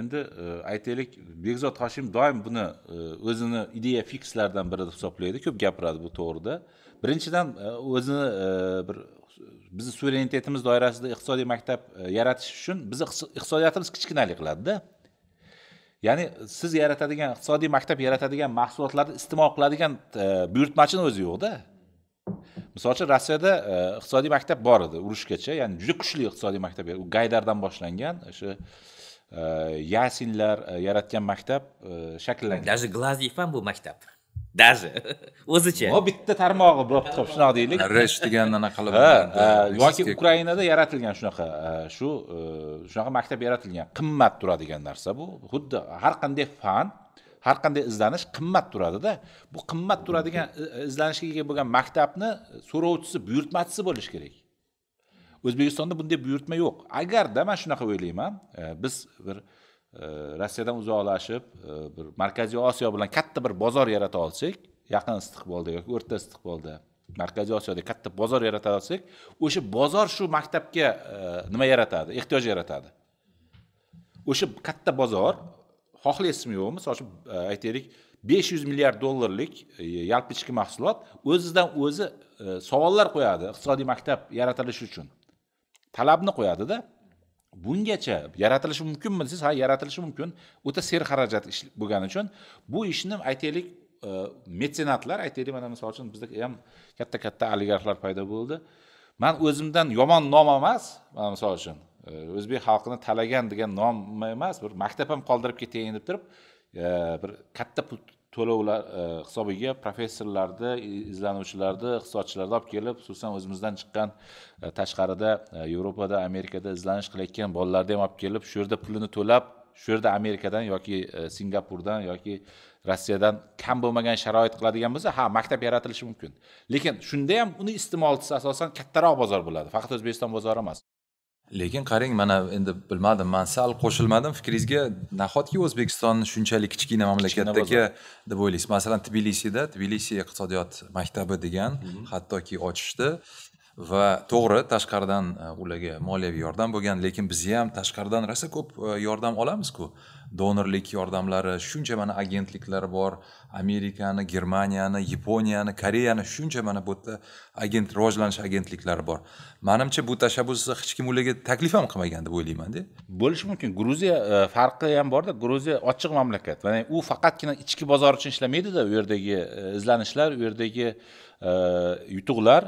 endi e, aytaylik bekzod hoshim doim buni o'zini ideya fikslardan biri deb hisoblaydi ko'p gapiradi bu to'g'rida birinchidan o'zini bir bizni suverenitetimiz doirasida iqtisodiy maktab yaratish uchun bizni iqtisodiyotimiz kichkinalik qiladida ya'ni siz yaratadigan iqtisodiy maktab yaratadigan mahsulotlarni iste'mol qiladigan buyurtmachini o'zi yo'qda misol uchun rossiyada e, iqtisodiy maktab bor edi urushgacha ya'ni juda kuchli iqtisodiy maktab u gaydardan boshlangan o'sha e, yasinlar e, yaratgan maktab shakllangan даже glazyev ham bu maktab даже o'zicha no bitta tarmog'i bo'pti ho'p shunaqa deylik res degan anaqa qilib yoki ukrainada yaratilgan shunaqa shu shunaqa maktab yaratilgan qimmat turadigan narsa bu xuddi har qanday fan har qanday izlanish qimmat turadida bu qimmat turadigan e, e, izlanishga ega bo'lgan maktabni so'rovchisi buyurtmachisi bo'lishi kerak o'zbekistonda bunday buyurtma yo'q agarda man shunaqa o'ylayman e, biz bir rossiyadan uzoqlashib bir markaziy osiyo bilan katta bir bozor yarata olsak yaqin istiqbolda yoki o'rta istiqbolda markaziy osiyoda katta bozor yarata olsak o'sha bozor shu maktabga nima yaratadi ehtiyoj yaratadi o'sha katta bozor xohlaysizmi yo'qmi misol uchun e, aytaylik besh yuz milliard dollarlik e, yalpi ichki mahsulot o'zidan o'zi e, savollar qo'yadi iqtisodiy maktab yaratilishi uchun talabni qo'yadida bungacha yaratilishi mumkinmi desangiz ha yaratilishi mumkin o'ta serxarajat ish bo'lgani uchun bu ishni aytaylik metsenatlar aytaylik mana misol uchun bizda ham katta katta oligarxlar paydo bo'ldi man o'zimdan yomon nom emas misol uchun Э, o'zbek xalqini talagan degan nom emas bir maktab ham qoldirib ketayin deb turib e, bir katta pul to'lovlar e, hisobiga professorlarni izlanuvchilarni iqtisodchilarni olib kelib xususan o'zimizdan chiqqan e, tashqarida yevropada amerikada izlanish qilayotgan bolalarni ham olib kelib shu yerda pulini to'lab shu yerda amerikadan yoki singapurdan yoki rossiyadan kam bo'lmagan sharoit qiladigan bo'lsa ha maktab yaratilishi mumkin lekin shunda ham uni iste'molchisi asosan kattaroq bozor bo'ladi faqat o'zbekiston bozori emas lekin qarang mana endi bilmadim man sal qo'shilmadim fikringizga nahotki o'zbekiston shunchalik kichkina mamlakatdagi deb o'ylaysiz masalan tbilisida tbilisi iqtisodiyot maktabi degan hattoki ochishdi va to'g'ri tashqaridan e, ularga moliyaviy yordam bo'lgan lekin bizni ham tashqaridan rosa ko'p e, yordam olamizku donorlik yordamlari shuncha mana agentliklar bor amerikani germaniyani yaponiyani koreyani shuncha mana bu yerda agent rivojlanish agentliklari bor manimcha bu tashabbusni hech kim ularga taklif ham qilmagan deb o'ylaymanda bo'lishi mumkin gruziya e, farqi ham borda gruziya ochiq mamlakat mana u faqatgina ichki bozor uchun ishlamaydida u yerdagi e, izlanishlar u yerdagi e, yutuqlar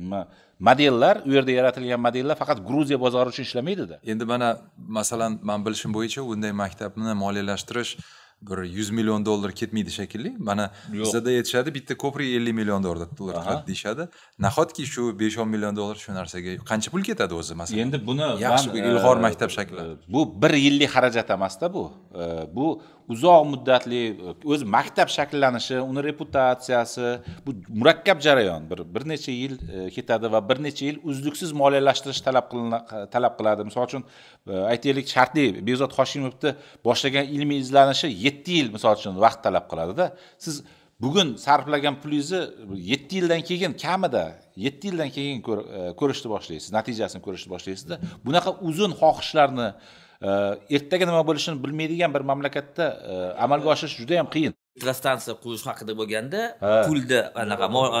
nima modellar u yerda yaratilgan modellar faqat gruziya bozori uchun ishlamaydida endi mana masalan man bilishim bo'yicha bunday maktabni moliyalashtirish bir yuz million dollar ketmaydi shekilli mana bizada aytishadi bitta ko'prik ellik million dollar turadi deyishadi nahotki shu besh o'n million dollar shu narsaga qancha pul ketadi o'zi masalan endi buni yaxshi ilg'or e, maktab shakli e, bu bir yillik xarajat emasda bu e, bu uzoq muddatli e, o'zi maktab shakllanishi uni reputatsiyasi bu murakkab jarayon bir bir necha yil e, ketadi va bir necha yil uzluksiz moliyalashtirish talab e, talab qiladi misol uchun aytaylik shartli bezod hoshimovni boshlagan ilmiy izlanishi yetti yil misol uchun vaqt talab qiladida siz bugun sarflagan pulingizni yetti yildan keyin kamida yetti yildan keyin ko'rishni boshlaysiz natijasini ko'rishni boshlaysizda bunaqa uzun xohishlarni Э, ertaga nima bo'lishini bilmaydigan bir mamlakatda э, amalga oshirish juda yam qiyin elektrostansiya qurish haqida bo'lganda pulni anaqa e,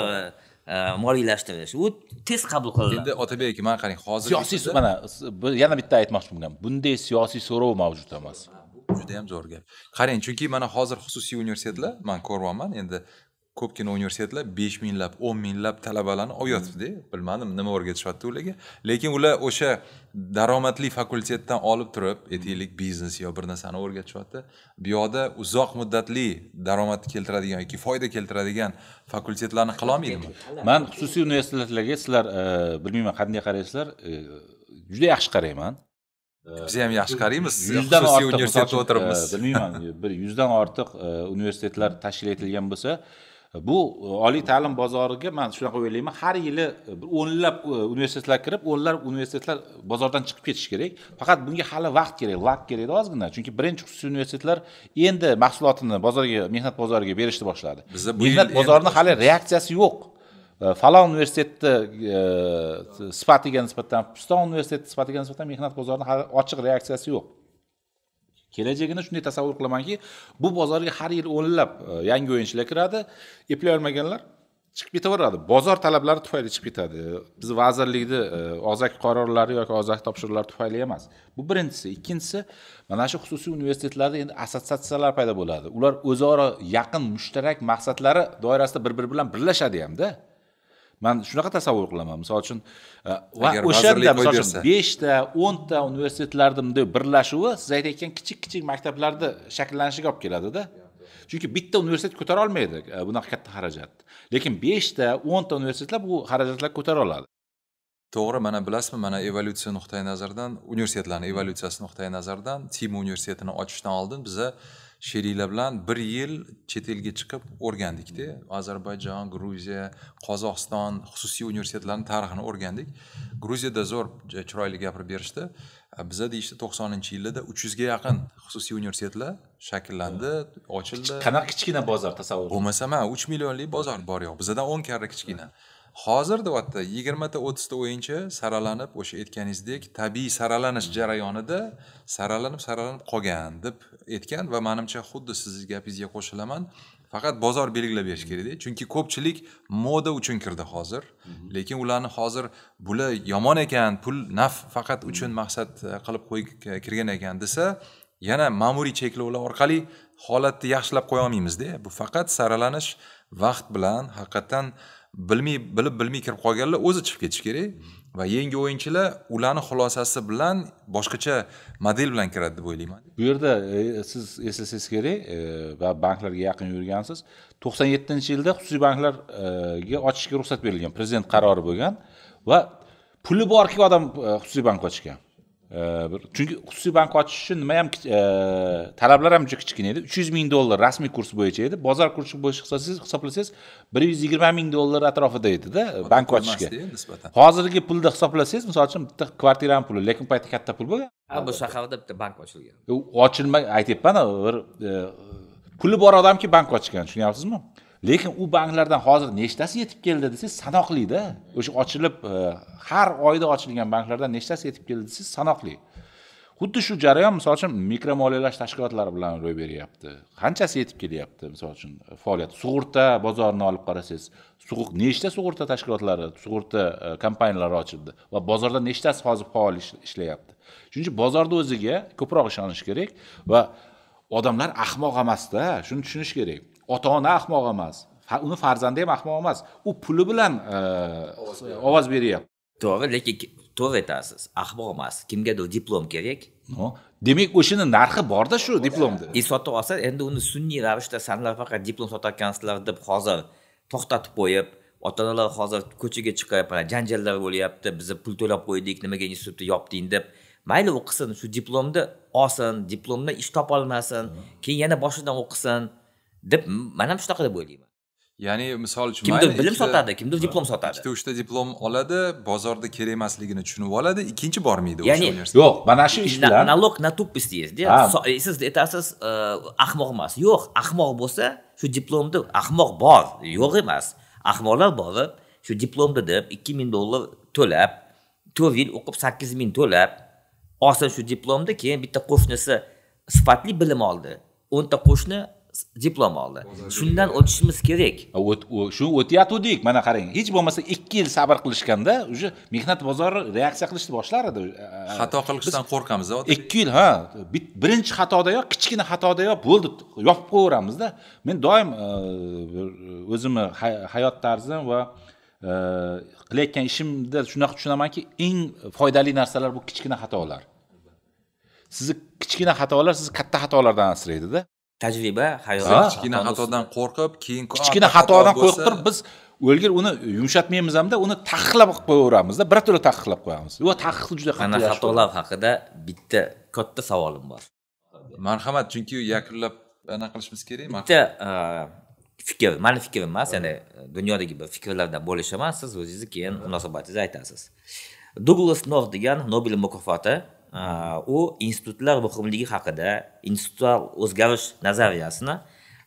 e, e, moliyalashtirish u tez qabul qilinadi endi otabek aka mana qarang hozir siyosiy mana yana bitta aytmoqchi bo'lganman bunday siyosiy so'rov mavjud emas juda yam zo'r gap qarang chunki mana hozir xususiy universitetlar man ko'ryapman endi ko'pgina universitetlar besh minglab o'n minglab talabalarni olyotibdi mm. bilmadim nima o'rgatishyapti ularga lekin ular o'sha daromadli fakultetdan olib turib aytaylik mm. biznes yo bir narsani o'rgatishyapti bu yoqda uzoq muddatli daromad keltiradigan yoki foyda keltiradigan fakultetlarni qilolmaydimi man xususiy universitetlarga sizlar e, bilmayman qanday qaraysizlar e, juda yaxshi qarayman e, biz ham yaxshi qaraymiz yuzdan ortiq universitetda o'tiribmiz bilmayman bir yuzdan ortiq universitetlar tashkil etilgan bo'lsa bu e, oliy ta'lim bozoriga man shunaqa o'ylayman har yili e, o'nlab e, universitetlar kirib o'nlab universitetlar bozordan chiqib ketishi kerak faqat bunga hali vaqt kerak vaqt kerakda ozgina chunki birinchi xususiy universitetlar endi mahsulotini bozorga mehnat bozoriga berishni boshladi bizda mehnat bozorini hali reaksiyasi yo'q falon universitetni sifatiga nisbatan piston universiteti sifatiga nisbatan mehnat bozorini hali ochiq reaksiyasi yo'q kelajagini shunday tasavvur qilamanki bu bozorga har yil o'nlab e, yangi o'yinchilar kiradi eplay olmaganlar chiqib ketaveradi bozor talablari tufayli chiqib ketadi biz vazirlikni e, ozak qarorlari yoki ozak topshiriqlari tufayli emas bu birinchisi ikkinchisi mana shu xususiy universitetlarda endi assotsiatsiyalar paydo bo'ladi ular o'zaro yaqin mushtarak maqsadlari doirasida bir biri bilan birlashadi hamda man shunaqa tasavvur qilaman misol uchun e, va o'shanda misol uchun beshta o'nta universitetlarni bunday birlashuvi siz aytayotgan kichik kichik maktablarni shakllanishiga olib keladida chunki bitta universitet ko'tara olmaydi e, bunaqa katta xarajatni lekin beshta o'nta universitetlar bu xarajatlarni ko'tara oladi to'g'ri mana bilasizmi mana evolyutsiya nuqtai nazaridan universitetlarni evolyutsiyasi nuqtai nazaridan tim universitetini ochishdan oldin biza sheriklar bilan bir yil chet elga chiqib o'rgandikda hmm. ozarbayjon gruziya qozog'iston xususiy universitetlarni tarixini o'rgandik gruziyada zo'r e, chiroyli gapirib berishdi e, biza deyishdi to'qsoninchi yillarda uch yuzga yaqin xususiy universitetlar shakllandi hmm. ochildi qanaqa kichkina bozor tasavvur bo'lmasam ha uch millionlik bozor bor yo'q bizadan o'n karra kichkina hmm. hozir deyapti yigirmata o'ttizta o'yinchi saralanib o'sha aytganingizdek tabiiy saralanish jarayonida saralanib saralanib qolgan deb aytgan va manimcha xuddi sizni gapingizga qo'shilaman faqat bozor belgilab berishi kerakda chunki ko'pchilik moda uchun kirdi hozir mhm. lekin ularni hozir bular yomon ekan pul naf faqat uchun mhm. maqsad e, qilib qo'yib e, kirgan ekan desa yana ma'muriy cheklovlar orqali holatni yaxshilab qo'ya olmaymizda bu faqat saralanish vaqt bilan haqiqatdan bilmay bilib bilmay kirib qolganlar o'zi chiqib ketishi kerak hmm. va yangi o'yinchilar ularni xulosasi bilan boshqacha model bilan kiradi deb o'ylayman bu yerda e, siz eslasangiz kerak e, va banklarga yaqin yurgansiz to'qson yettinchi yilda xususiy banklarga ochishga ruxsat berilgan prezident qarori bo'lgan va puli bor odam e, xususiy bank ochgan E, bir chunki xususiy bank ochish uchun nima ham talablar ham juda kichkina edi uch yuz ming dollar rasmiy kurs bo'yicha edi bozor kursi bo'yicha hisoblasangiz bir yuz yigirma ming dollar atrofida edida bank ochishga nisbatan hozirgi pulda hisoblasangiz misol uchun bitta kvartirani puli lekin paytda katta pul bo'lgan ha bu shaharda bitta bank ochilgan ochilmagan aytyapman bir e, puli bor odamki bank ochgan tushunyapsizmi lekin u banklardan hozir nechtasi yetib keldi desangiz sanoqlida o'sha ochilib e, har oyda ochilgan banklardan nechtasi yetib keldi desangiz sanoqli xuddi shu jarayon misol uchun mikromoliyalash tashkilotlari bilan ro'y beryapti qanchasi yetib kelyapti misol uchun faoliyat sug'urta bozorini olib qarasangiz nechta sug'urta tashkilotlari sug'urta e, kompaniyalari ochildi va bozorda nechtasi hozir faol ishlayapti shuning uchun bozorni o'ziga ko'proq ishonish kerak va odamlar ahmoq emasda shuni tushunish kerak ota ona ahmoq emas uni farzandi ham ahmoq emas u puli bilan e, ovoz beryapti to'g'ri lekin to'g'ri aytasiz ahmoq emas kimgadir diplom kerak demak o'shani narxi borda shu diplomni и e, sotib olsa endi uni sun'iy ravishda sanlar faqat diplom sotayotgansizlar deb hozir to'xtatib qo'yib ota onalar hozir ko'chaga chiqib janjallar bo'lyapti biza pul to'lab qo'ydik nimaga institutni yopding deb mayli o'qisin shu diplomni olsin diplomdan ish topolmasin keyin yana boshidan o'qisin deb man ham shunaqa deb o'ylayman ya'ni misol uchun kimdir bilim sotadi kimdir diplom sotadi ikkita uchta diplom oladi bozorda kerak emasligini tushunib oladi ikkinchi bormaydi ya'ni yo'q mana shu ish bilan налог на тупость есть siz aytasiz ahmoq emas yo'q ahmoq bo'lsa shu diplomni ahmoq bor yo'q emas ahmoqlar borib shu diplomni deb ikki ming dollar to'lab to'rt yil o'qib sakkiz ming to'lab olsin shu diplomni keyin bitta qo'shnisi sifatli bilim oldi o'nta qo'shni diplom oldi shundan o'tishimiz kerak shu o'tyotgandik mana qarang hech bo'lmasa ikki yil sabr qilishganda уже mehnat bozori reaksiya qilishni boshlar edi xato qilishdan qo'rqamiz ikki yil ha birinchi xatodayoq kichkina xatodayoq bo'ldi yopib qo'yaveramizda men doim o'zimni hayot tarzim va qilayotgan ishimda shunaqa tushunamanki eng foydali narsalar bu kichkina xatolar sizni kichkina xatolar sizni katta xatolardan asraydida tajriba hayot kichkina xatodan qo'rqib keyin kichkina xatodan qo'rqib turib biz o'lgir uni yumshatmaymiz hamda uni taqiqlab qilib qo'yaveramizda birato'la taqiqlab qo'yamiz va taqiqni juda qattiq mana xatolar haqida bitta katta savolim bor marhamat chunki yakunlab anaqa qilishimiz kerak bitta fikr mani fikrim emas ya'ni dunyodagi bir fikrlardan bo'lishaman siz o'zingizni keyin munosabatingizni aytasiz duglas nor degan nobel mukofoti u institutlar muhimligi haqida institutual o'zgarish nazariyasini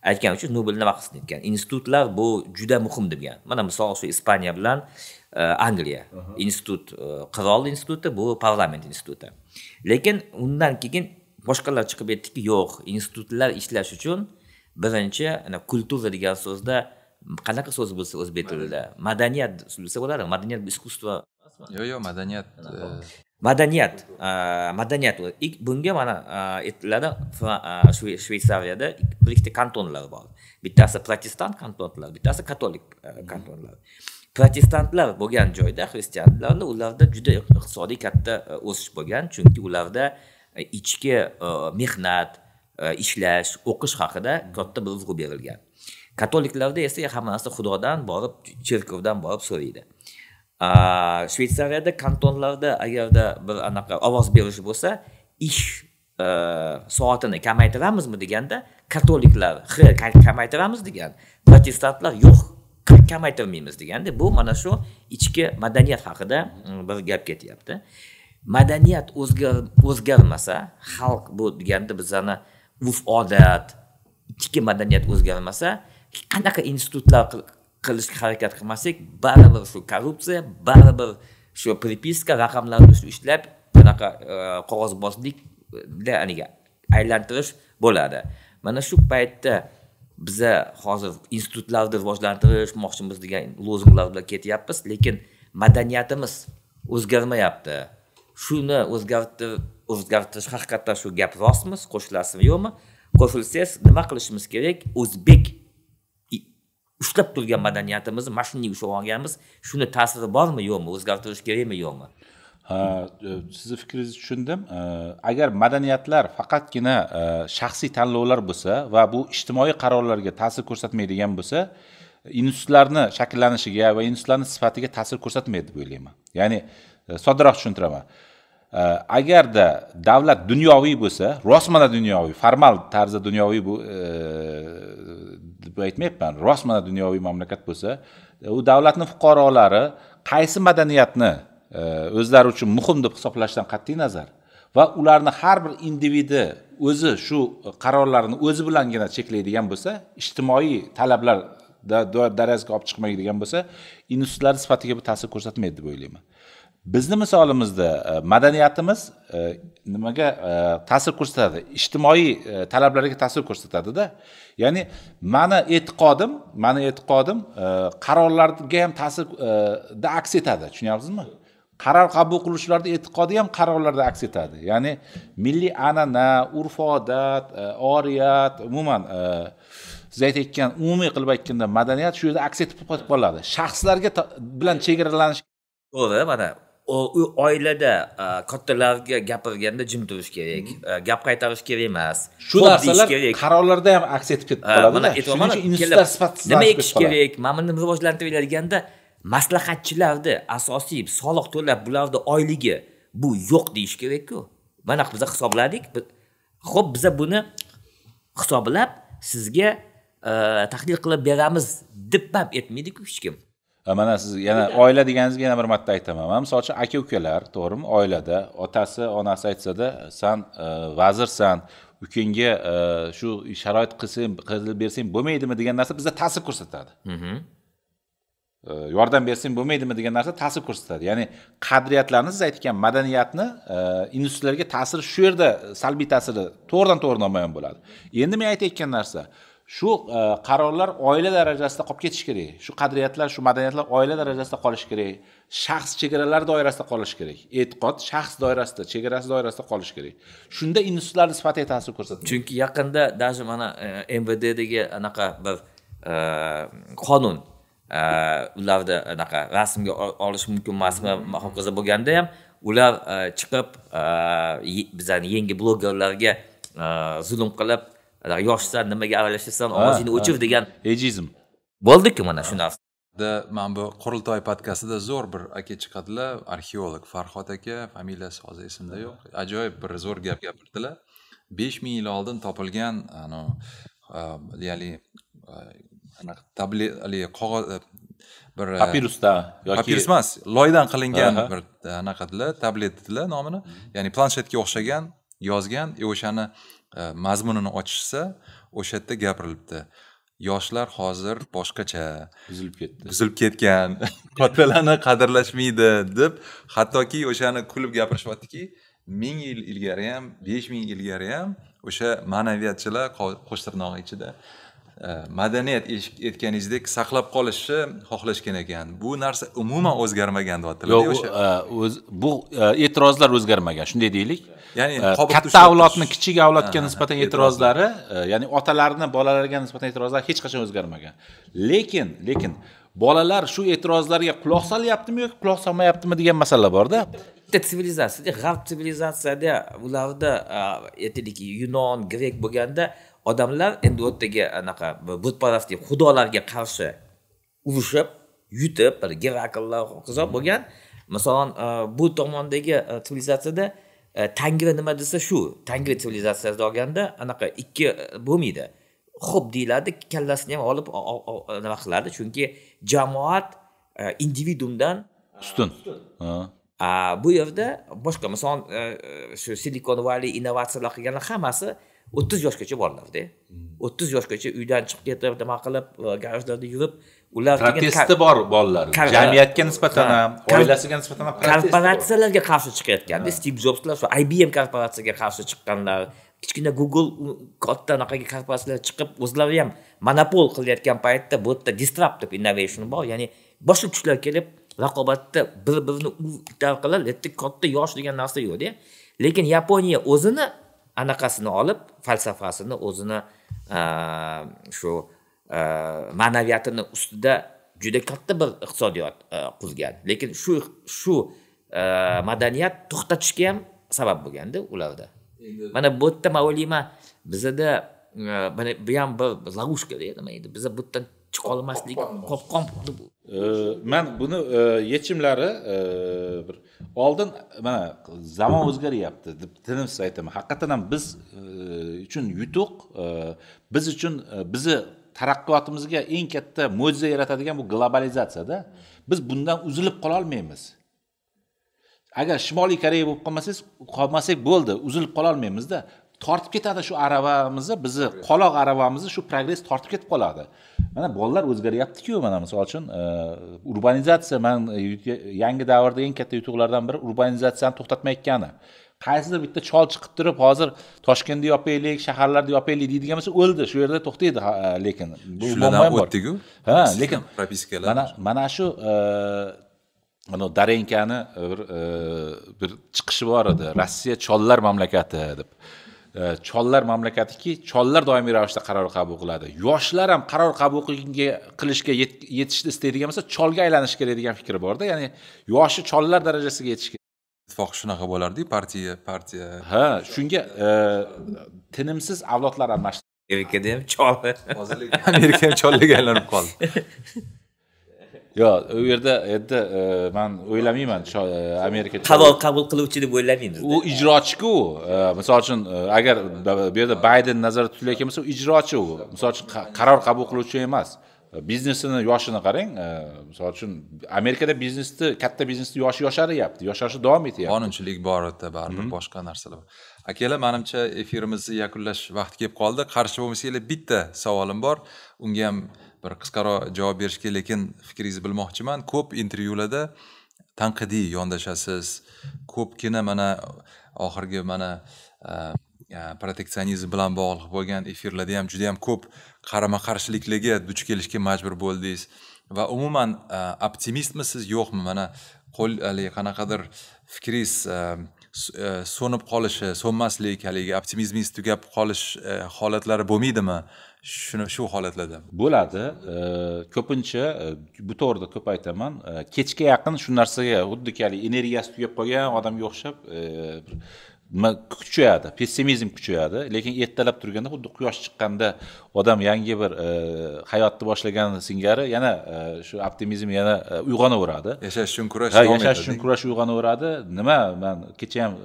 aytgani uchun nobel nima qilsin etgan institutlar bu juda muhim degan mana misol uchun ispaniya bilan e, angliya institut e, qirol instituti bu parlament instituti lekin undan keyin boshqalar chiqib aytdiki yo'q institutlar ishlash uchun birinchi kultura degan so'zda qanaqa so'z bo'lsa o'zbek tilida madaniyat bo'lsa bo'ladimi madaniyat bu искусство yo'q yo'q madaniyat e, madaniyat madaniyat bunga mana aytiladi shveysariyada bir ikkita kantonlar bor bittasi protestant kantonlar bittasi katolik mhm. kantonlar protestantlar bo'lgan joyda xristianlarni ularda juda iqtisodiy katta o'sish bo'lgan chunki ularda ichki mehnat ishlash o'qish haqida mhm. katta bir urg'u berilgan katoliklarda esa hamma narsa xudodan borib cherkovdan borib so'raydi shvetsariyada kantonlarda agarda bir anaqa ovoz berish bo'lsa ish э, soatini kamaytiramizmi deganda katoliklar h kamaytiramiz degan protestantlar yo'q kamaytirmaymiz deganda bu mana shu ichki madaniyat haqida mm, bir gap ketyapti madaniyat o'zgarmasa xalq bu deganda bizani urf odat ichki madaniyat o'zgarmasa qanaqa institutlar qilishga harakat qilmasak baribir shu korrupsiya baribir shu pripiska raqamlar shu ishlab anaqa e, qog'ozbozlikda haligi aylantirish bo'ladi mana shu paytda biza hozir institutlarni rivojlantirishmoqchimiz degan lozunglar bilan ketyapmiz lekin madaniyatimiz o'zgarmayapti shuni o'zgartir o'zgartirish haqiqatdan shu gap rostmi qo'shilasizmi yo'qmi qo'shilsangiz nima qilishimiz kerak o'zbek ushlab turgan madaniyatimiz mana shunga ushlab olganmiz shuni ta'siri bormi yo'qmi o'zgartirish kerakmi yo'qmi ha e, sizni fikringizni tushundim e, agar madaniyatlar faqatgina e, shaxsiy tanlovlar bo'lsa va bu ijtimoiy qarorlarga ta'sir ko'rsatmaydigan bo'lsa institutlarni shakllanishiga va institutlarni sifatiga ta'sir ko'rsatmaydi deb o'ylayman ya'ni soddaroq tushuntiraman agarda davlat dunyoviy bo'lsa rostmana dunyoviy formal tarzda dunyoviy bu deb aytmayapman rostmana dunyoviy mamlakat bo'lsa u davlatni fuqarolari qaysi madaniyatni o'zlari uchun muhim deb hisoblashdan qat'iy nazar va ularni har bir individi o'zi shu qarorlarini o'zi bilangina cheklaydigan bo'lsa ijtimoiy talablar darajasiga olib chiqmaydigan bo'lsa institutlar sifatiga bu ta'sir ko'rsatmaydi deb o'ylayman bizni misolimizda e, madaniyatimiz e, nimaga e, ta'sir ko'rsatadi ijtimoiy talablarga ta'sir ko'rsatadida ya'ni mani e'tiqodim mani e'tiqodim qarorlarga ham ta'sirda aks etadi tushunyapsizmi qaror qabul qiluvchilarni e'tiqodi ham qarorlarda aks etadi ya'ni milliy an'ana urf odat oriyat umuman siz aytayotgan umumiy qilib aytganda madaniyat shu yerda aks etib qoladi shaxslarga bilan chegaralanish to'g'ri mana u oilada kattalarga gapirganda jim turish kerak hmm. gap qaytarish kerak emas shu narsalar qarorlarda ham aks etib ketib qoladi mana aytyapman institutlar sifatsiz nima ekish kerak mana buni rivojlantiriladiganda maslahatchilarni asosiy soliq to'lab bularni oyligi bu yo'q deyish kerakku mana biza hisobladik ho'p biza buni hisoblab sizga tahlil qilib beramiz deb ham aytmaydiku hech kim mana siz yana oila deganingizga yana bir marta aytaman man misol uchun aka ukalar to'g'rimi oilada otasi onasi aytsada san e, vazirsan ukangga e, shu sharoit qilsang qilib bersang bo'lmaydimi degan narsa bizda ta'sir ko'rsatadi e, yordam bersang bo'lmaydimi degan narsa ta'sir ko'rsatadi ya'ni qadriyatlarni siz aytgan madaniyatni industriyalarga ta'siri shu yerda salbiy ta'siri to'g'ridan to'g'ri namoyon bo'ladi endi men aytayotgan narsa shu e, qarorlar oila darajasida qolib ketishi kerak shu qadriyatlar shu madaniyatlar oila darajasida qolishi kerak shaxs chegaralar doirasida qolishi kerak e'tiqod shaxs doirasida chegarasi doirasida qolishi kerak shunda institutlarni sifatiga ta'sir ko'rsatadi chunki yaqinda даже mana mvddagi e, anaqa bir e, qonun ularni anaqa rasmga olish mumkin emasmi hokazo bo'lganda ham ular chiqib bizani yangi blogerlarga zulm qilib yoshsan nimaga aralashasan ovozingni o'chir degan ejizm bo'ldiku mana shu narsa da mana bu qurultoy podkastida zo'r bir aka chiqadilar arxeolog farhod aka familiyasi hozir esimda yo'q ajoyib bir zo'r gap gapirdilar besh ming yil oldin topilgan anavi ya'ni anaqa tabli qog'oz e, bir e, papirusda yoki papirus emas loydan qilingan bir e, anaqa dedilar tablet dedilar nomini ya'ni planshetga o'xshagan yozgan и o'shani Э, mazmunini ochishsa o'sha yerda gapirilibdi yoshlar hozir boshqacha buzilib ketdi buzilib ketgan kattalarni [laughs] qadrlashmaydi deb hattoki o'shani kulib gapirishyaptiki ming yil ilgari ham besh ming yil ilgari ham o'sha ma'naviyatchilar qo'shtirnoq ichida Э, madaniyat aytganingizdek saqlab qolishni xohlashgan ekan bu narsa umuman o'zgarmagan deyaptilar yo'q e, bu e, e'tirozlar o'zgarmagan shunday deylik ya'ni e, katta avlodni kichik avlodga nisbatan e'tirozlari ya'ni otalarni bolalariga nisbatan e'tirozlari hech qachon o'zgarmagan lekin lekin bolalar shu e'tirozlarga quloq solyaptimi yoki quloq solmayaptimi degan masala borda bitta sivilizatsiyada g'arb sivilizatsiyada ularda aytaylik yunon grek bo'lganda odamlar endi u yerdagi anaqa butparastlik xudolarga qarshi urushib yutib bir geraklar hokazo bo'lgan masalan e, bu tomondagi sivilizatsiyada e, e, tangri nima desa shu tangri sivilizatsiyasida olganda anaqa ikki bo'lmaydi xo'p deyiladi kallasini ham olib nima qiladi chunki jamoat individumdan ustun bu yerda boshqa masalan shu silikon valiy innovatsiyalar qilganlar hammasi o'ttiz yoshgacha bolalarda hmm. o'ttiz yoshgacha uydan chiqib ketib nima qilib e, garajlarda yurib ular protesti bor bolalar jamiyatga nisbatan ham oilasiga nisbatan ham korporatsiyalarga qarshi chiqayotganda stiv jobslar shu ibm korporatsiyaga qarshi chiqqanlar kichkina google katta anaqaga korporatsiyalar chiqib o'zlari ham monopol qilayotgan paytda bu yerda disruptive innovation bor ya'ni boshqa kuchlar kelib raqobatda bir birini u qilib katta yosh degan narsa yo'qda lekin yaponiya o'zini anaqasini olib falsafasini o'zini shu ma'naviyatini ustida juda katta bir iqtisodiyot qurgan lekin shu shu madaniyat to'xtatishga ham sabab bo'lganda ularda mana bu yerda man o'ylayman bizada mana bu ham bir lagushka nima edi biza bu yerdan chiqolmaslik qopqon man buni e, yechimlari e, bir oldin mana zamon o'zgaryapti deb tinimsiz aytaman haqiqatdan ham biz e, uchun yutuq biz uchun bizni taraqqiyotimizga eng katta mo'jiza yaratadigan bu globalizatsiyada biz bundan uzilib qololmaymiz agar shimoliy koreya bo'lib qolmasangiz qolmasak bo'ldi uzilib qololmaymizda tortib ketadi shu aravamizni bizni qoloq aravamizni shu progress tortib ketib qoladi mana bolalar o'zgaryaptiku mana misol uchun e, urbanizatsiya man e, yangi davrda eng katta yutuqlardan biri urbanizatsiyani to'xtatmayotgani qaysidir bitta chol chiqib turib hozir toshkentni yopaylik shaharlarni yopaylik deydigan bo'lsa o'ldi shu yerda to'xtaydi e, lekin shulardan o'tdiku ha lekin propiskalar mana mana shu mana darenkani bir chiqishi bor edi rossiya chollar mamlakati deb chollar mamlakatiki chollar doimiy ravishda qaror qabul qiladi yoshlar ham qaror qabul qilishga yetishni istaydigan bo'lsa cholga aylanishi kerak degan fikr borda ya'ni yoshi chollar darajasiga yetishi kerak ittifoq shunaqa bo'lardiku partiya partiya ha shunga e, tinimsiz avlodlar almashdi amerikada ham chol hozir amerika ham chollarga aylanib qoldi [laughs] yo'q u yerda endi e, man o'ylamayman e, amerika qaror qabul qiluvchi deb o'ylamaymiz u ijrochiku e, misol uchun agar bu yerda bayden nazarda tutilayotgan bo'lsa u ijrochi u misol uchun qaror qabul qiluvchi emas biznesini yoshini qarang misol uchun amerikada biznesni katta biznesni yoshi yosharyapti yoshashi davom etyapti qonunchilik bor u yerda baribir boshqa narsalar akalar manimcha efirimizni yakunlash vaqti kelib qoldi qarshi bo'lmasanglar bitta savolim bor unga ham bir qisqaroq javob berishga lekin fikringizni bilmoqchiman ko'p intervyularda tanqidiy yondashasiz ko'pgina mana oxirgi mana e, e, proteksionizm bilan bog'liq bo'lgan efirlarda ham juda yam ko'p qarama qarshiliklarga duch kelishga majbur bo'ldingiz va umuman e, optimistmisiz yo'qmi mana qo'l haligi qanaqadir fikringiz so'nib qolishi so'nmaslik haligi optimizmingiz tugab qolish holatlari bo'lmaydimi shuni shu holatlarda bo'ladi e, ko'pincha e, bu to'g'rida ko'p aytaman e, kechga yaqin shu narsaga xuddi haligi energiyasi tugab qolgan odamga o'xshab nima kuchayadi pessimizm kuchayadi lekin ertalab turganda xuddi quyosh chiqqanda odam yangi bir hayotni boshlagan singari yana shu optimizm yana uyg'onaveradi yashash uchun kurash ha yashash uchun kurash uyg'onaveradi nima man kecha ham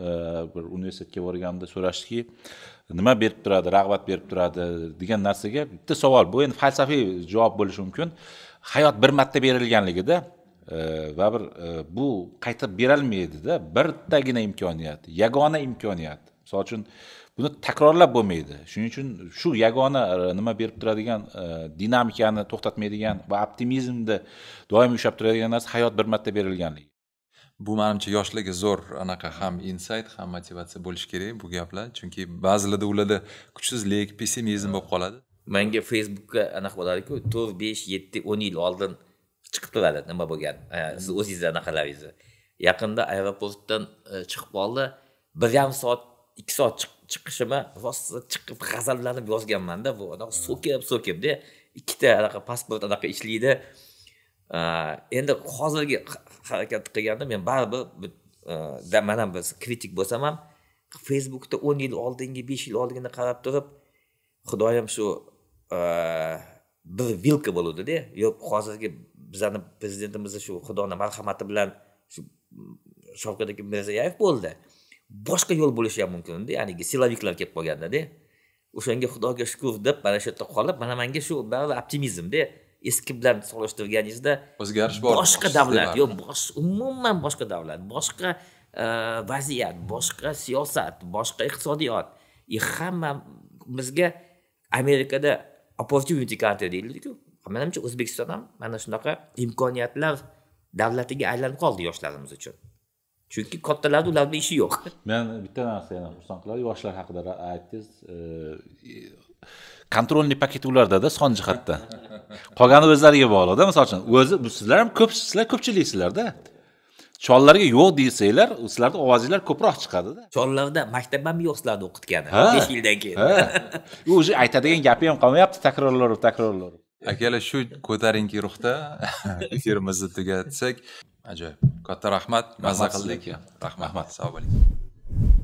bir universitetga borganimda so'rashdiki nima berib turadi rag'bat berib turadi degan narsaga bitta savol bu endi falsafiy javob bo'lishi mumkin hayot bir marta berilganligida e, va bir e, bu qaytib berolmaydida bittagina imkoniyat yagona imkoniyat misol uchun buni takrorlab bo'lmaydi shuning uchun shu yagona e, nima berib turadigan dinamikani to'xtatmaydigan va optimizmni doim ushlab turadigan narsa hayot bir marta berilganligi bu manimcha yoshlarga zo'r anaqa ham insayt ham motivatsiya bo'lishi kerak bu gaplar chunki ba'zilarda ularda kuchsizlik pessimizm bo'lib qoladi manga facebookka anaqa bo'ladiku to'rt besh yetti o'n yil oldin chiqib turadi nima bo'lgan siz o'zingizni anaqalaringizni yaqinda aeroportdan e, chiqib qoldi bir yarim soat ikki soat chiqishimi rosa chiqib g'azallanib yozganmanda bu anaqa so'kib so'kibda ikkita anaqa pasport anaqa ishlaydi endi hozirgi harakat qilganda men baribir man ham bir kritik bo'lsam ham facebookda o'n yil oldingi besh yil oldingini qarab turib xudoyim shu bir vilka bo'luvdida yo'q hozirgi bizani prezidentimizni shu xudoni marhamati bilan shu shavkat aka mirziyoyev bo'ldi boshqa yo'l bo'lishi ham mumkinda yanigi siloviklar kelib qolgandada o'shanga xudoga shukur deb mana shu yerda qolib mana manga shu baribir optimizmda eski bilan solishtirganingizda o'zgarish bor boshqa davlat yo'q bosh umuman boshqa davlat boshqa e, vaziyat boshqa siyosat boshqa iqtisodiyot и e, bizga amerikada opportunity karta deyiladiku manimcha o'zbekiston ham mana shunaqa imkoniyatlar davlatiga aylanib qoldi yoshlarimiz uchun chunki kattalarni ularni ishi yo'q [laughs] men bitta narsa yana xursand qiladi yoshlar haqida aytdingiz e, kontrolniy paket ulardada son jihatda qolgani o'zlariga bog'liqda misol uchun o'zi sizlar ham ko'p sizlar ko'pchiliksizlarda chollarga yo'q desanglar sizlarni ovozinglar ko'proq chiqadida chollarda maktab ham yo'q sizlarni o'qitgani besh yildan keyin уже aytadigan gapi ham qolmayapti takrorlanib takrorlanib akalar shu ko'tarinki ruhda [laughs] efirimizni tugatsak ajoyib katta rahmat maza qildik rahmat sog' bo'ling